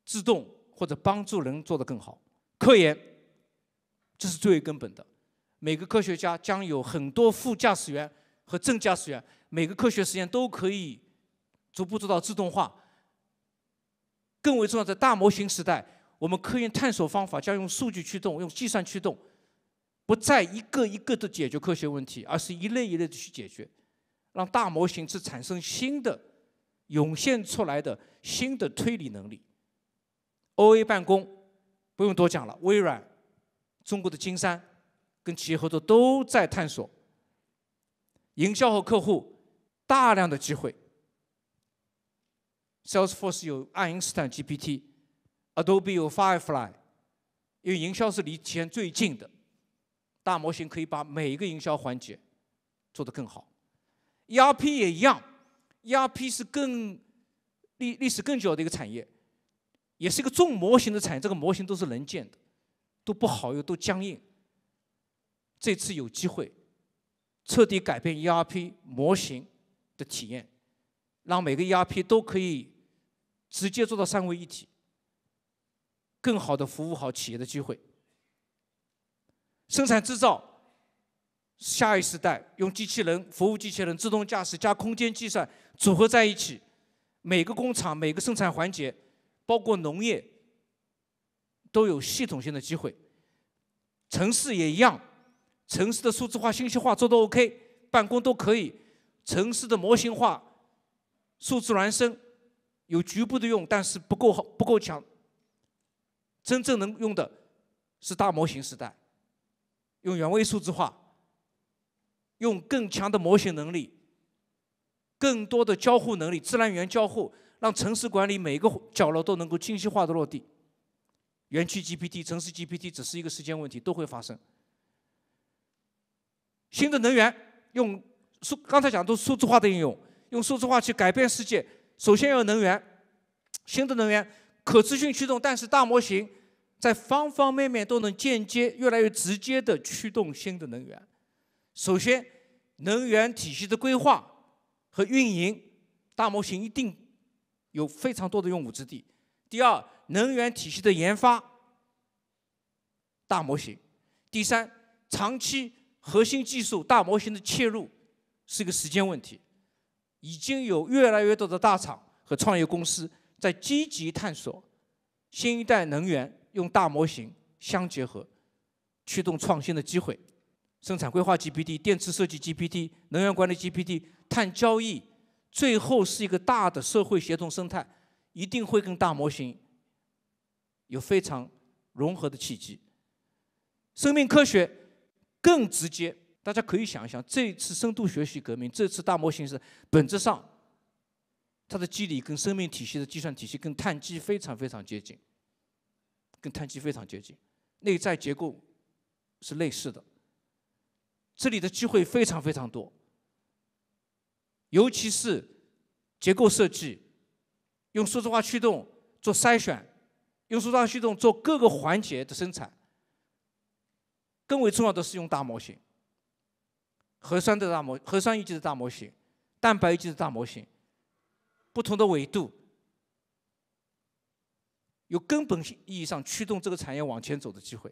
自动或者帮助人做得更好。科研这是最为根本的，每个科学家将有很多副驾驶员和正驾驶员，每个科学实验都可以逐步做到自动化。更为重要，在大模型时代，我们科研探索方法将用数据驱动、用计算驱动，不再一个一个的解决科学问题，而是一类一类的去解决，让大模型去产生新的、涌现出来的新的推理能力。O A 办公不用多讲了，微软、中国的金山跟企业合作都在探索。营销和客户大量的机会。Salesforce 有爱因斯坦 GPT，Adobe 有 Firefly，因为营销是离钱最近的，大模型可以把每一个营销环节做得更好。ERP 也一样，ERP 是更历历史更久的一个产业，也是一个重模型的产业，这个模型都是能建的，都不好用，都僵硬。这次有机会彻底改变 ERP 模型的体验，让每个 ERP 都可以。直接做到三位一体，更好的服务好企业的机会。生产制造下一时代用机器人、服务机器人、自动驾驶加空间计算组合在一起，每个工厂、每个生产环节，包括农业，都有系统性的机会。城市也一样，城市的数字化、信息化做得 OK，办公都可以，城市的模型化、数字孪生。有局部的用，但是不够不够强。真正能用的是大模型时代，用原位数字化，用更强的模型能力，更多的交互能力，自然语言交互，让城市管理每个角落都能够精细化的落地。园区 GPT、城市 GPT 只是一个时间问题，都会发生。新的能源用数，刚才讲都数字化的应用，用数字化去改变世界。首先要能源，新的能源可持续驱动，但是大模型在方方面面都能间接、越来越直接的驱动新的能源。首先，能源体系的规划和运营，大模型一定有非常多的用武之地。第二，能源体系的研发，大模型。第三，长期核心技术大模型的切入是个时间问题。已经有越来越多的大厂和创业公司在积极探索新一代能源用大模型相结合驱动创新的机会，生产规划 GPT、电池设计 GPT、能源管理 GPT、碳交易，最后是一个大的社会协同生态，一定会跟大模型有非常融合的契机。生命科学更直接。大家可以想一想，这次深度学习革命，这次大模型是本质上它的机理跟生命体系的计算体系、跟碳基非常非常接近，跟碳基非常接近，内在结构是类似的。这里的机会非常非常多，尤其是结构设计，用数字化驱动做筛选，用数字化驱动做各个环节的生产，更为重要的是用大模型。核酸的大模，核酸计是大模型，蛋白计是大模型，不同的维度有根本意义上驱动这个产业往前走的机会。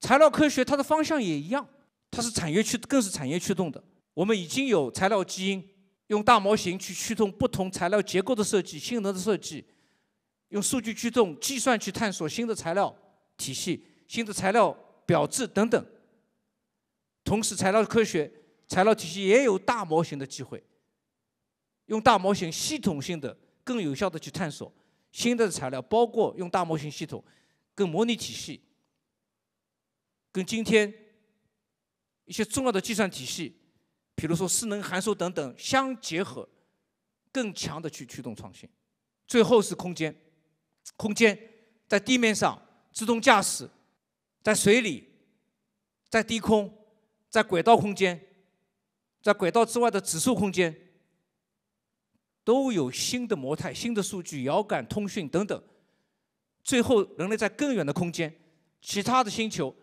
材料科学它的方向也一样，它是产业驱，更是产业驱动的。我们已经有材料基因，用大模型去驱动不同材料结构的设计、性能的设计，用数据驱动、计算去探索新的材料体系、新的材料表质等等。同时，材料科学、材料体系也有大模型的机会，用大模型系统性的、更有效的去探索新的材料，包括用大模型系统跟模拟体系、跟今天一些重要的计算体系，比如说势能函数等等相结合，更强的去驱动创新。最后是空间，空间在地面上自动驾驶，在水里，在低空。在轨道空间，在轨道之外的指数空间，都有新的模态、新的数据、遥感、通讯等等。最后，人类在更远的空间、其他的星球，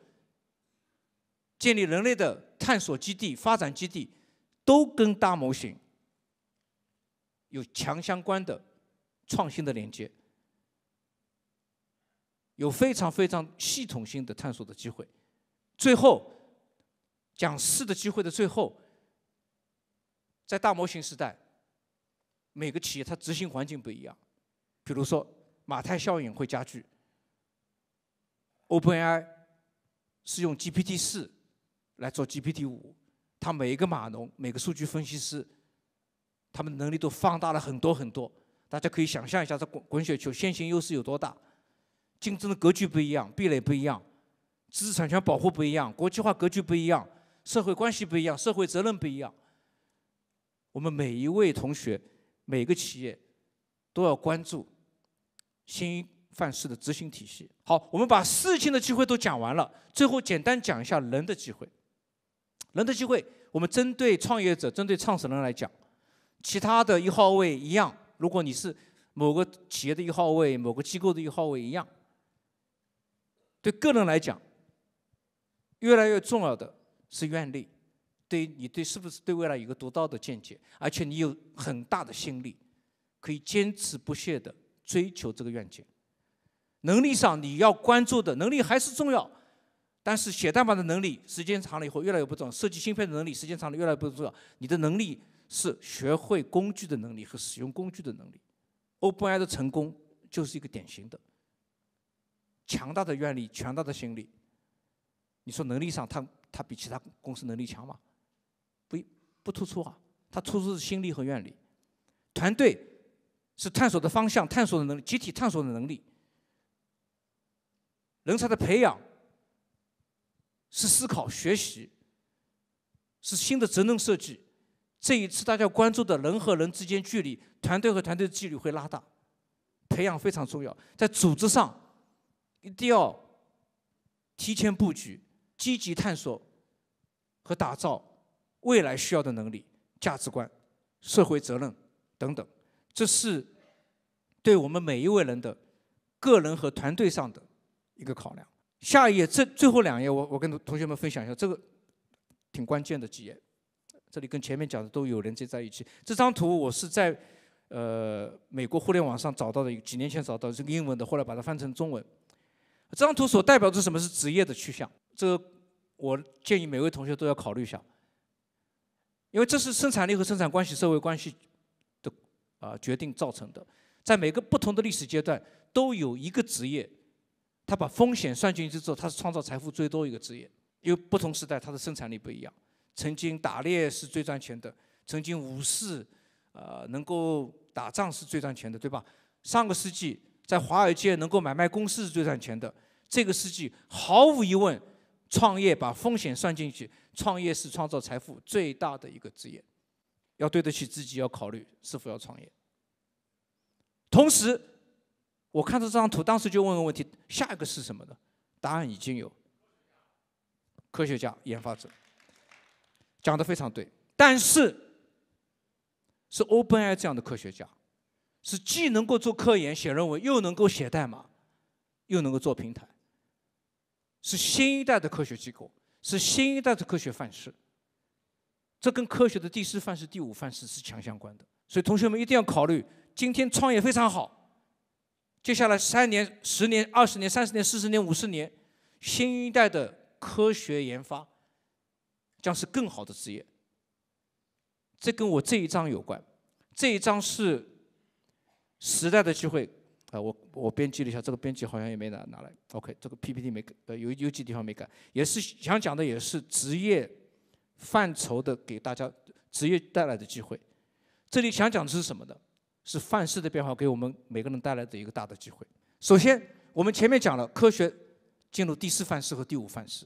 建立人类的探索基地、发展基地，都跟大模型有强相关的创新的连接，有非常非常系统性的探索的机会。最后。讲四的机会的最后，在大模型时代，每个企业它执行环境不一样。比如说，马太效应会加剧。OpenAI 是用 GPT 四来做 GPT 五，它每一个码农、每个数据分析师，他们能力都放大了很多很多。大家可以想象一下，这滚滚雪球，先行优势有多大？竞争的格局不一样，壁垒不一样，知识产权保护不一样，国际化格局不一样。社会关系不一样，社会责任不一样。我们每一位同学，每个企业都要关注新范式的执行体系。好，我们把事情的机会都讲完了，最后简单讲一下人的机会。人的机会，我们针对创业者、针对创始人来讲，其他的一号位一样。如果你是某个企业的一号位，某个机构的一号位一样。对个人来讲，越来越重要的。是愿力，对你对是不是对未来有个独到的见解，而且你有很大的心力，可以坚持不懈的追求这个愿景。能力上你要关注的能力还是重要，但是写代码的能力时间长了以后越来越不重要，设计芯片的能力时间长了越来越不重要。你的能力是学会工具的能力和使用工具的能力。OpenAI 的成功就是一个典型的，强大的愿力，强大的心力。你说能力上他。他比其他公司能力强吗？不不突出啊，他突出是心力和愿力，团队是探索的方向，探索的能力，集体探索的能力，人才的培养是思考、学习，是新的职能设计。这一次大家关注的人和人之间距离，团队和团队的距离会拉大，培养非常重要，在组织上一定要提前布局。积极探索和打造未来需要的能力、价值观、社会责任等等，这是对我们每一位人的个人和团队上的一个考量。下一页，这最后两页，我我跟同学们分享一下，这个挺关键的几页。这里跟前面讲的都有连接在一起。这张图我是在呃美国互联网上找到的，几年前找到这个英文的，后来把它翻成中文。这张图所代表着什么是职业的趋向？这。我建议每位同学都要考虑一下，因为这是生产力和生产关系、社会关系的啊决定造成的。在每个不同的历史阶段，都有一个职业，他把风险算进去之后，他是创造财富最多一个职业。因为不同时代，它的生产力不一样。曾经打猎是最赚钱的，曾经武士啊能够打仗是最赚钱的，对吧？上个世纪在华尔街能够买卖公司是最赚钱的，这个世纪毫无疑问。创业把风险算进去，创业是创造财富最大的一个职业，要对得起自己，要考虑是否要创业。同时，我看到这张图，当时就问个问题：下一个是什么的？答案已经有，科学家、研发者，讲的非常对，但是是 OpenAI 这样的科学家，是既能够做科研写论文，又能够写代码，又能够做平台。是新一代的科学机构，是新一代的科学范式，这跟科学的第四范式、第五范式是强相关的。所以同学们一定要考虑，今天创业非常好，接下来三年、十年、二十年、三十年、四十年、五十年，新一代的科学研发将是更好的职业。这跟我这一章有关，这一章是时代的机会。呃，我我编辑了一下，这个编辑好像也没拿拿来。OK，这个 PPT 没改，呃，有有几地方没改，也是想讲的，也是职业范畴的，给大家职业带来的机会。这里想讲的是什么呢？是范式的变化给我们每个人带来的一个大的机会。首先，我们前面讲了科学进入第四范式和第五范式，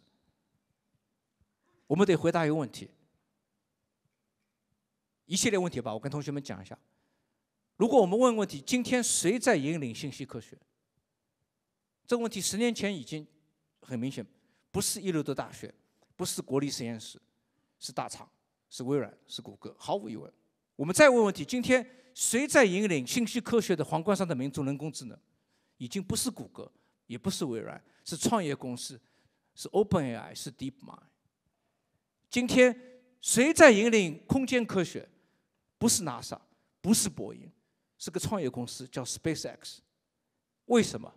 我们得回答一个问题，一系列问题吧，我跟同学们讲一下。如果我们问问题，今天谁在引领信息科学？这个问题十年前已经很明显，不是一流的大学，不是国立实验室，是大厂，是微软，是谷歌。毫无疑问，我们再问问题，今天谁在引领信息科学的皇冠上的民族人工智能？已经不是谷歌，也不是微软，是创业公司，是 OpenAI，是 DeepMind。今天谁在引领空间科学？不是 NASA，不是波音。是个创业公司，叫 SpaceX。为什么？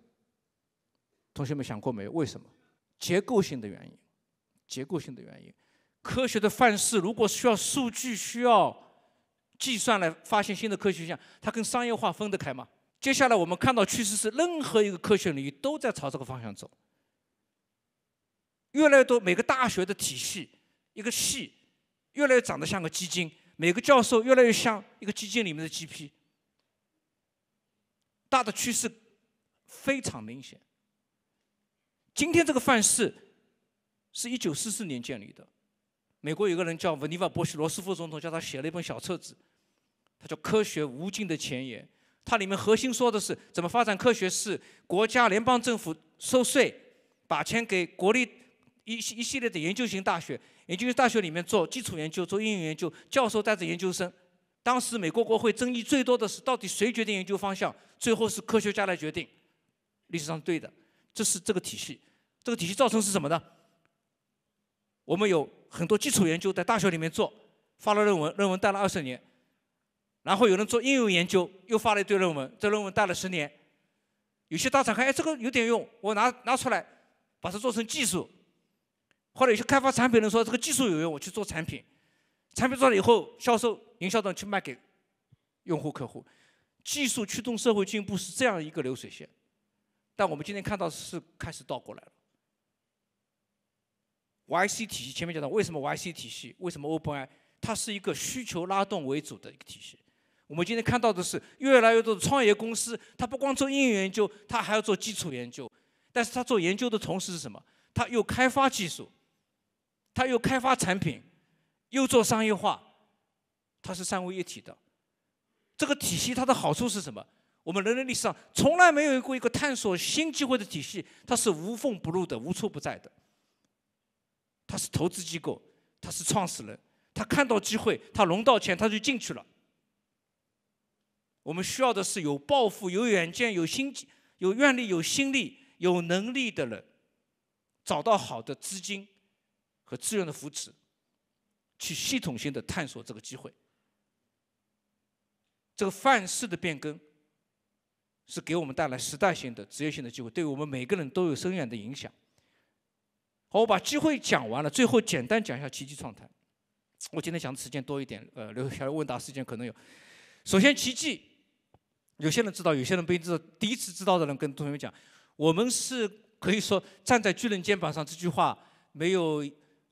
同学们想过没？有？为什么？结构性的原因，结构性的原因。科学的范式如果需要数据、需要计算来发现新的科学现象，它跟商业化分得开吗？接下来我们看到趋势是，任何一个科学领域都在朝这个方向走。越来越多，每个大学的体系，一个系越来越长得像个基金，每个教授越来越像一个基金里面的 GP。大的趋势非常明显。今天这个范式是1944年建立的。美国有个人叫温尼瓦·博西，罗斯福总统叫他写了一本小册子，他叫《科学无尽的前沿》。它里面核心说的是怎么发展科学，是国家联邦政府收税，把钱给国立一一系列的研究型大学，研究型大学里面做基础研究、做应用研究，教授带着研究生。当时美国国会争议最多的是，到底谁决定研究方向？最后是科学家来决定，历史上对的，这是这个体系，这个体系造成是什么呢？我们有很多基础研究在大学里面做，发了论文，论文待了二十年，然后有人做应用研究，又发了一堆论文，这论文待了十年，有些大厂看，哎，这个有点用，我拿拿出来，把它做成技术，或者有些开发产品的说这个技术有用，我去做产品，产品做了以后，销售、营销的去卖给用户、客户。技术驱动社会进步是这样一个流水线，但我们今天看到是开始倒过来了。YC 体系前面讲到，为什么 YC 体系？为什么 OpenI？a 它是一个需求拉动为主的一个体系。我们今天看到的是越来越多的创业公司，它不光做应用研究，它还要做基础研究。但是它做研究的同时是什么？它又开发技术，它又开发产品，又做商业化，它是三位一体的。这个体系它的好处是什么？我们人类历史上从来没有过一个探索新机会的体系，它是无缝不入的、无处不在的。它是投资机构，它是创始人，他看到机会，他融到钱，他就进去了。我们需要的是有抱负、有远见、有心、有愿力、有心力、有能力的人，找到好的资金和资源的扶持，去系统性的探索这个机会。这个范式的变更，是给我们带来时代性的、职业性的机会，对我们每个人都有深远的影响。好，我把机会讲完了，最后简单讲一下奇迹创谈。我今天讲的时间多一点，呃，留下来问答时间可能有。首先，奇迹，有些人知道，有些人不一定知道。第一次知道的人跟同学们讲，我们是可以说站在巨人肩膀上，这句话没有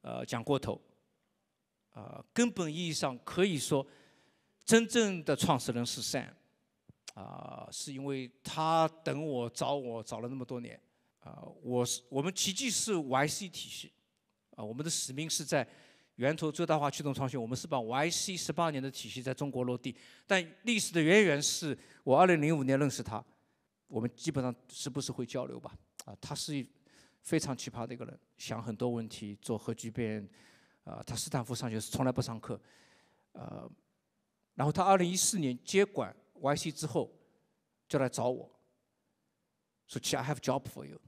呃讲过头，啊，根本意义上可以说。真正的创始人是 Sam，啊，是因为他等我找我找了那么多年，啊，我是我们奇迹是 YC 体系，啊，我们的使命是在源头最大化驱动创新，我们是把 YC 十八年的体系在中国落地。但历史的渊源是我二零零五年认识他，我们基本上时不时会交流吧，啊，他是非常奇葩的一个人，想很多问题，做核聚变，啊，他斯坦福上学是从来不上课，呃。然后他二零一四年接管 YC 之后，就来找我说：“ i have a job for you。”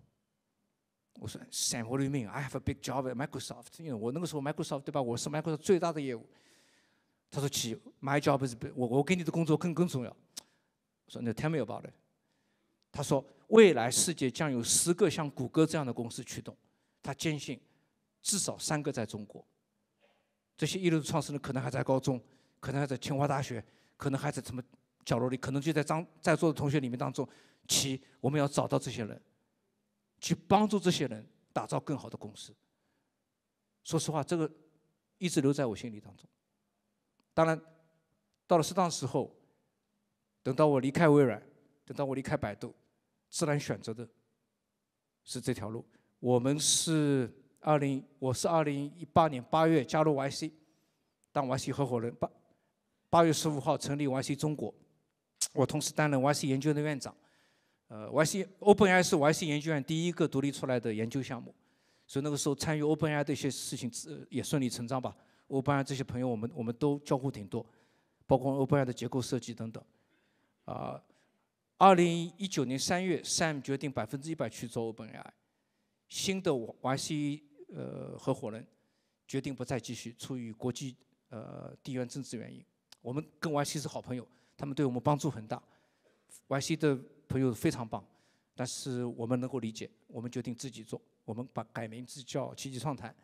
我说：“ s a m w h a t do you mean? I have a big job at Microsoft。”因为我那个时候 Microsoft 对吧？我是 Microsoft 最大的业务。他说：“姐，my job is 我我给你的工作更更重要。”我说：“那 tell me about it。”他说：“未来世界将有十个像谷歌这样的公司驱动，他坚信至少三个在中国。这些一流的创始人可能还在高中。”可能还在清华大学，可能还在什么角落里，可能就在张在座的同学里面当中。其，我们要找到这些人，去帮助这些人打造更好的公司。说实话，这个一直留在我心里当中。当然，到了适当时候，等到我离开微软，等到我离开百度，自然选择的是这条路。我们是二零，我是二零一八年八月加入 YC，当 YC 合伙人八。八月十五号成立 YC 中国，我同时担任 YC 研究院院长。呃，YC OpenAI 是 YC 研究院第一个独立出来的研究项目，所以那个时候参与 OpenAI 的一些事情也顺理成章吧。OpenAI 这些朋友我们我们都交互挺多，包括 OpenAI 的结构设计等等。啊，二零一九年三月，Sam 决定百分之一百去做 OpenAI。新的 YC 呃合伙人决定不再继续，出于国际呃地缘政治原因。我们跟 YC 是好朋友，他们对我们帮助很大，YC 的朋友非常棒，但是我们能够理解，我们决定自己做，我们把改名字叫奇迹创谈，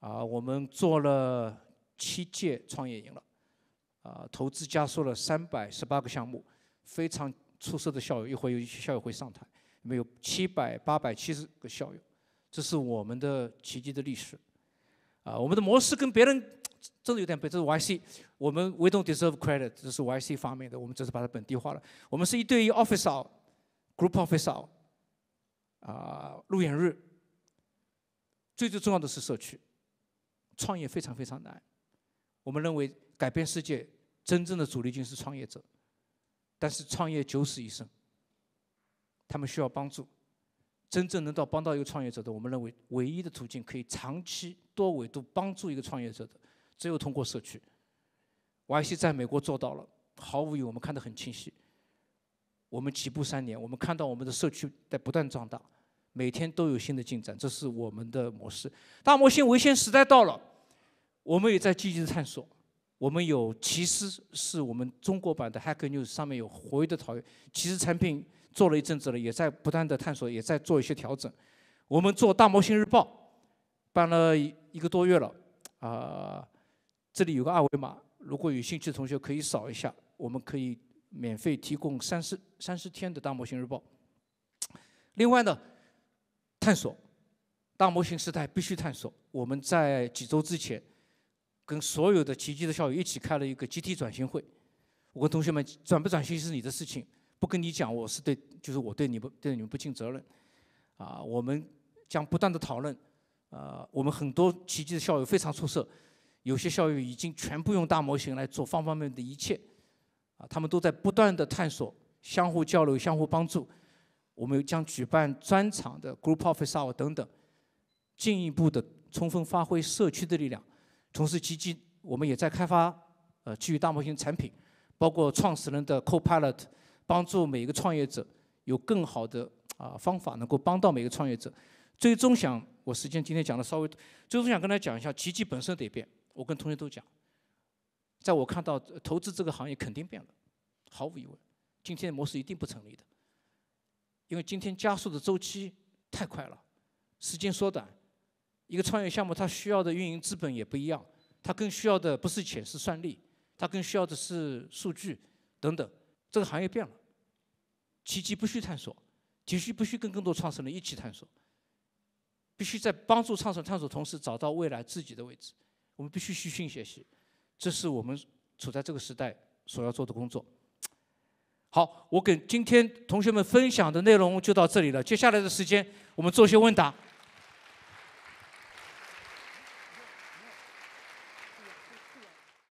啊，我们做了七届创业营了，啊，投资加速了三百十八个项目，非常出色的校友，一会有校友会上台，有七百八百七十个校友，这是我们的奇迹的历史，啊，我们的模式跟别人。真的有点背，这是 YC，我们 we deserve o n t d credit，这是 YC 方面的，我们只是把它本地化了。我们是一对一 office o r group office o r 啊，路演日。最最重要的是社区，创业非常非常难。我们认为改变世界真正的主力军是创业者，但是创业九死一生，他们需要帮助。真正能到帮到一个创业者的，我们认为唯一的途径，可以长期多维度帮助一个创业者的。只有通过社区，YC 在美国做到了，毫无疑问，我们看得很清晰。我们起步三年，我们看到我们的社区在不断壮大，每天都有新的进展，这是我们的模式。大模型维新时代到了，我们也在积极的探索。我们有，其实是我们中国版的 Hack News 上面有活跃的讨论。其实产品做了一阵子了，也在不断的探索，也在做一些调整。我们做大模型日报，办了一个多月了，啊。这里有个二维码，如果有兴趣的同学可以扫一下，我们可以免费提供三十三十天的大模型日报。另外呢，探索大模型时代必须探索。我们在几周之前，跟所有的奇迹的校友一起开了一个集体转型会。我跟同学们，转不转型是你的事情，不跟你讲，我是对，就是我对你不对你们不尽责任。啊，我们将不断的讨论。啊，我们很多奇迹的校友非常出色。有些校友已经全部用大模型来做方方面面的一切，啊，他们都在不断的探索，相互交流，相互帮助。我们将举办专场的 Group Office Hour 等等，进一步的充分发挥社区的力量。同时，奇迹我们也在开发呃基于大模型产品，包括创始人的 Co-Pilot，帮助每一个创业者有更好的啊方法能够帮到每一个创业者。最终想，我时间今天讲的稍微，最终想跟大家讲一下，奇迹本身得变。我跟同学都讲，在我看到投资这个行业肯定变了，毫无疑问，今天的模式一定不成立的，因为今天加速的周期太快了，时间缩短，一个创业项目它需要的运营资本也不一样，它更需要的不是钱是算力，它更需要的是数据等等，这个行业变了，奇迹不需探索，急需不需跟更多创始人一起探索，必须在帮助创始人探索同时找到未来自己的位置。我们必须虚心学习，这是我们处在这个时代所要做的工作。好，我跟今天同学们分享的内容就到这里了。接下来的时间，我们做一些问答。